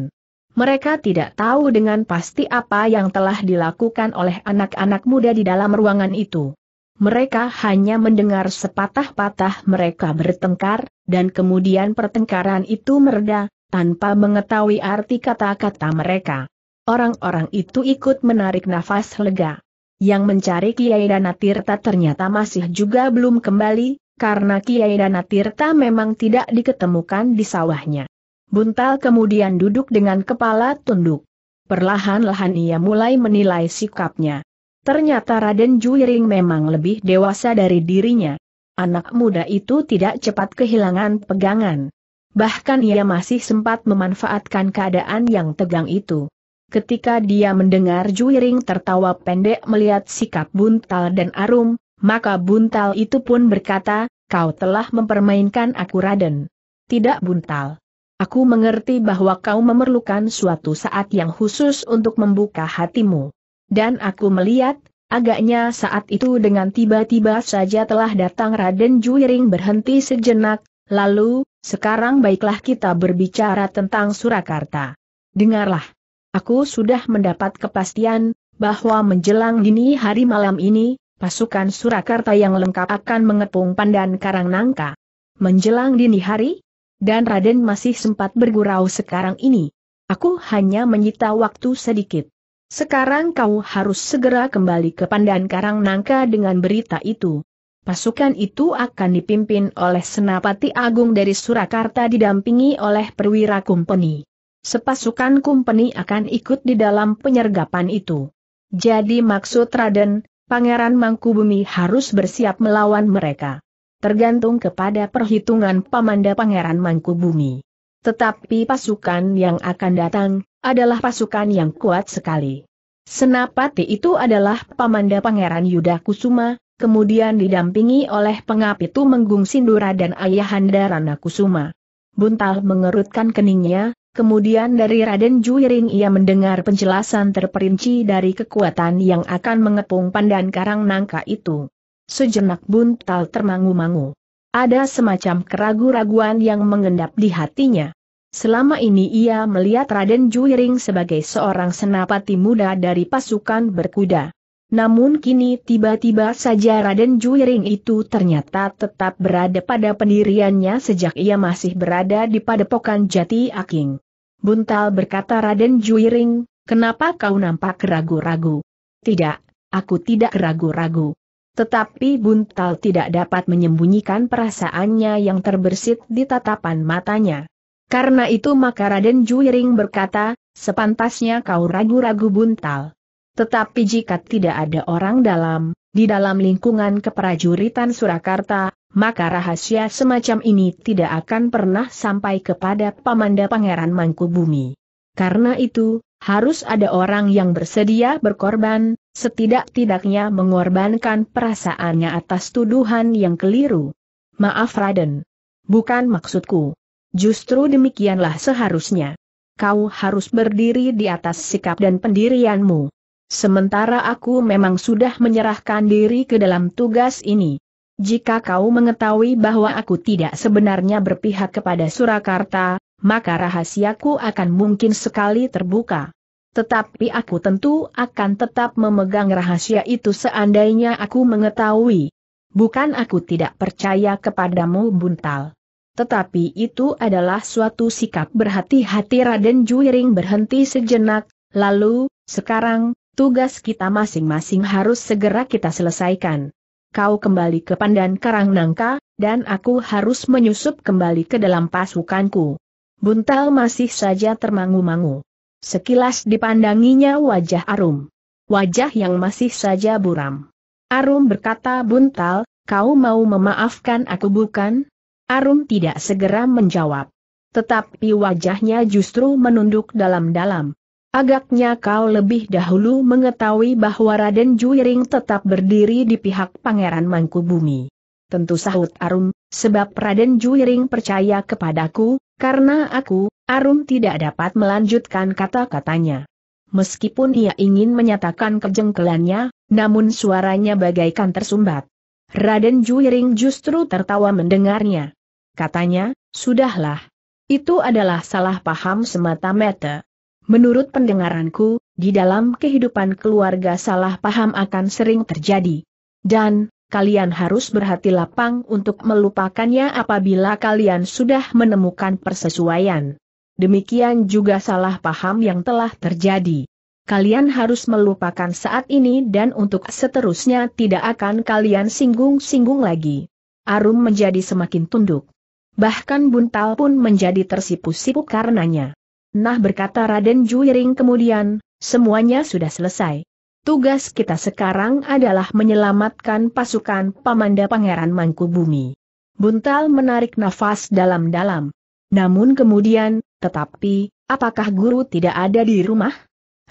Mereka tidak tahu dengan pasti apa yang telah dilakukan oleh anak-anak muda di dalam ruangan itu. Mereka hanya mendengar sepatah-patah mereka bertengkar, dan kemudian pertengkaran itu meredah, tanpa mengetahui arti kata-kata mereka. Orang-orang itu ikut menarik nafas lega. Yang mencari Kiai Danatirta ternyata masih juga belum kembali, karena Kiai Danatirta memang tidak diketemukan di sawahnya. Buntal kemudian duduk dengan kepala tunduk. Perlahan-lahan ia mulai menilai sikapnya. Ternyata Raden Juiring memang lebih dewasa dari dirinya. Anak muda itu tidak cepat kehilangan pegangan bahkan ia masih sempat memanfaatkan keadaan yang tegang itu. Ketika dia mendengar Juiring tertawa pendek melihat sikap buntal dan arum, maka buntal itu pun berkata, kau telah mempermainkan aku Raden. Tidak buntal. Aku mengerti bahwa kau memerlukan suatu saat yang khusus untuk membuka hatimu. Dan aku melihat, agaknya saat itu dengan tiba-tiba saja telah datang Raden Juiring berhenti sejenak, lalu, sekarang baiklah kita berbicara tentang Surakarta. Dengarlah. Aku sudah mendapat kepastian, bahwa menjelang dini hari malam ini, pasukan Surakarta yang lengkap akan mengepung Pandan karang nangka. Menjelang dini hari? Dan Raden masih sempat bergurau sekarang ini. Aku hanya menyita waktu sedikit. Sekarang kau harus segera kembali ke Pandan karang nangka dengan berita itu. Pasukan itu akan dipimpin oleh Senapati Agung dari Surakarta didampingi oleh perwira kumpeni. Sepasukan kumpeni akan ikut di dalam penyergapan itu. Jadi maksud Raden, Pangeran Mangkubumi harus bersiap melawan mereka. Tergantung kepada perhitungan pamanda Pangeran Mangkubumi. Tetapi pasukan yang akan datang, adalah pasukan yang kuat sekali. Senapati itu adalah pamanda Pangeran Yudhakusuma. Kusuma, kemudian didampingi oleh pengapitu Menggung Sindura dan Ayahanda Rana Kusuma. Buntal mengerutkan keningnya, kemudian dari Raden Juiring ia mendengar penjelasan terperinci dari kekuatan yang akan mengepung pandan karang nangka itu. Sejenak Buntal termangu-mangu. Ada semacam keraguan raguan yang mengendap di hatinya. Selama ini ia melihat Raden Juiring sebagai seorang senapati muda dari pasukan berkuda. Namun kini tiba-tiba saja Raden Juiring itu ternyata tetap berada pada pendiriannya sejak ia masih berada di padepokan Jati Aking. Buntal berkata Raden Juiring, kenapa kau nampak ragu-ragu? Tidak, aku tidak ragu-ragu. Tetapi Buntal tidak dapat menyembunyikan perasaannya yang terbersit di tatapan matanya. Karena itu maka Raden Juiring berkata, sepantasnya kau ragu-ragu Buntal. Tetapi jika tidak ada orang dalam, di dalam lingkungan keprajuritan Surakarta, maka rahasia semacam ini tidak akan pernah sampai kepada pamanda pangeran Mangkubumi. Karena itu, harus ada orang yang bersedia berkorban, setidak-tidaknya mengorbankan perasaannya atas tuduhan yang keliru. Maaf Raden. Bukan maksudku. Justru demikianlah seharusnya. Kau harus berdiri di atas sikap dan pendirianmu. Sementara aku memang sudah menyerahkan diri ke dalam tugas ini. Jika kau mengetahui bahwa aku tidak sebenarnya berpihak kepada Surakarta, maka rahasiaku akan mungkin sekali terbuka. Tetapi aku tentu akan tetap memegang rahasia itu seandainya aku mengetahui. Bukan aku tidak percaya kepadamu buntal. Tetapi itu adalah suatu sikap berhati-hati Raden Juiring berhenti sejenak, lalu, sekarang, tugas kita masing-masing harus segera kita selesaikan. Kau kembali ke Pandan Karang Nangka, dan aku harus menyusup kembali ke dalam pasukanku. Buntal masih saja termangu-mangu. Sekilas dipandanginya wajah Arum. Wajah yang masih saja buram. Arum berkata Buntal, kau mau memaafkan aku bukan? Arum tidak segera menjawab. Tetapi wajahnya justru menunduk dalam-dalam. Agaknya kau lebih dahulu mengetahui bahwa Raden Juiring tetap berdiri di pihak Pangeran Mangkubumi. Tentu sahut Arum, sebab Raden Juiring percaya kepadaku, karena aku, Arum tidak dapat melanjutkan kata-katanya. Meskipun ia ingin menyatakan kejengkelannya, namun suaranya bagaikan tersumbat. Raden Juiring justru tertawa mendengarnya. Katanya, sudahlah. Itu adalah salah paham semata-mata. Menurut pendengaranku, di dalam kehidupan keluarga salah paham akan sering terjadi. Dan, kalian harus berhati lapang untuk melupakannya apabila kalian sudah menemukan persesuaian. Demikian juga salah paham yang telah terjadi. Kalian harus melupakan saat ini dan untuk seterusnya tidak akan kalian singgung-singgung lagi. Arum menjadi semakin tunduk. Bahkan buntal pun menjadi tersipu-sipu karenanya. Nah berkata Raden Juiring kemudian, semuanya sudah selesai. Tugas kita sekarang adalah menyelamatkan pasukan Pamanda Pangeran Mangkubumi. Buntal menarik nafas dalam-dalam. Namun kemudian, tetapi, apakah guru tidak ada di rumah?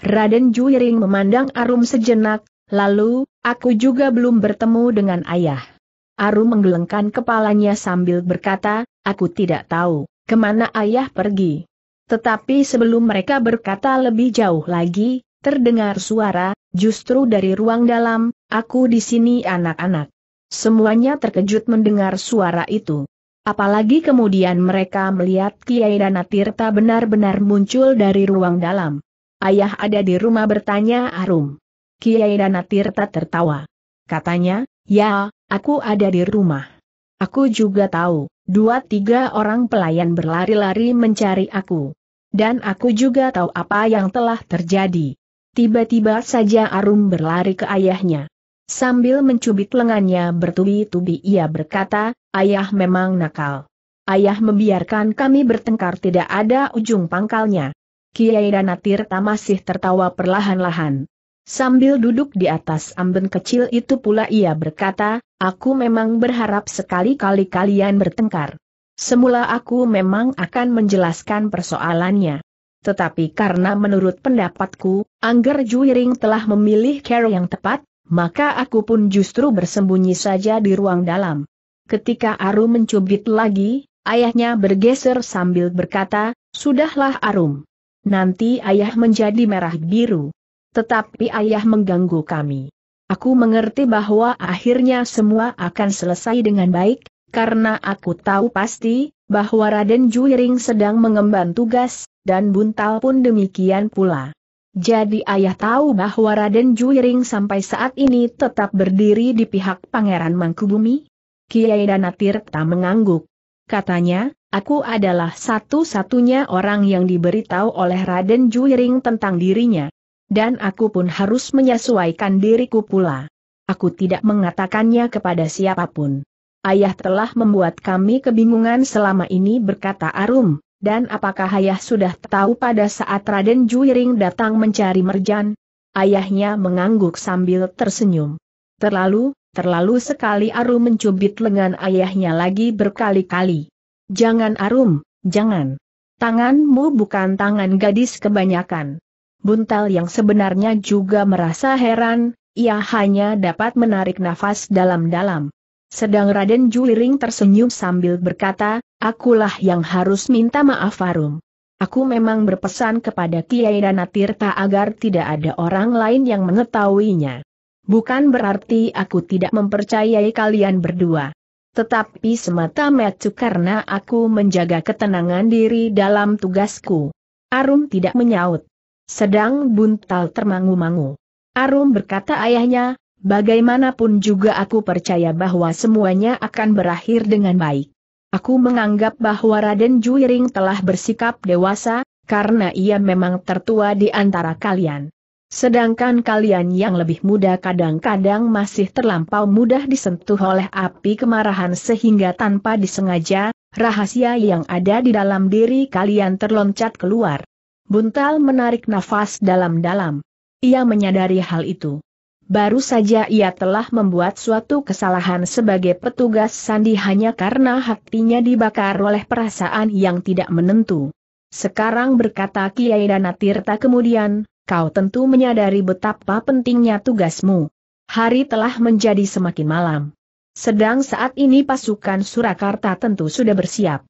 Raden Juiring memandang Arum sejenak, lalu, aku juga belum bertemu dengan ayah. Arum menggelengkan kepalanya sambil berkata, aku tidak tahu, kemana ayah pergi. Tetapi sebelum mereka berkata lebih jauh lagi, terdengar suara, justru dari ruang dalam, aku di sini anak-anak. Semuanya terkejut mendengar suara itu. Apalagi kemudian mereka melihat Kiai Danatirta benar-benar muncul dari ruang dalam. Ayah ada di rumah bertanya Arum. Kiai Danatirta tertawa. Katanya, ya, aku ada di rumah. Aku juga tahu. Dua tiga orang pelayan berlari-lari mencari aku. Dan aku juga tahu apa yang telah terjadi. Tiba-tiba saja Arum berlari ke ayahnya. Sambil mencubit lengannya bertubi-tubi ia berkata, ayah memang nakal. Ayah membiarkan kami bertengkar tidak ada ujung pangkalnya. Kiai Danatirta masih tertawa perlahan-lahan. Sambil duduk di atas amben kecil itu pula ia berkata, aku memang berharap sekali-kali kalian bertengkar. Semula aku memang akan menjelaskan persoalannya. Tetapi karena menurut pendapatku, Angger Juiring telah memilih cara yang tepat, maka aku pun justru bersembunyi saja di ruang dalam. Ketika Arum mencubit lagi, ayahnya bergeser sambil berkata, Sudahlah Arum. Nanti ayah menjadi merah biru. Tetapi ayah mengganggu kami. Aku mengerti bahwa akhirnya semua akan selesai dengan baik, karena aku tahu pasti, bahwa Raden Juiring sedang mengemban tugas, dan Buntal pun demikian pula. Jadi ayah tahu bahwa Raden Juiring sampai saat ini tetap berdiri di pihak Pangeran Mangkubumi? Kiai tak mengangguk. Katanya, aku adalah satu-satunya orang yang diberitahu oleh Raden Juiring tentang dirinya dan aku pun harus menyesuaikan diriku pula. Aku tidak mengatakannya kepada siapapun. Ayah telah membuat kami kebingungan selama ini berkata Arum, dan apakah ayah sudah tahu pada saat Raden Juiring datang mencari Merjan? Ayahnya mengangguk sambil tersenyum. Terlalu, terlalu sekali Arum mencubit lengan ayahnya lagi berkali-kali. Jangan Arum, jangan. Tanganmu bukan tangan gadis kebanyakan. Buntal yang sebenarnya juga merasa heran, ia hanya dapat menarik nafas dalam-dalam. Sedang Raden Juliring tersenyum sambil berkata, akulah yang harus minta maaf Arum. Aku memang berpesan kepada Kiai Danatirta agar tidak ada orang lain yang mengetahuinya. Bukan berarti aku tidak mempercayai kalian berdua tetapi semata-mata karena aku menjaga ketenangan diri dalam tugasku. Arum tidak menyaut sedang buntal termangu-mangu. Arum berkata ayahnya, bagaimanapun juga aku percaya bahwa semuanya akan berakhir dengan baik. Aku menganggap bahwa Raden Juiring telah bersikap dewasa, karena ia memang tertua di antara kalian. Sedangkan kalian yang lebih muda kadang-kadang masih terlampau mudah disentuh oleh api kemarahan sehingga tanpa disengaja, rahasia yang ada di dalam diri kalian terloncat keluar. Buntal menarik nafas dalam-dalam. Ia menyadari hal itu. Baru saja ia telah membuat suatu kesalahan sebagai petugas sandi hanya karena hatinya dibakar oleh perasaan yang tidak menentu. Sekarang berkata Kiai Danatirta kemudian, kau tentu menyadari betapa pentingnya tugasmu. Hari telah menjadi semakin malam. Sedang saat ini pasukan Surakarta tentu sudah bersiap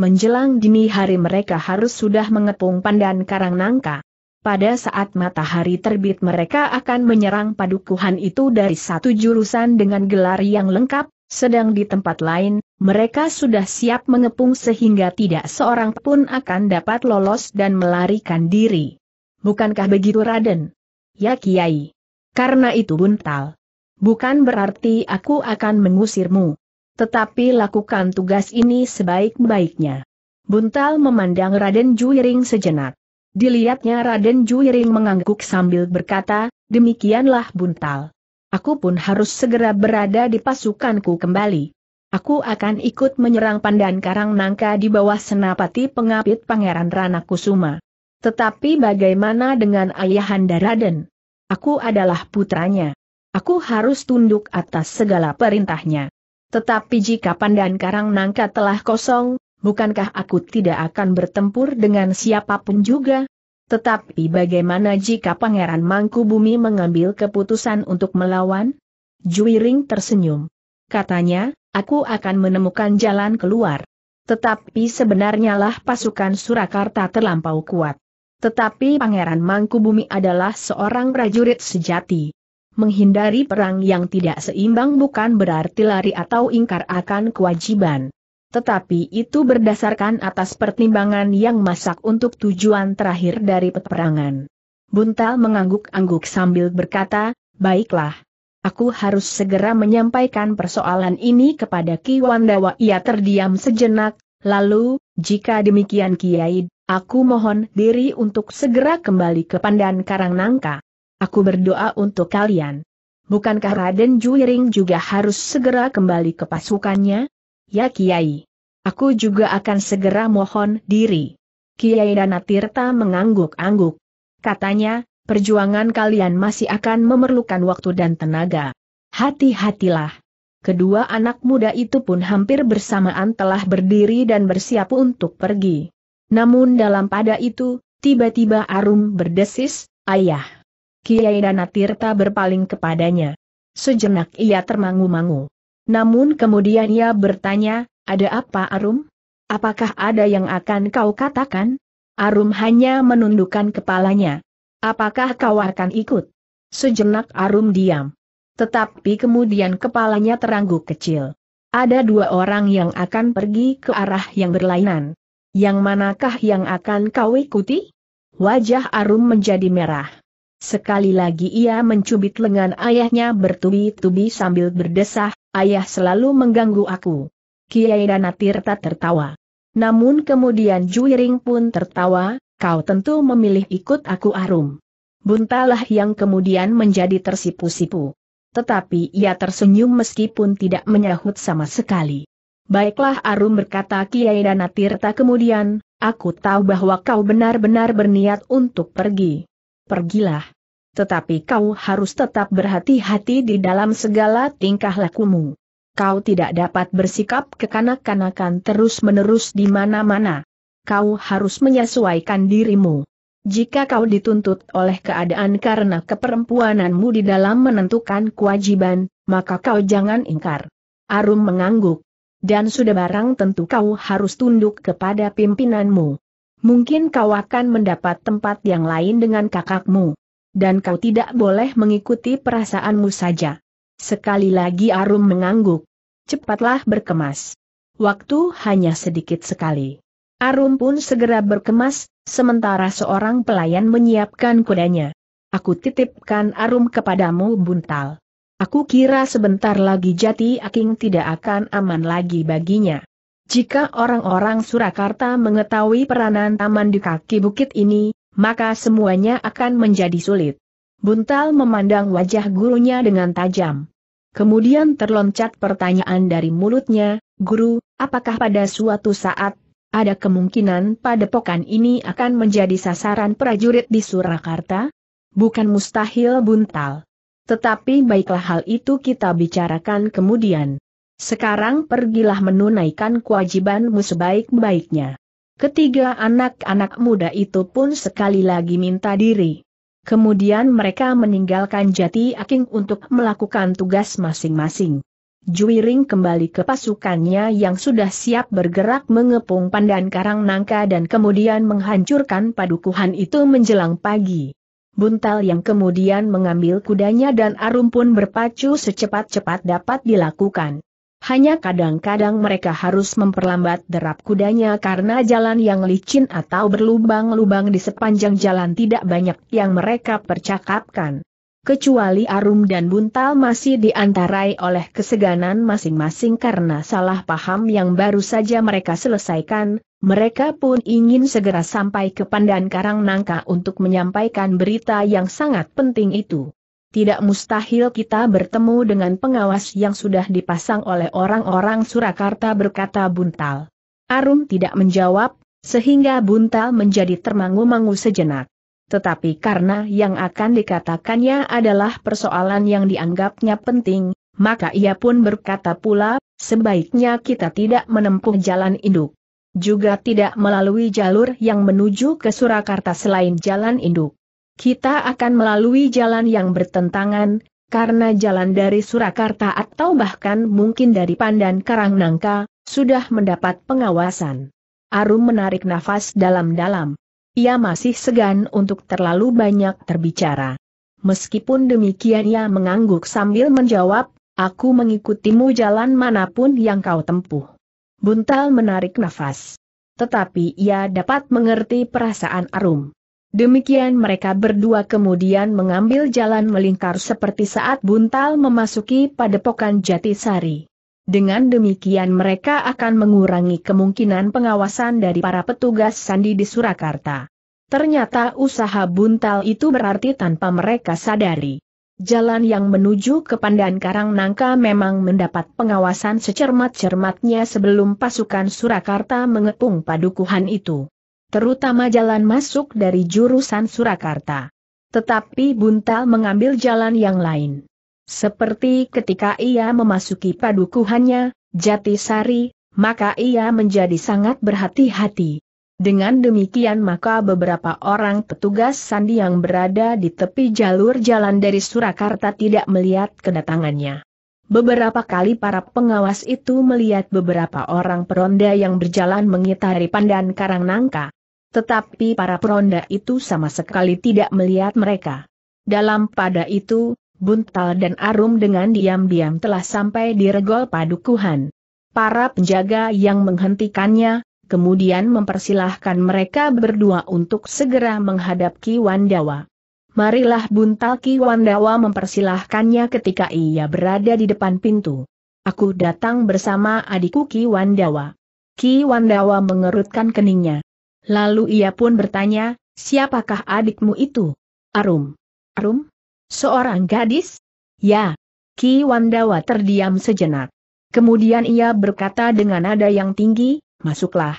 menjelang dini hari mereka harus sudah mengepung pandan karang nangka. Pada saat matahari terbit mereka akan menyerang padukuhan itu dari satu jurusan dengan gelar yang lengkap, sedang di tempat lain, mereka sudah siap mengepung sehingga tidak seorang pun akan dapat lolos dan melarikan diri. Bukankah begitu Raden? Ya Kiai. Karena itu buntal. Bukan berarti aku akan mengusirmu. Tetapi lakukan tugas ini sebaik-baiknya. Buntal memandang Raden Juiring sejenak. Dilihatnya Raden Juiring mengangguk sambil berkata, demikianlah Buntal. Aku pun harus segera berada di pasukanku kembali. Aku akan ikut menyerang Pandan Karang Nangka di bawah senapati pengapit Pangeran Ranakusuma. Tetapi bagaimana dengan ayahanda Raden? Aku adalah putranya. Aku harus tunduk atas segala perintahnya. Tetapi jika Pandan Karang Nangka telah kosong, bukankah aku tidak akan bertempur dengan siapapun juga? Tetapi bagaimana jika Pangeran mangku bumi mengambil keputusan untuk melawan? Juiring tersenyum. Katanya, aku akan menemukan jalan keluar. Tetapi sebenarnya lah pasukan Surakarta terlampau kuat. Tetapi Pangeran Mangkubumi adalah seorang prajurit sejati. Menghindari perang yang tidak seimbang bukan berarti lari atau ingkar akan kewajiban. Tetapi itu berdasarkan atas pertimbangan yang masak untuk tujuan terakhir dari peperangan. Buntal mengangguk-angguk sambil berkata, baiklah. Aku harus segera menyampaikan persoalan ini kepada Ki Wandawa. Ia terdiam sejenak, lalu, jika demikian Kiai, aku mohon diri untuk segera kembali ke Pandan Karangnangka. Aku berdoa untuk kalian. Bukankah Raden Juiring juga harus segera kembali ke pasukannya? Ya Kiai. Aku juga akan segera mohon diri. Kiai Danatirta mengangguk-angguk. Katanya, perjuangan kalian masih akan memerlukan waktu dan tenaga. Hati-hatilah. Kedua anak muda itu pun hampir bersamaan telah berdiri dan bersiap untuk pergi. Namun dalam pada itu, tiba-tiba Arum berdesis, Ayah. Kiai Danatirta berpaling kepadanya. Sejenak ia termangu-mangu. Namun kemudian ia bertanya, ada apa Arum? Apakah ada yang akan kau katakan? Arum hanya menundukkan kepalanya. Apakah kau akan ikut? Sejenak Arum diam. Tetapi kemudian kepalanya terangguk kecil. Ada dua orang yang akan pergi ke arah yang berlainan. Yang manakah yang akan kau ikuti? Wajah Arum menjadi merah. Sekali lagi ia mencubit lengan ayahnya bertubi-tubi sambil berdesah, ayah selalu mengganggu aku. Kiai Danatirta tertawa. Namun kemudian Juiring pun tertawa, kau tentu memilih ikut aku arum. Buntalah yang kemudian menjadi tersipu-sipu. Tetapi ia tersenyum meskipun tidak menyahut sama sekali. Baiklah Arum berkata Kiai Danatirta kemudian, aku tahu bahwa kau benar-benar berniat untuk pergi pergilah. Tetapi kau harus tetap berhati-hati di dalam segala tingkah lakumu. Kau tidak dapat bersikap kekanak-kanakan terus-menerus di mana-mana. Kau harus menyesuaikan dirimu. Jika kau dituntut oleh keadaan karena keperempuananmu di dalam menentukan kewajiban, maka kau jangan ingkar. Arum mengangguk. Dan sudah barang tentu kau harus tunduk kepada pimpinanmu mungkin kau akan mendapat tempat yang lain dengan kakakmu. Dan kau tidak boleh mengikuti perasaanmu saja. Sekali lagi Arum mengangguk. Cepatlah berkemas. Waktu hanya sedikit sekali. Arum pun segera berkemas, sementara seorang pelayan menyiapkan kudanya. Aku titipkan Arum kepadamu buntal. Aku kira sebentar lagi jati aking tidak akan aman lagi baginya. Jika orang-orang Surakarta mengetahui peranan taman di kaki bukit ini, maka semuanya akan menjadi sulit. Buntal memandang wajah gurunya dengan tajam. Kemudian terloncat pertanyaan dari mulutnya, Guru, apakah pada suatu saat, ada kemungkinan padepokan ini akan menjadi sasaran prajurit di Surakarta? Bukan mustahil buntal. Tetapi baiklah hal itu kita bicarakan kemudian. Sekarang pergilah menunaikan kewajibanmu sebaik-baiknya. Ketiga anak-anak muda itu pun sekali lagi minta diri. Kemudian mereka meninggalkan jati aking untuk melakukan tugas masing-masing. Juiring kembali ke pasukannya yang sudah siap bergerak mengepung pandan karang nangka dan kemudian menghancurkan padukuhan itu menjelang pagi. Buntal yang kemudian mengambil kudanya dan Arum pun berpacu secepat-cepat dapat dilakukan. Hanya kadang-kadang mereka harus memperlambat derap kudanya karena jalan yang licin atau berlubang-lubang di sepanjang jalan tidak banyak yang mereka percakapkan. Kecuali Arum dan Buntal masih diantarai oleh keseganan masing-masing karena salah paham yang baru saja mereka selesaikan, mereka pun ingin segera sampai ke Pandan Karang Nangka untuk menyampaikan berita yang sangat penting itu tidak mustahil kita bertemu dengan pengawas yang sudah dipasang oleh orang-orang Surakarta berkata Buntal. Arum tidak menjawab, sehingga Buntal menjadi termangu-mangu sejenak. Tetapi karena yang akan dikatakannya adalah persoalan yang dianggapnya penting, maka ia pun berkata pula, sebaiknya kita tidak menempuh jalan induk. Juga tidak melalui jalur yang menuju ke Surakarta selain jalan induk kita akan melalui jalan yang bertentangan, karena jalan dari Surakarta atau bahkan mungkin dari Pandan Karang Nangka, sudah mendapat pengawasan. Arum menarik nafas dalam-dalam. Ia masih segan untuk terlalu banyak terbicara. Meskipun demikian ia mengangguk sambil menjawab, aku mengikutimu jalan manapun yang kau tempuh. Buntal menarik nafas. Tetapi ia dapat mengerti perasaan Arum. Demikian mereka berdua kemudian mengambil jalan melingkar seperti saat buntal memasuki padepokan Jatisari. Dengan demikian mereka akan mengurangi kemungkinan pengawasan dari para petugas sandi di Surakarta. Ternyata usaha buntal itu berarti tanpa mereka sadari. Jalan yang menuju ke Pandan Karang Nangka memang mendapat pengawasan secermat-cermatnya sebelum pasukan Surakarta mengepung padukuhan itu terutama jalan masuk dari jurusan Surakarta. Tetapi Buntal mengambil jalan yang lain. Seperti ketika ia memasuki padukuhannya, Jatisari, maka ia menjadi sangat berhati-hati. Dengan demikian maka beberapa orang petugas sandi yang berada di tepi jalur jalan dari Surakarta tidak melihat kedatangannya. Beberapa kali para pengawas itu melihat beberapa orang peronda yang berjalan mengitari pandan nangka. Tetapi para peronda itu sama sekali tidak melihat mereka. Dalam pada itu, Buntal dan Arum dengan diam-diam telah sampai di regol padukuhan. Para penjaga yang menghentikannya, kemudian mempersilahkan mereka berdua untuk segera menghadap Ki Wandawa. Marilah Buntal Ki Wandawa mempersilahkannya ketika ia berada di depan pintu. Aku datang bersama adikku Ki Wandawa. Ki Wandawa mengerutkan keningnya. Lalu ia pun bertanya, siapakah adikmu itu? Arum. Arum? Seorang gadis? Ya. Ki Wandawa terdiam sejenak. Kemudian ia berkata dengan nada yang tinggi, masuklah.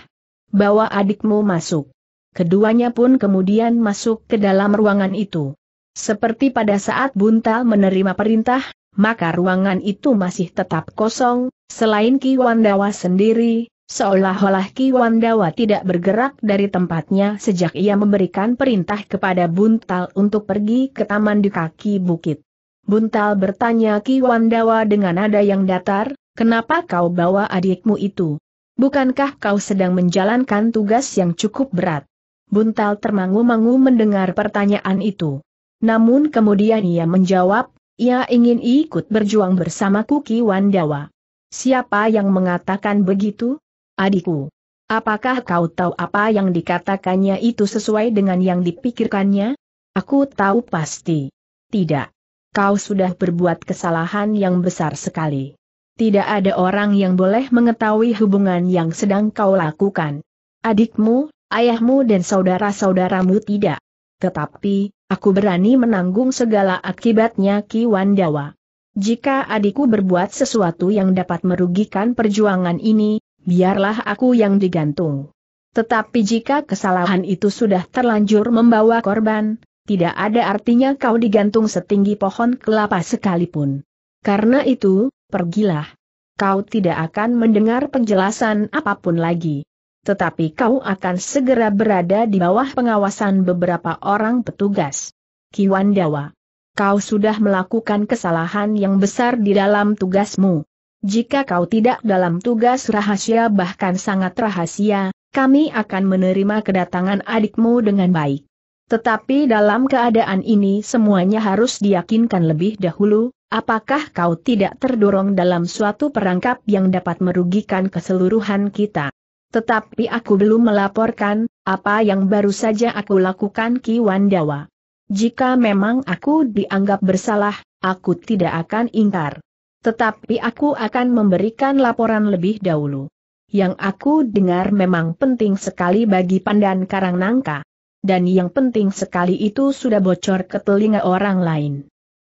Bawa adikmu masuk. Keduanya pun kemudian masuk ke dalam ruangan itu. Seperti pada saat Buntal menerima perintah, maka ruangan itu masih tetap kosong, selain Ki Wandawa sendiri, Seolah-olah Ki Wandawa tidak bergerak dari tempatnya sejak ia memberikan perintah kepada Buntal untuk pergi ke taman di kaki bukit. Buntal bertanya Ki Wandawa dengan nada yang datar, kenapa kau bawa adikmu itu? Bukankah kau sedang menjalankan tugas yang cukup berat? Buntal termangu-mangu mendengar pertanyaan itu. Namun kemudian ia menjawab, ia ingin ikut berjuang bersamaku Ki Wandawa. Siapa yang mengatakan begitu? adikku. Apakah kau tahu apa yang dikatakannya itu sesuai dengan yang dipikirkannya? Aku tahu pasti. Tidak. Kau sudah berbuat kesalahan yang besar sekali. Tidak ada orang yang boleh mengetahui hubungan yang sedang kau lakukan. Adikmu, ayahmu dan saudara-saudaramu tidak. Tetapi, aku berani menanggung segala akibatnya Ki Wandawa. Jika adikku berbuat sesuatu yang dapat merugikan perjuangan ini, biarlah aku yang digantung. Tetapi jika kesalahan itu sudah terlanjur membawa korban, tidak ada artinya kau digantung setinggi pohon kelapa sekalipun. Karena itu, pergilah. Kau tidak akan mendengar penjelasan apapun lagi. Tetapi kau akan segera berada di bawah pengawasan beberapa orang petugas. Kiwandawa, Kau sudah melakukan kesalahan yang besar di dalam tugasmu. Jika kau tidak dalam tugas rahasia bahkan sangat rahasia, kami akan menerima kedatangan adikmu dengan baik. Tetapi dalam keadaan ini semuanya harus diyakinkan lebih dahulu, apakah kau tidak terdorong dalam suatu perangkap yang dapat merugikan keseluruhan kita. Tetapi aku belum melaporkan, apa yang baru saja aku lakukan Ki Wandawa. Jika memang aku dianggap bersalah, aku tidak akan ingkar. Tetapi aku akan memberikan laporan lebih dahulu. Yang aku dengar memang penting sekali bagi Pandan karang nangka, Dan yang penting sekali itu sudah bocor ke telinga orang lain.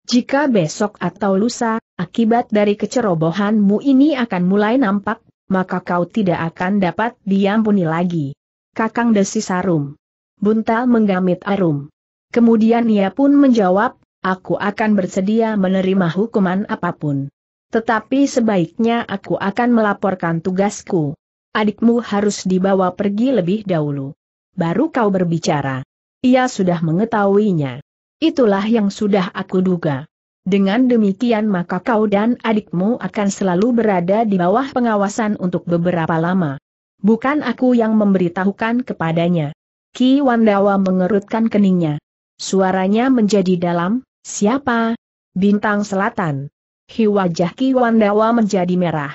Jika besok atau lusa, akibat dari kecerobohanmu ini akan mulai nampak, maka kau tidak akan dapat diampuni lagi. Kakang Desi Sarum. Buntal menggamit Arum. Kemudian ia pun menjawab, aku akan bersedia menerima hukuman apapun. Tetapi sebaiknya aku akan melaporkan tugasku. Adikmu harus dibawa pergi lebih dahulu. Baru kau berbicara. Ia sudah mengetahuinya. Itulah yang sudah aku duga. Dengan demikian maka kau dan adikmu akan selalu berada di bawah pengawasan untuk beberapa lama. Bukan aku yang memberitahukan kepadanya. Ki Wandawa mengerutkan keningnya. Suaranya menjadi dalam, siapa? Bintang Selatan. Hi wajah Wandawa menjadi merah.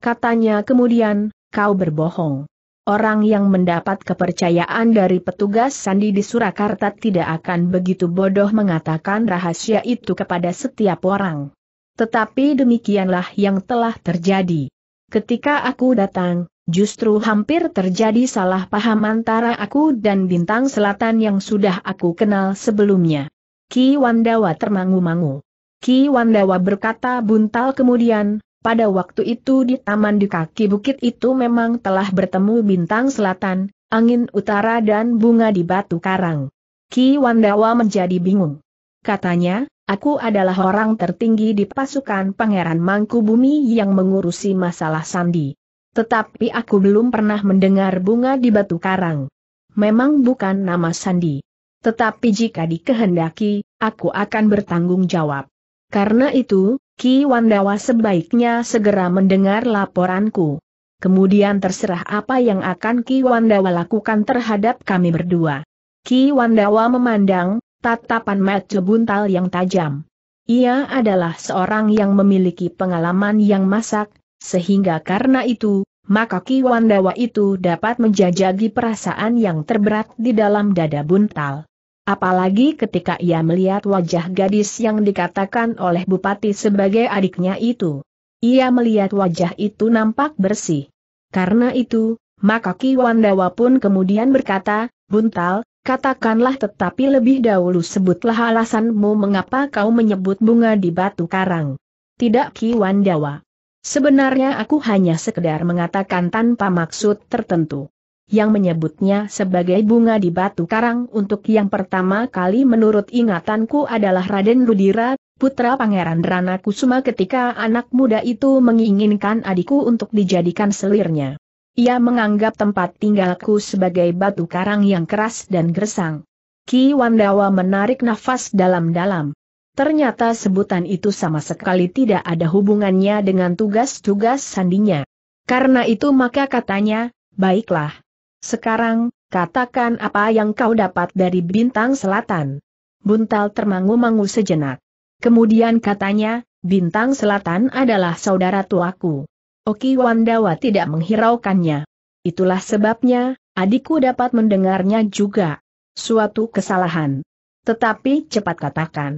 Katanya kemudian, kau berbohong. Orang yang mendapat kepercayaan dari petugas Sandi di Surakarta tidak akan begitu bodoh mengatakan rahasia itu kepada setiap orang. Tetapi demikianlah yang telah terjadi. Ketika aku datang, justru hampir terjadi salah paham antara aku dan bintang selatan yang sudah aku kenal sebelumnya. Ki Wandawa termangu-mangu. Ki Wandawa berkata buntal kemudian, pada waktu itu di taman di kaki bukit itu memang telah bertemu bintang selatan, angin utara dan bunga di batu karang. Ki Wandawa menjadi bingung. Katanya, aku adalah orang tertinggi di pasukan Pangeran Mangkubumi yang mengurusi masalah sandi. Tetapi aku belum pernah mendengar bunga di batu karang. Memang bukan nama sandi. Tetapi jika dikehendaki, aku akan bertanggung jawab. Karena itu, Ki Wandawa sebaiknya segera mendengar laporanku. Kemudian terserah apa yang akan Ki Wandawa lakukan terhadap kami berdua. Ki Wandawa memandang, tatapan mata Buntal yang tajam. Ia adalah seorang yang memiliki pengalaman yang masak, sehingga karena itu, maka Ki Wandawa itu dapat menjajagi perasaan yang terberat di dalam dada Buntal apalagi ketika ia melihat wajah gadis yang dikatakan oleh bupati sebagai adiknya itu. Ia melihat wajah itu nampak bersih. Karena itu, maka Ki Wandawa pun kemudian berkata, Buntal, katakanlah tetapi lebih dahulu sebutlah alasanmu mengapa kau menyebut bunga di batu karang. Tidak Ki Wandawa. Sebenarnya aku hanya sekedar mengatakan tanpa maksud tertentu yang menyebutnya sebagai bunga di batu karang untuk yang pertama kali menurut ingatanku adalah Raden Rudira, putra Pangeran Rana Kusuma ketika anak muda itu menginginkan adikku untuk dijadikan selirnya. Ia menganggap tempat tinggalku sebagai batu karang yang keras dan gersang. Ki Wandawa menarik nafas dalam-dalam. Ternyata sebutan itu sama sekali tidak ada hubungannya dengan tugas-tugas sandinya. Karena itu maka katanya, baiklah, sekarang, katakan apa yang kau dapat dari bintang selatan. Buntal termangu-mangu sejenak. Kemudian katanya, bintang selatan adalah saudara tuaku. Oki Wandawa tidak menghiraukannya. Itulah sebabnya, adikku dapat mendengarnya juga. Suatu kesalahan. Tetapi cepat katakan.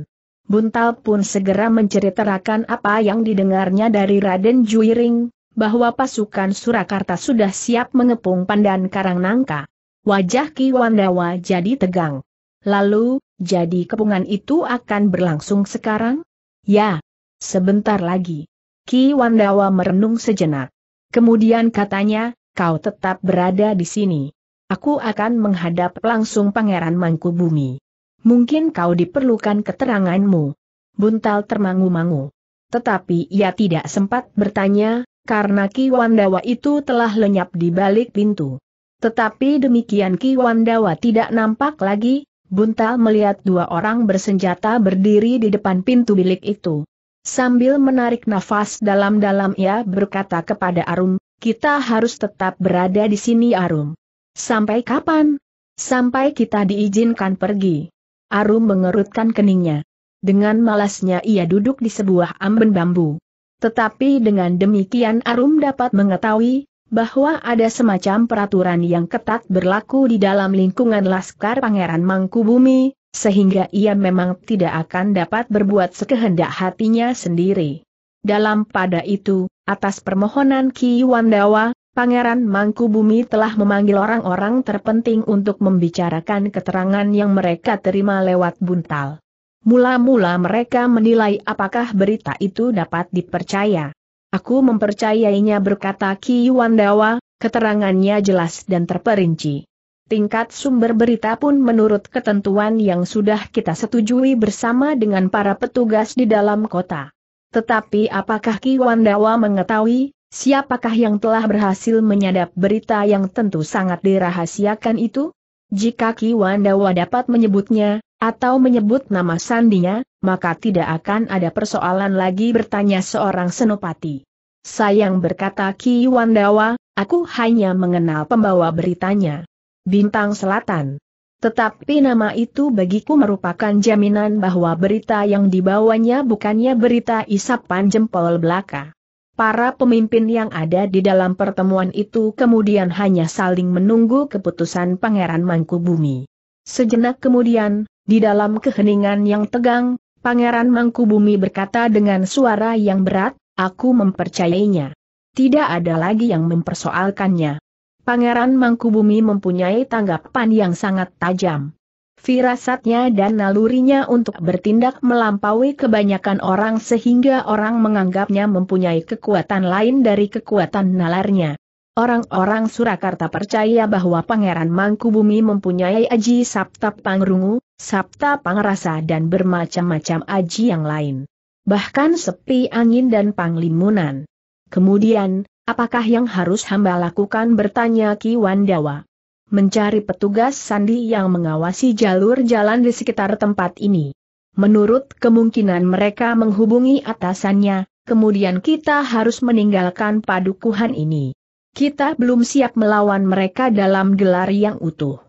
Buntal pun segera menceritakan apa yang didengarnya dari Raden Juiring, bahwa pasukan Surakarta sudah siap mengepung Pandan karang nangka. Wajah Ki Wandawa jadi tegang. Lalu, jadi kepungan itu akan berlangsung sekarang? Ya, sebentar lagi. Ki Wandawa merenung sejenak. Kemudian katanya, kau tetap berada di sini. Aku akan menghadap langsung Pangeran Mangkubumi. Mungkin kau diperlukan keteranganmu. Buntal termangu-mangu. Tetapi ia tidak sempat bertanya, karena Ki Wandawa itu telah lenyap di balik pintu. Tetapi demikian Ki Wandawa tidak nampak lagi, Buntal melihat dua orang bersenjata berdiri di depan pintu bilik itu. Sambil menarik nafas dalam-dalam ia berkata kepada Arum, kita harus tetap berada di sini Arum. Sampai kapan? Sampai kita diizinkan pergi. Arum mengerutkan keningnya. Dengan malasnya ia duduk di sebuah amben bambu. Tetapi dengan demikian Arum dapat mengetahui, bahwa ada semacam peraturan yang ketat berlaku di dalam lingkungan Laskar Pangeran Mangkubumi, sehingga ia memang tidak akan dapat berbuat sekehendak hatinya sendiri. Dalam pada itu, atas permohonan Ki Wandawa, Pangeran Mangkubumi telah memanggil orang-orang terpenting untuk membicarakan keterangan yang mereka terima lewat buntal. Mula-mula mereka menilai apakah berita itu dapat dipercaya. Aku mempercayainya berkata Ki Wandawa, keterangannya jelas dan terperinci. Tingkat sumber berita pun menurut ketentuan yang sudah kita setujui bersama dengan para petugas di dalam kota. Tetapi apakah Ki Wandawa mengetahui, siapakah yang telah berhasil menyadap berita yang tentu sangat dirahasiakan itu? Jika Ki Wandawa dapat menyebutnya, atau menyebut nama sandinya, maka tidak akan ada persoalan lagi bertanya seorang senopati. Sayang berkata Ki Wandawa, aku hanya mengenal pembawa beritanya. Bintang Selatan. Tetapi nama itu bagiku merupakan jaminan bahwa berita yang dibawanya bukannya berita isapan jempol belaka. Para pemimpin yang ada di dalam pertemuan itu kemudian hanya saling menunggu keputusan Pangeran Mangkubumi. Sejenak kemudian, di dalam keheningan yang tegang, Pangeran Mangkubumi berkata dengan suara yang berat, aku mempercayainya. Tidak ada lagi yang mempersoalkannya. Pangeran Mangkubumi mempunyai tanggapan yang sangat tajam. Firasatnya dan nalurinya untuk bertindak melampaui kebanyakan orang sehingga orang menganggapnya mempunyai kekuatan lain dari kekuatan nalarnya. Orang-orang Surakarta percaya bahwa Pangeran Mangkubumi mempunyai aji Sabta Pangrungu, Sabta Pangrasa dan bermacam-macam aji yang lain. Bahkan sepi angin dan panglimunan. Kemudian, apakah yang harus hamba lakukan bertanya Ki Wandawa mencari petugas sandi yang mengawasi jalur jalan di sekitar tempat ini. Menurut kemungkinan mereka menghubungi atasannya, kemudian kita harus meninggalkan padukuhan ini. Kita belum siap melawan mereka dalam gelar yang utuh.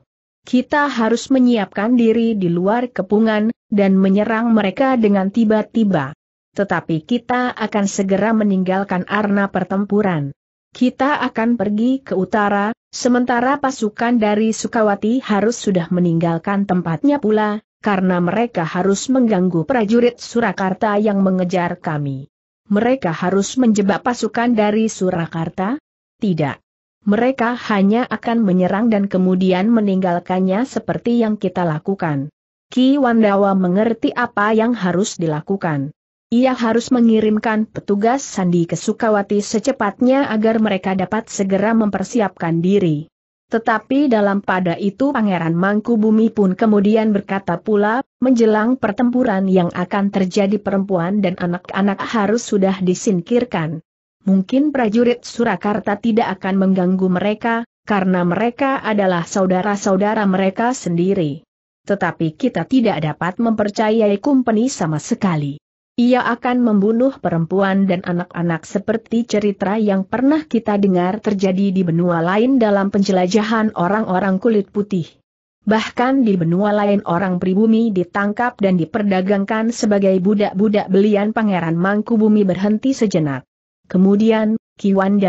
Kita harus menyiapkan diri di luar kepungan, dan menyerang mereka dengan tiba-tiba. Tetapi kita akan segera meninggalkan arena pertempuran. Kita akan pergi ke utara, Sementara pasukan dari Sukawati harus sudah meninggalkan tempatnya pula, karena mereka harus mengganggu prajurit Surakarta yang mengejar kami. Mereka harus menjebak pasukan dari Surakarta? Tidak. Mereka hanya akan menyerang dan kemudian meninggalkannya seperti yang kita lakukan. Ki Wandawa mengerti apa yang harus dilakukan. Ia harus mengirimkan petugas Sandi ke Sukawati secepatnya agar mereka dapat segera mempersiapkan diri. Tetapi dalam pada itu Pangeran Mangkubumi pun kemudian berkata pula, menjelang pertempuran yang akan terjadi perempuan dan anak-anak harus sudah disingkirkan. Mungkin prajurit Surakarta tidak akan mengganggu mereka, karena mereka adalah saudara-saudara mereka sendiri. Tetapi kita tidak dapat mempercayai kumpeni sama sekali. Ia akan membunuh perempuan dan anak-anak seperti cerita yang pernah kita dengar terjadi di benua lain dalam penjelajahan orang-orang kulit putih. Bahkan di benua lain orang pribumi ditangkap dan diperdagangkan sebagai budak-budak belian Pangeran Mangkubumi berhenti sejenak. Kemudian, Kiwan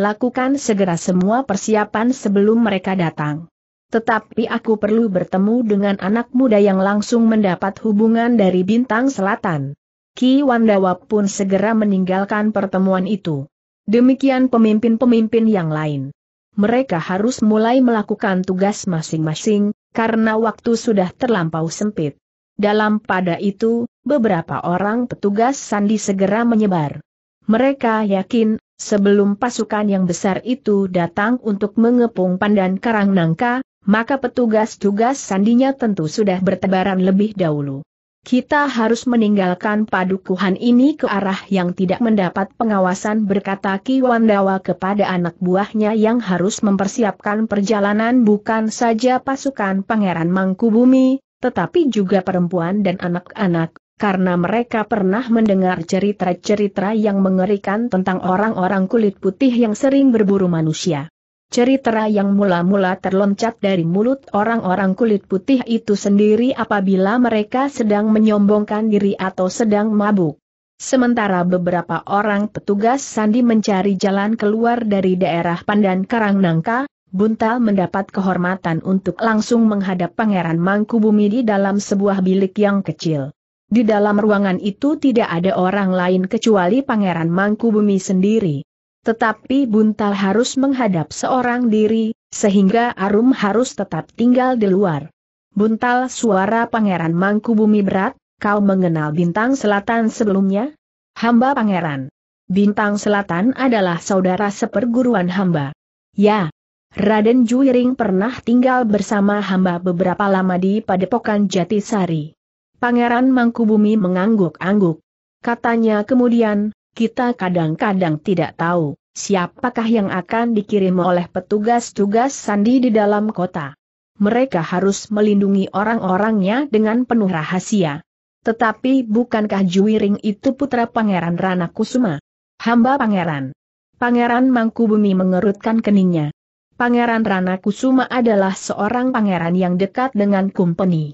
Lakukan segera semua persiapan sebelum mereka datang. Tetapi aku perlu bertemu dengan anak muda yang langsung mendapat hubungan dari bintang selatan. Ki Wandawa pun segera meninggalkan pertemuan itu. Demikian pemimpin-pemimpin yang lain. Mereka harus mulai melakukan tugas masing-masing, karena waktu sudah terlampau sempit. Dalam pada itu, beberapa orang petugas sandi segera menyebar. Mereka yakin, sebelum pasukan yang besar itu datang untuk mengepung Pandan karang nangka, maka petugas-tugas sandinya tentu sudah bertebaran lebih dahulu. Kita harus meninggalkan padukuhan ini ke arah yang tidak mendapat pengawasan berkata Ki Wandawa kepada anak buahnya yang harus mempersiapkan perjalanan bukan saja pasukan Pangeran Mangkubumi, tetapi juga perempuan dan anak-anak, karena mereka pernah mendengar cerita-cerita yang mengerikan tentang orang-orang kulit putih yang sering berburu manusia. Cerita yang mula-mula terloncat dari mulut orang-orang kulit putih itu sendiri apabila mereka sedang menyombongkan diri atau sedang mabuk. Sementara beberapa orang petugas sandi mencari jalan keluar dari daerah Pandan karang nangka, Buntal mendapat kehormatan untuk langsung menghadap Pangeran Mangkubumi di dalam sebuah bilik yang kecil. Di dalam ruangan itu tidak ada orang lain kecuali Pangeran Mangkubumi sendiri. Tetapi Buntal harus menghadap seorang diri, sehingga Arum harus tetap tinggal di luar. Buntal suara Pangeran Mangkubumi berat, kau mengenal Bintang Selatan sebelumnya? Hamba Pangeran. Bintang Selatan adalah saudara seperguruan hamba. Ya. Raden Juiring pernah tinggal bersama hamba beberapa lama di Padepokan Jatisari. Pangeran Mangkubumi mengangguk-angguk. Katanya kemudian, kita kadang-kadang tidak tahu siapakah yang akan dikirim oleh petugas-tugas sandi di dalam kota. Mereka harus melindungi orang-orangnya dengan penuh rahasia. Tetapi bukankah Juwiring itu putra Pangeran Rana Kusuma? Hamba Pangeran. Pangeran Mangkubumi mengerutkan keningnya. Pangeran Rana Kusuma adalah seorang pangeran yang dekat dengan Kumpeni.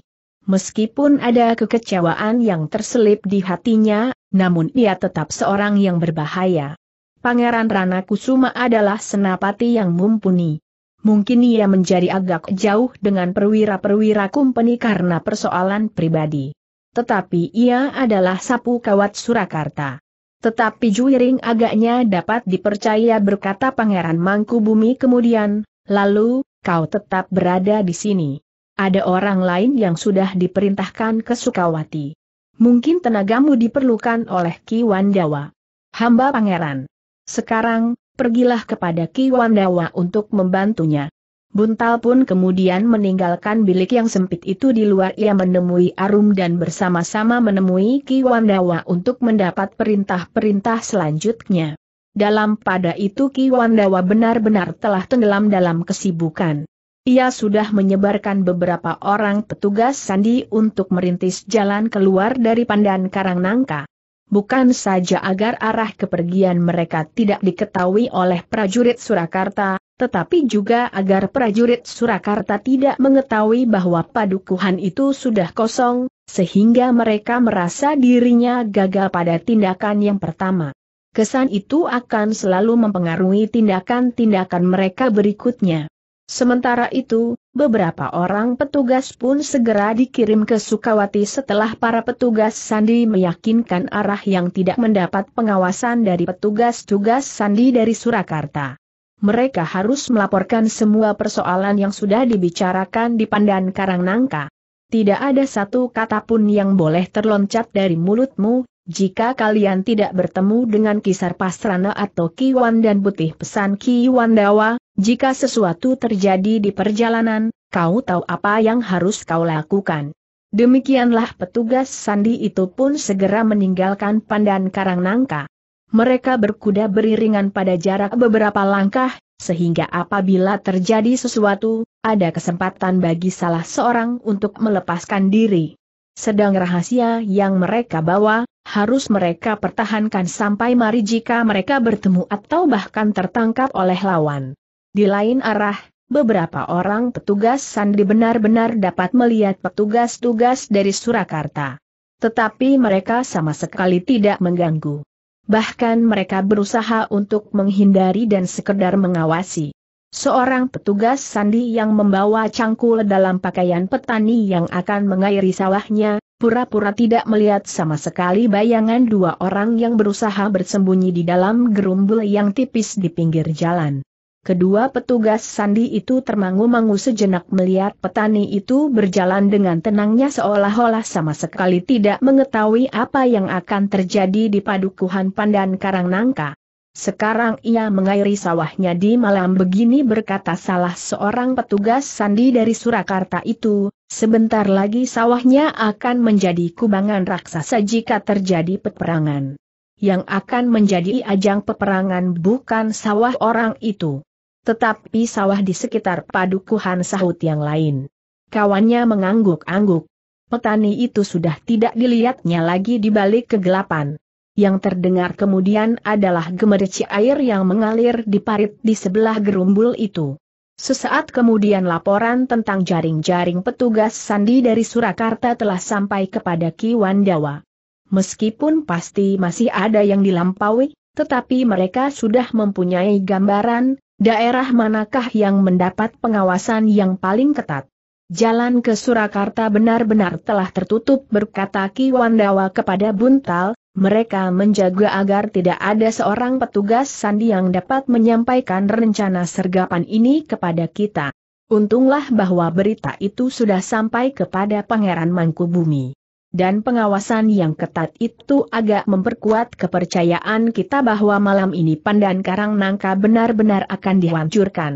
Meskipun ada kekecewaan yang terselip di hatinya, namun ia tetap seorang yang berbahaya. Pangeran Rana Kusuma adalah senapati yang mumpuni. Mungkin ia menjadi agak jauh dengan perwira-perwira kumpeni karena persoalan pribadi. Tetapi ia adalah sapu kawat Surakarta. Tetapi Juiring agaknya dapat dipercaya berkata Pangeran Mangku Bumi kemudian, lalu, kau tetap berada di sini ada orang lain yang sudah diperintahkan ke Sukawati. Mungkin tenagamu diperlukan oleh Ki Wandawa. Hamba pangeran. Sekarang, pergilah kepada Ki Wandawa untuk membantunya. Buntal pun kemudian meninggalkan bilik yang sempit itu di luar ia menemui Arum dan bersama-sama menemui Ki Wandawa untuk mendapat perintah-perintah selanjutnya. Dalam pada itu Ki Wandawa benar-benar telah tenggelam dalam kesibukan. Ia sudah menyebarkan beberapa orang petugas sandi untuk merintis jalan keluar dari Pandan karang nangka. Bukan saja agar arah kepergian mereka tidak diketahui oleh prajurit Surakarta, tetapi juga agar prajurit Surakarta tidak mengetahui bahwa padukuhan itu sudah kosong, sehingga mereka merasa dirinya gagal pada tindakan yang pertama. Kesan itu akan selalu mempengaruhi tindakan-tindakan mereka berikutnya. Sementara itu, beberapa orang petugas pun segera dikirim ke Sukawati setelah para petugas Sandi meyakinkan arah yang tidak mendapat pengawasan dari petugas tugas Sandi dari Surakarta. Mereka harus melaporkan semua persoalan yang sudah dibicarakan di Pandan Karang Nangka. Tidak ada satu kata pun yang boleh terloncat dari mulutmu, jika kalian tidak bertemu dengan Kisar Pasrana atau Kiwan dan Putih pesan Kiwan Dawa, jika sesuatu terjadi di perjalanan, kau tahu apa yang harus kau lakukan. Demikianlah petugas sandi itu pun segera meninggalkan Pandan nangka. Mereka berkuda beriringan pada jarak beberapa langkah, sehingga apabila terjadi sesuatu, ada kesempatan bagi salah seorang untuk melepaskan diri. Sedang rahasia yang mereka bawa, harus mereka pertahankan sampai mari jika mereka bertemu atau bahkan tertangkap oleh lawan. Di lain arah, beberapa orang petugas sandi benar-benar dapat melihat petugas-tugas dari Surakarta. Tetapi mereka sama sekali tidak mengganggu. Bahkan mereka berusaha untuk menghindari dan sekedar mengawasi. Seorang petugas sandi yang membawa cangkul dalam pakaian petani yang akan mengairi sawahnya, pura-pura tidak melihat sama sekali bayangan dua orang yang berusaha bersembunyi di dalam gerumbul yang tipis di pinggir jalan. Kedua petugas sandi itu termangu-mangu sejenak melihat petani itu berjalan dengan tenangnya seolah-olah sama sekali tidak mengetahui apa yang akan terjadi di padukuhan Pandan karang nangka. Sekarang ia mengairi sawahnya di malam begini berkata salah seorang petugas sandi dari Surakarta itu, sebentar lagi sawahnya akan menjadi kubangan raksasa jika terjadi peperangan. Yang akan menjadi ajang peperangan bukan sawah orang itu. Tetapi sawah di sekitar padukuhan sahut yang lain. Kawannya mengangguk-angguk. Petani itu sudah tidak dilihatnya lagi di balik kegelapan yang terdengar kemudian adalah gemerici air yang mengalir di parit di sebelah gerumbul itu. Sesaat kemudian laporan tentang jaring-jaring petugas sandi dari Surakarta telah sampai kepada Ki Wandawa. Meskipun pasti masih ada yang dilampaui, tetapi mereka sudah mempunyai gambaran, daerah manakah yang mendapat pengawasan yang paling ketat. Jalan ke Surakarta benar-benar telah tertutup berkata Ki Wandawa kepada Buntal, mereka menjaga agar tidak ada seorang petugas sandi yang dapat menyampaikan rencana sergapan ini kepada kita. Untunglah bahwa berita itu sudah sampai kepada Pangeran Mangkubumi. Dan pengawasan yang ketat itu agak memperkuat kepercayaan kita bahwa malam ini Pandan Karang Nangka benar-benar akan dihancurkan.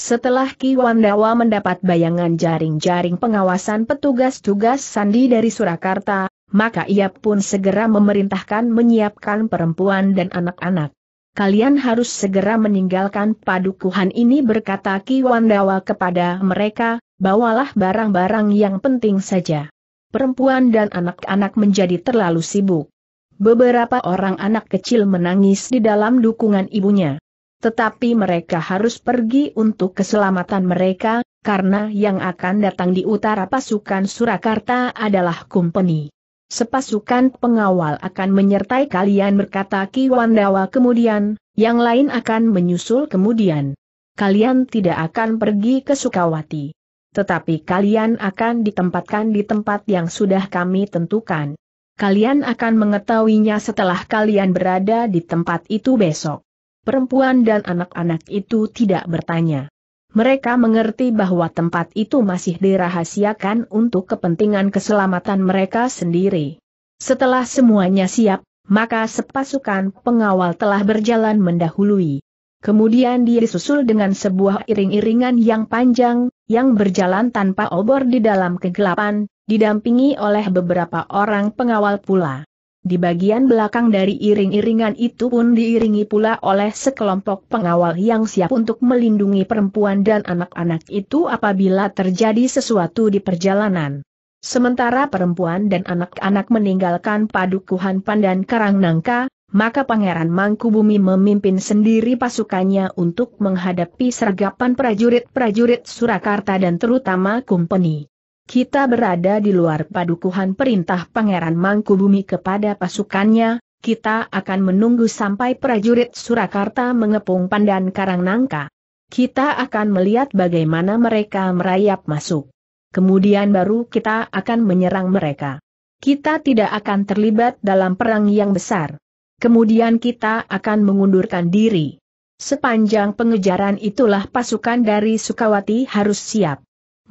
Setelah Ki Wandawa mendapat bayangan jaring-jaring pengawasan petugas tugas sandi dari Surakarta, maka ia pun segera memerintahkan menyiapkan perempuan dan anak-anak. Kalian harus segera meninggalkan padukuhan ini berkata Ki Wandawa kepada mereka, bawalah barang-barang yang penting saja. Perempuan dan anak-anak menjadi terlalu sibuk. Beberapa orang anak kecil menangis di dalam dukungan ibunya. Tetapi mereka harus pergi untuk keselamatan mereka, karena yang akan datang di utara pasukan Surakarta adalah kumpeni. Sepasukan pengawal akan menyertai kalian berkata Ki Wandawa. kemudian, yang lain akan menyusul kemudian. Kalian tidak akan pergi ke Sukawati. Tetapi kalian akan ditempatkan di tempat yang sudah kami tentukan. Kalian akan mengetahuinya setelah kalian berada di tempat itu besok. Perempuan dan anak-anak itu tidak bertanya mereka mengerti bahwa tempat itu masih dirahasiakan untuk kepentingan keselamatan mereka sendiri. Setelah semuanya siap, maka sepasukan pengawal telah berjalan mendahului. Kemudian disusul dengan sebuah iring-iringan yang panjang, yang berjalan tanpa obor di dalam kegelapan, didampingi oleh beberapa orang pengawal pula. Di bagian belakang dari iring-iringan itu pun diiringi pula oleh sekelompok pengawal yang siap untuk melindungi perempuan dan anak-anak itu apabila terjadi sesuatu di perjalanan. Sementara perempuan dan anak-anak meninggalkan padukuhan Pandan karang nangka, maka Pangeran Mangkubumi memimpin sendiri pasukannya untuk menghadapi sergapan prajurit-prajurit Surakarta dan terutama Kumpeni. Kita berada di luar padukuhan perintah Pangeran Mangkubumi kepada pasukannya, kita akan menunggu sampai prajurit Surakarta mengepung Pandan karang nangka. Kita akan melihat bagaimana mereka merayap masuk. Kemudian baru kita akan menyerang mereka. Kita tidak akan terlibat dalam perang yang besar. Kemudian kita akan mengundurkan diri. Sepanjang pengejaran itulah pasukan dari Sukawati harus siap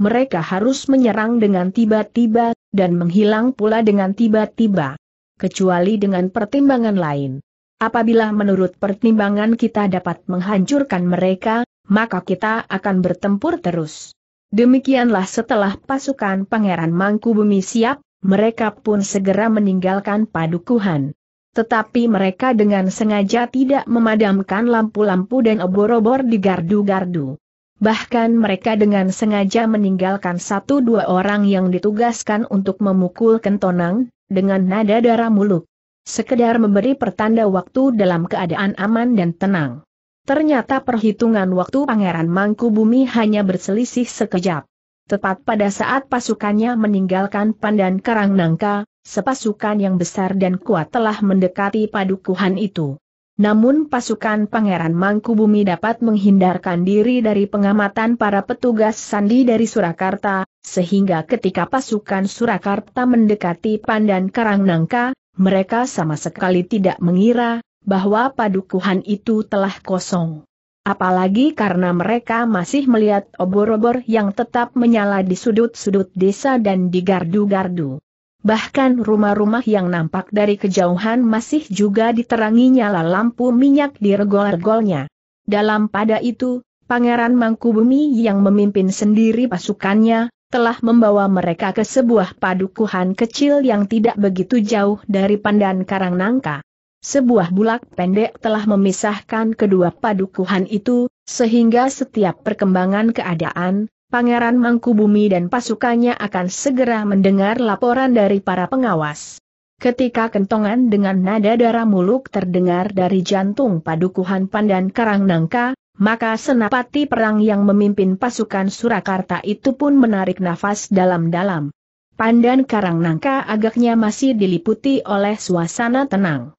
mereka harus menyerang dengan tiba-tiba, dan menghilang pula dengan tiba-tiba. Kecuali dengan pertimbangan lain. Apabila menurut pertimbangan kita dapat menghancurkan mereka, maka kita akan bertempur terus. Demikianlah setelah pasukan Pangeran Mangku Bumi siap, mereka pun segera meninggalkan padukuhan. Tetapi mereka dengan sengaja tidak memadamkan lampu-lampu dan obor-obor di gardu-gardu bahkan mereka dengan sengaja meninggalkan satu dua orang yang ditugaskan untuk memukul kentonang, dengan nada darah muluk. Sekedar memberi pertanda waktu dalam keadaan aman dan tenang. Ternyata perhitungan waktu Pangeran Mangku Bumi hanya berselisih sekejap. Tepat pada saat pasukannya meninggalkan Pandan karang nangka, sepasukan yang besar dan kuat telah mendekati padukuhan itu. Namun pasukan Pangeran Mangkubumi dapat menghindarkan diri dari pengamatan para petugas sandi dari Surakarta, sehingga ketika pasukan Surakarta mendekati Pandan Karangnangka, mereka sama sekali tidak mengira bahwa padukuhan itu telah kosong. Apalagi karena mereka masih melihat obor-obor yang tetap menyala di sudut-sudut desa dan di gardu-gardu bahkan rumah-rumah yang nampak dari kejauhan masih juga diterangi nyala lampu minyak di regol-regolnya. Dalam pada itu, Pangeran Mangkubumi yang memimpin sendiri pasukannya, telah membawa mereka ke sebuah padukuhan kecil yang tidak begitu jauh dari Pandan Karangnangka. Sebuah bulak pendek telah memisahkan kedua padukuhan itu, sehingga setiap perkembangan keadaan, Pangeran Mangkubumi dan pasukannya akan segera mendengar laporan dari para pengawas. Ketika kentongan dengan nada darah muluk terdengar dari jantung padukuhan Pandan karang nangka, maka senapati perang yang memimpin pasukan Surakarta itu pun menarik nafas dalam-dalam. Pandan karang nangka agaknya masih diliputi oleh suasana tenang.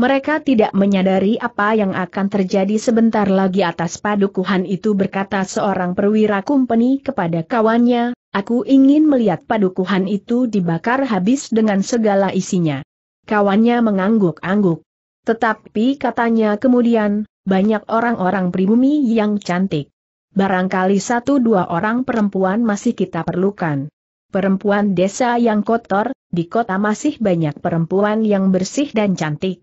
Mereka tidak menyadari apa yang akan terjadi sebentar lagi atas padukuhan itu berkata seorang perwira kumpeni kepada kawannya, aku ingin melihat padukuhan itu dibakar habis dengan segala isinya. Kawannya mengangguk-angguk. Tetapi katanya kemudian, banyak orang-orang pribumi yang cantik. Barangkali satu dua orang perempuan masih kita perlukan. Perempuan desa yang kotor, di kota masih banyak perempuan yang bersih dan cantik.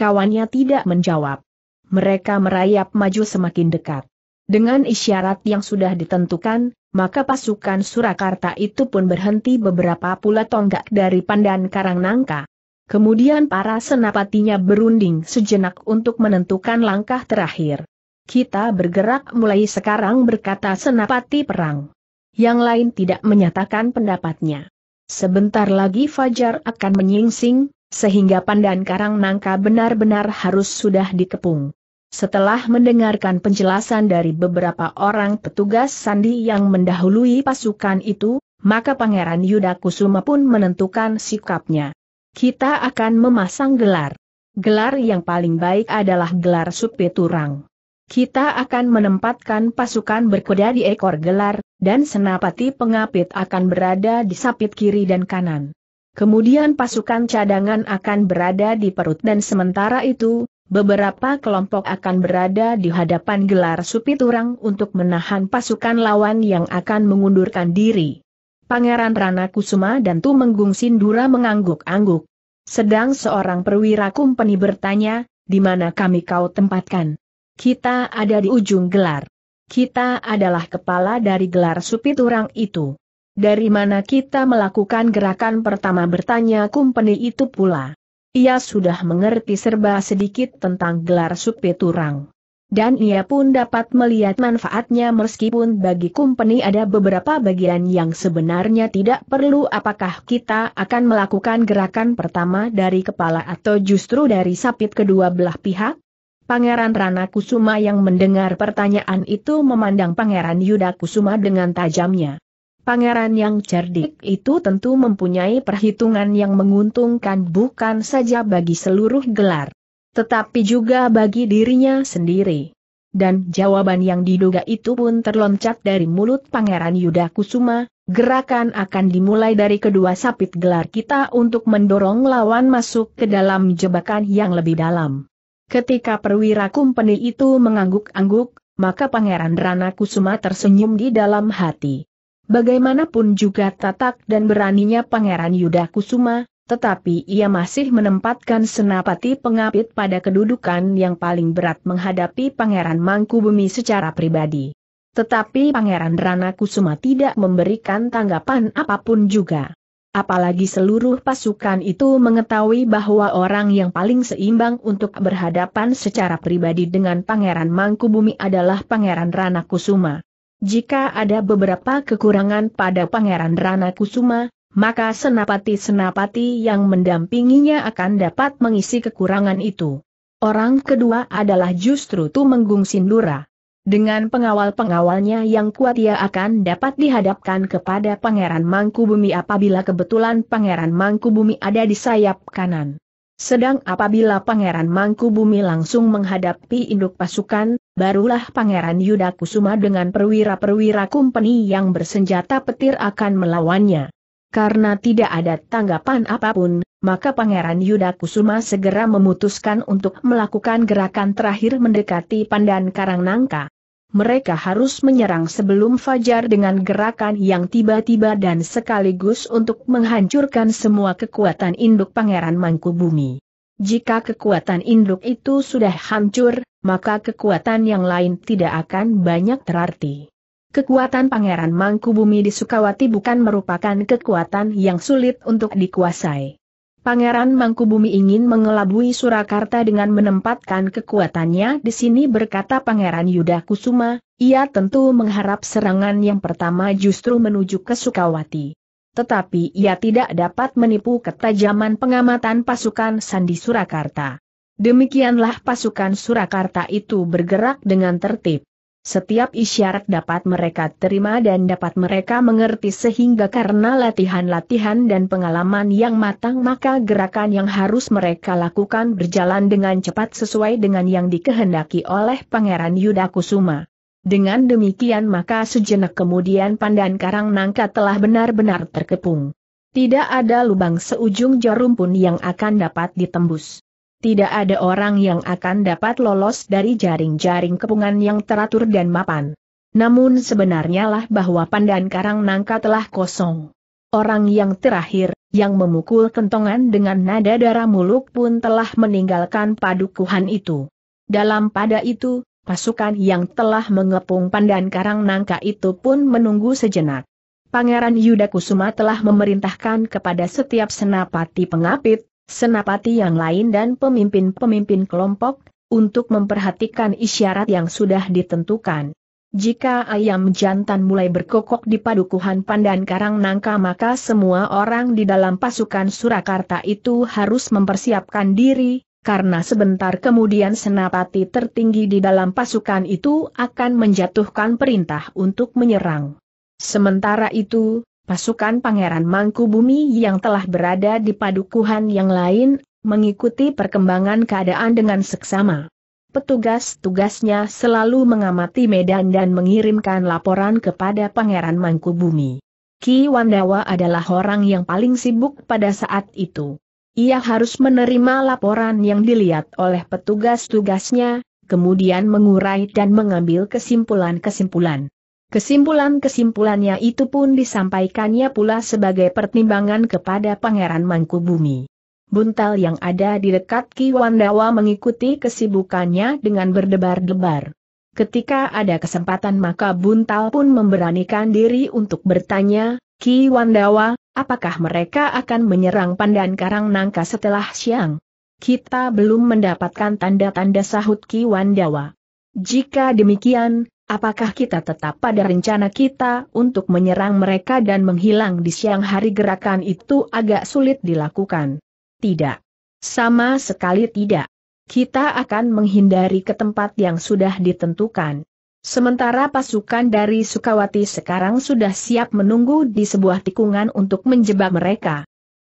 Kawannya tidak menjawab. Mereka merayap maju semakin dekat. Dengan isyarat yang sudah ditentukan, maka pasukan Surakarta itu pun berhenti beberapa pula tonggak dari Pandan karang nangka. Kemudian para senapatinya berunding sejenak untuk menentukan langkah terakhir. Kita bergerak mulai sekarang berkata senapati perang. Yang lain tidak menyatakan pendapatnya. Sebentar lagi Fajar akan menyingsing, sehingga pandan karang nangka benar-benar harus sudah dikepung. Setelah mendengarkan penjelasan dari beberapa orang petugas sandi yang mendahului pasukan itu, maka Pangeran Yudakusuma pun menentukan sikapnya. Kita akan memasang gelar. Gelar yang paling baik adalah gelar supiturang. Kita akan menempatkan pasukan berkuda di ekor gelar, dan senapati pengapit akan berada di sapit kiri dan kanan. Kemudian pasukan cadangan akan berada di perut dan sementara itu, beberapa kelompok akan berada di hadapan gelar Supiturang untuk menahan pasukan lawan yang akan mengundurkan diri. Pangeran Rana Kusuma dan Tumenggung Sindura mengangguk-angguk. Sedang seorang perwira kumpeni bertanya, di mana kami kau tempatkan? Kita ada di ujung gelar. Kita adalah kepala dari gelar Supiturang itu dari mana kita melakukan gerakan pertama bertanya kumpeni itu pula. Ia sudah mengerti serba sedikit tentang gelar turang. Dan ia pun dapat melihat manfaatnya meskipun bagi kumpeni ada beberapa bagian yang sebenarnya tidak perlu apakah kita akan melakukan gerakan pertama dari kepala atau justru dari sapit kedua belah pihak? Pangeran Rana Kusuma yang mendengar pertanyaan itu memandang Pangeran Yuda Kusuma dengan tajamnya. Pangeran yang cerdik itu tentu mempunyai perhitungan yang menguntungkan bukan saja bagi seluruh gelar, tetapi juga bagi dirinya sendiri. Dan jawaban yang diduga itu pun terloncat dari mulut Pangeran Yuda Kusuma, gerakan akan dimulai dari kedua sapit gelar kita untuk mendorong lawan masuk ke dalam jebakan yang lebih dalam. Ketika perwira kumpeni itu mengangguk-angguk, maka Pangeran Rana Kusuma tersenyum di dalam hati. Bagaimanapun juga tatak dan beraninya Pangeran Yuda Kusuma, tetapi ia masih menempatkan senapati pengapit pada kedudukan yang paling berat menghadapi Pangeran Mangkubumi secara pribadi. Tetapi Pangeran Rana Kusuma tidak memberikan tanggapan apapun juga. Apalagi seluruh pasukan itu mengetahui bahwa orang yang paling seimbang untuk berhadapan secara pribadi dengan Pangeran Mangkubumi adalah Pangeran Rana Kusuma. Jika ada beberapa kekurangan pada Pangeran Rana Kusuma, maka senapati-senapati yang mendampinginya akan dapat mengisi kekurangan itu. Orang kedua adalah justru Tumenggung Sindura. Dengan pengawal-pengawalnya yang kuat ia akan dapat dihadapkan kepada Pangeran Mangkubumi apabila kebetulan Pangeran Mangkubumi ada di sayap kanan. Sedang apabila Pangeran Mangku Bumi langsung menghadapi induk pasukan, barulah Pangeran Yuda Kusuma dengan perwira-perwira kumpeni yang bersenjata petir akan melawannya. Karena tidak ada tanggapan apapun, maka Pangeran Yuda Kusuma segera memutuskan untuk melakukan gerakan terakhir mendekati Pandan Karang Nangka mereka harus menyerang sebelum fajar dengan gerakan yang tiba-tiba dan sekaligus untuk menghancurkan semua kekuatan induk Pangeran Mangkubumi. Jika kekuatan induk itu sudah hancur, maka kekuatan yang lain tidak akan banyak terarti. Kekuatan Pangeran Mangkubumi di Sukawati bukan merupakan kekuatan yang sulit untuk dikuasai. Pangeran Mangkubumi ingin mengelabui Surakarta dengan menempatkan kekuatannya di sini berkata Pangeran Yuda Kusuma, ia tentu mengharap serangan yang pertama justru menuju ke Sukawati. Tetapi ia tidak dapat menipu ketajaman pengamatan pasukan Sandi Surakarta. Demikianlah pasukan Surakarta itu bergerak dengan tertib. Setiap isyarat dapat mereka terima dan dapat mereka mengerti sehingga karena latihan-latihan dan pengalaman yang matang maka gerakan yang harus mereka lakukan berjalan dengan cepat sesuai dengan yang dikehendaki oleh Pangeran Yuda Kusuma. Dengan demikian maka sejenak kemudian Pandan Karang Nangka telah benar-benar terkepung. Tidak ada lubang seujung jarum pun yang akan dapat ditembus tidak ada orang yang akan dapat lolos dari jaring-jaring kepungan yang teratur dan mapan. Namun sebenarnya lah bahwa pandan karang nangka telah kosong. Orang yang terakhir, yang memukul kentongan dengan nada darah muluk pun telah meninggalkan padukuhan itu. Dalam pada itu, pasukan yang telah mengepung pandan karang nangka itu pun menunggu sejenak. Pangeran Yuda Kusuma telah memerintahkan kepada setiap senapati pengapit, senapati yang lain dan pemimpin-pemimpin kelompok, untuk memperhatikan isyarat yang sudah ditentukan. Jika ayam jantan mulai berkokok di padukuhan Pandan Karang Nangka maka semua orang di dalam pasukan Surakarta itu harus mempersiapkan diri, karena sebentar kemudian senapati tertinggi di dalam pasukan itu akan menjatuhkan perintah untuk menyerang. Sementara itu, pasukan Pangeran Mangkubumi yang telah berada di padukuhan yang lain, mengikuti perkembangan keadaan dengan seksama. Petugas-tugasnya selalu mengamati medan dan mengirimkan laporan kepada Pangeran Mangkubumi. Ki Wandawa adalah orang yang paling sibuk pada saat itu. Ia harus menerima laporan yang dilihat oleh petugas-tugasnya, kemudian mengurai dan mengambil kesimpulan-kesimpulan. Kesimpulan-kesimpulannya itu pun disampaikannya pula sebagai pertimbangan kepada Pangeran Mangkubumi. Buntal yang ada di dekat Ki Wandawa mengikuti kesibukannya dengan berdebar-debar. Ketika ada kesempatan maka Buntal pun memberanikan diri untuk bertanya, Ki Wandawa, apakah mereka akan menyerang Pandan Karang Nangka setelah siang? Kita belum mendapatkan tanda-tanda sahut Ki Wandawa. Jika demikian, Apakah kita tetap pada rencana kita untuk menyerang mereka dan menghilang di siang hari gerakan itu agak sulit dilakukan? Tidak. Sama sekali tidak. Kita akan menghindari ke tempat yang sudah ditentukan. Sementara pasukan dari Sukawati sekarang sudah siap menunggu di sebuah tikungan untuk menjebak mereka.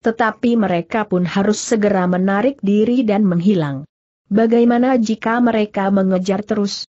Tetapi mereka pun harus segera menarik diri dan menghilang. Bagaimana jika mereka mengejar terus?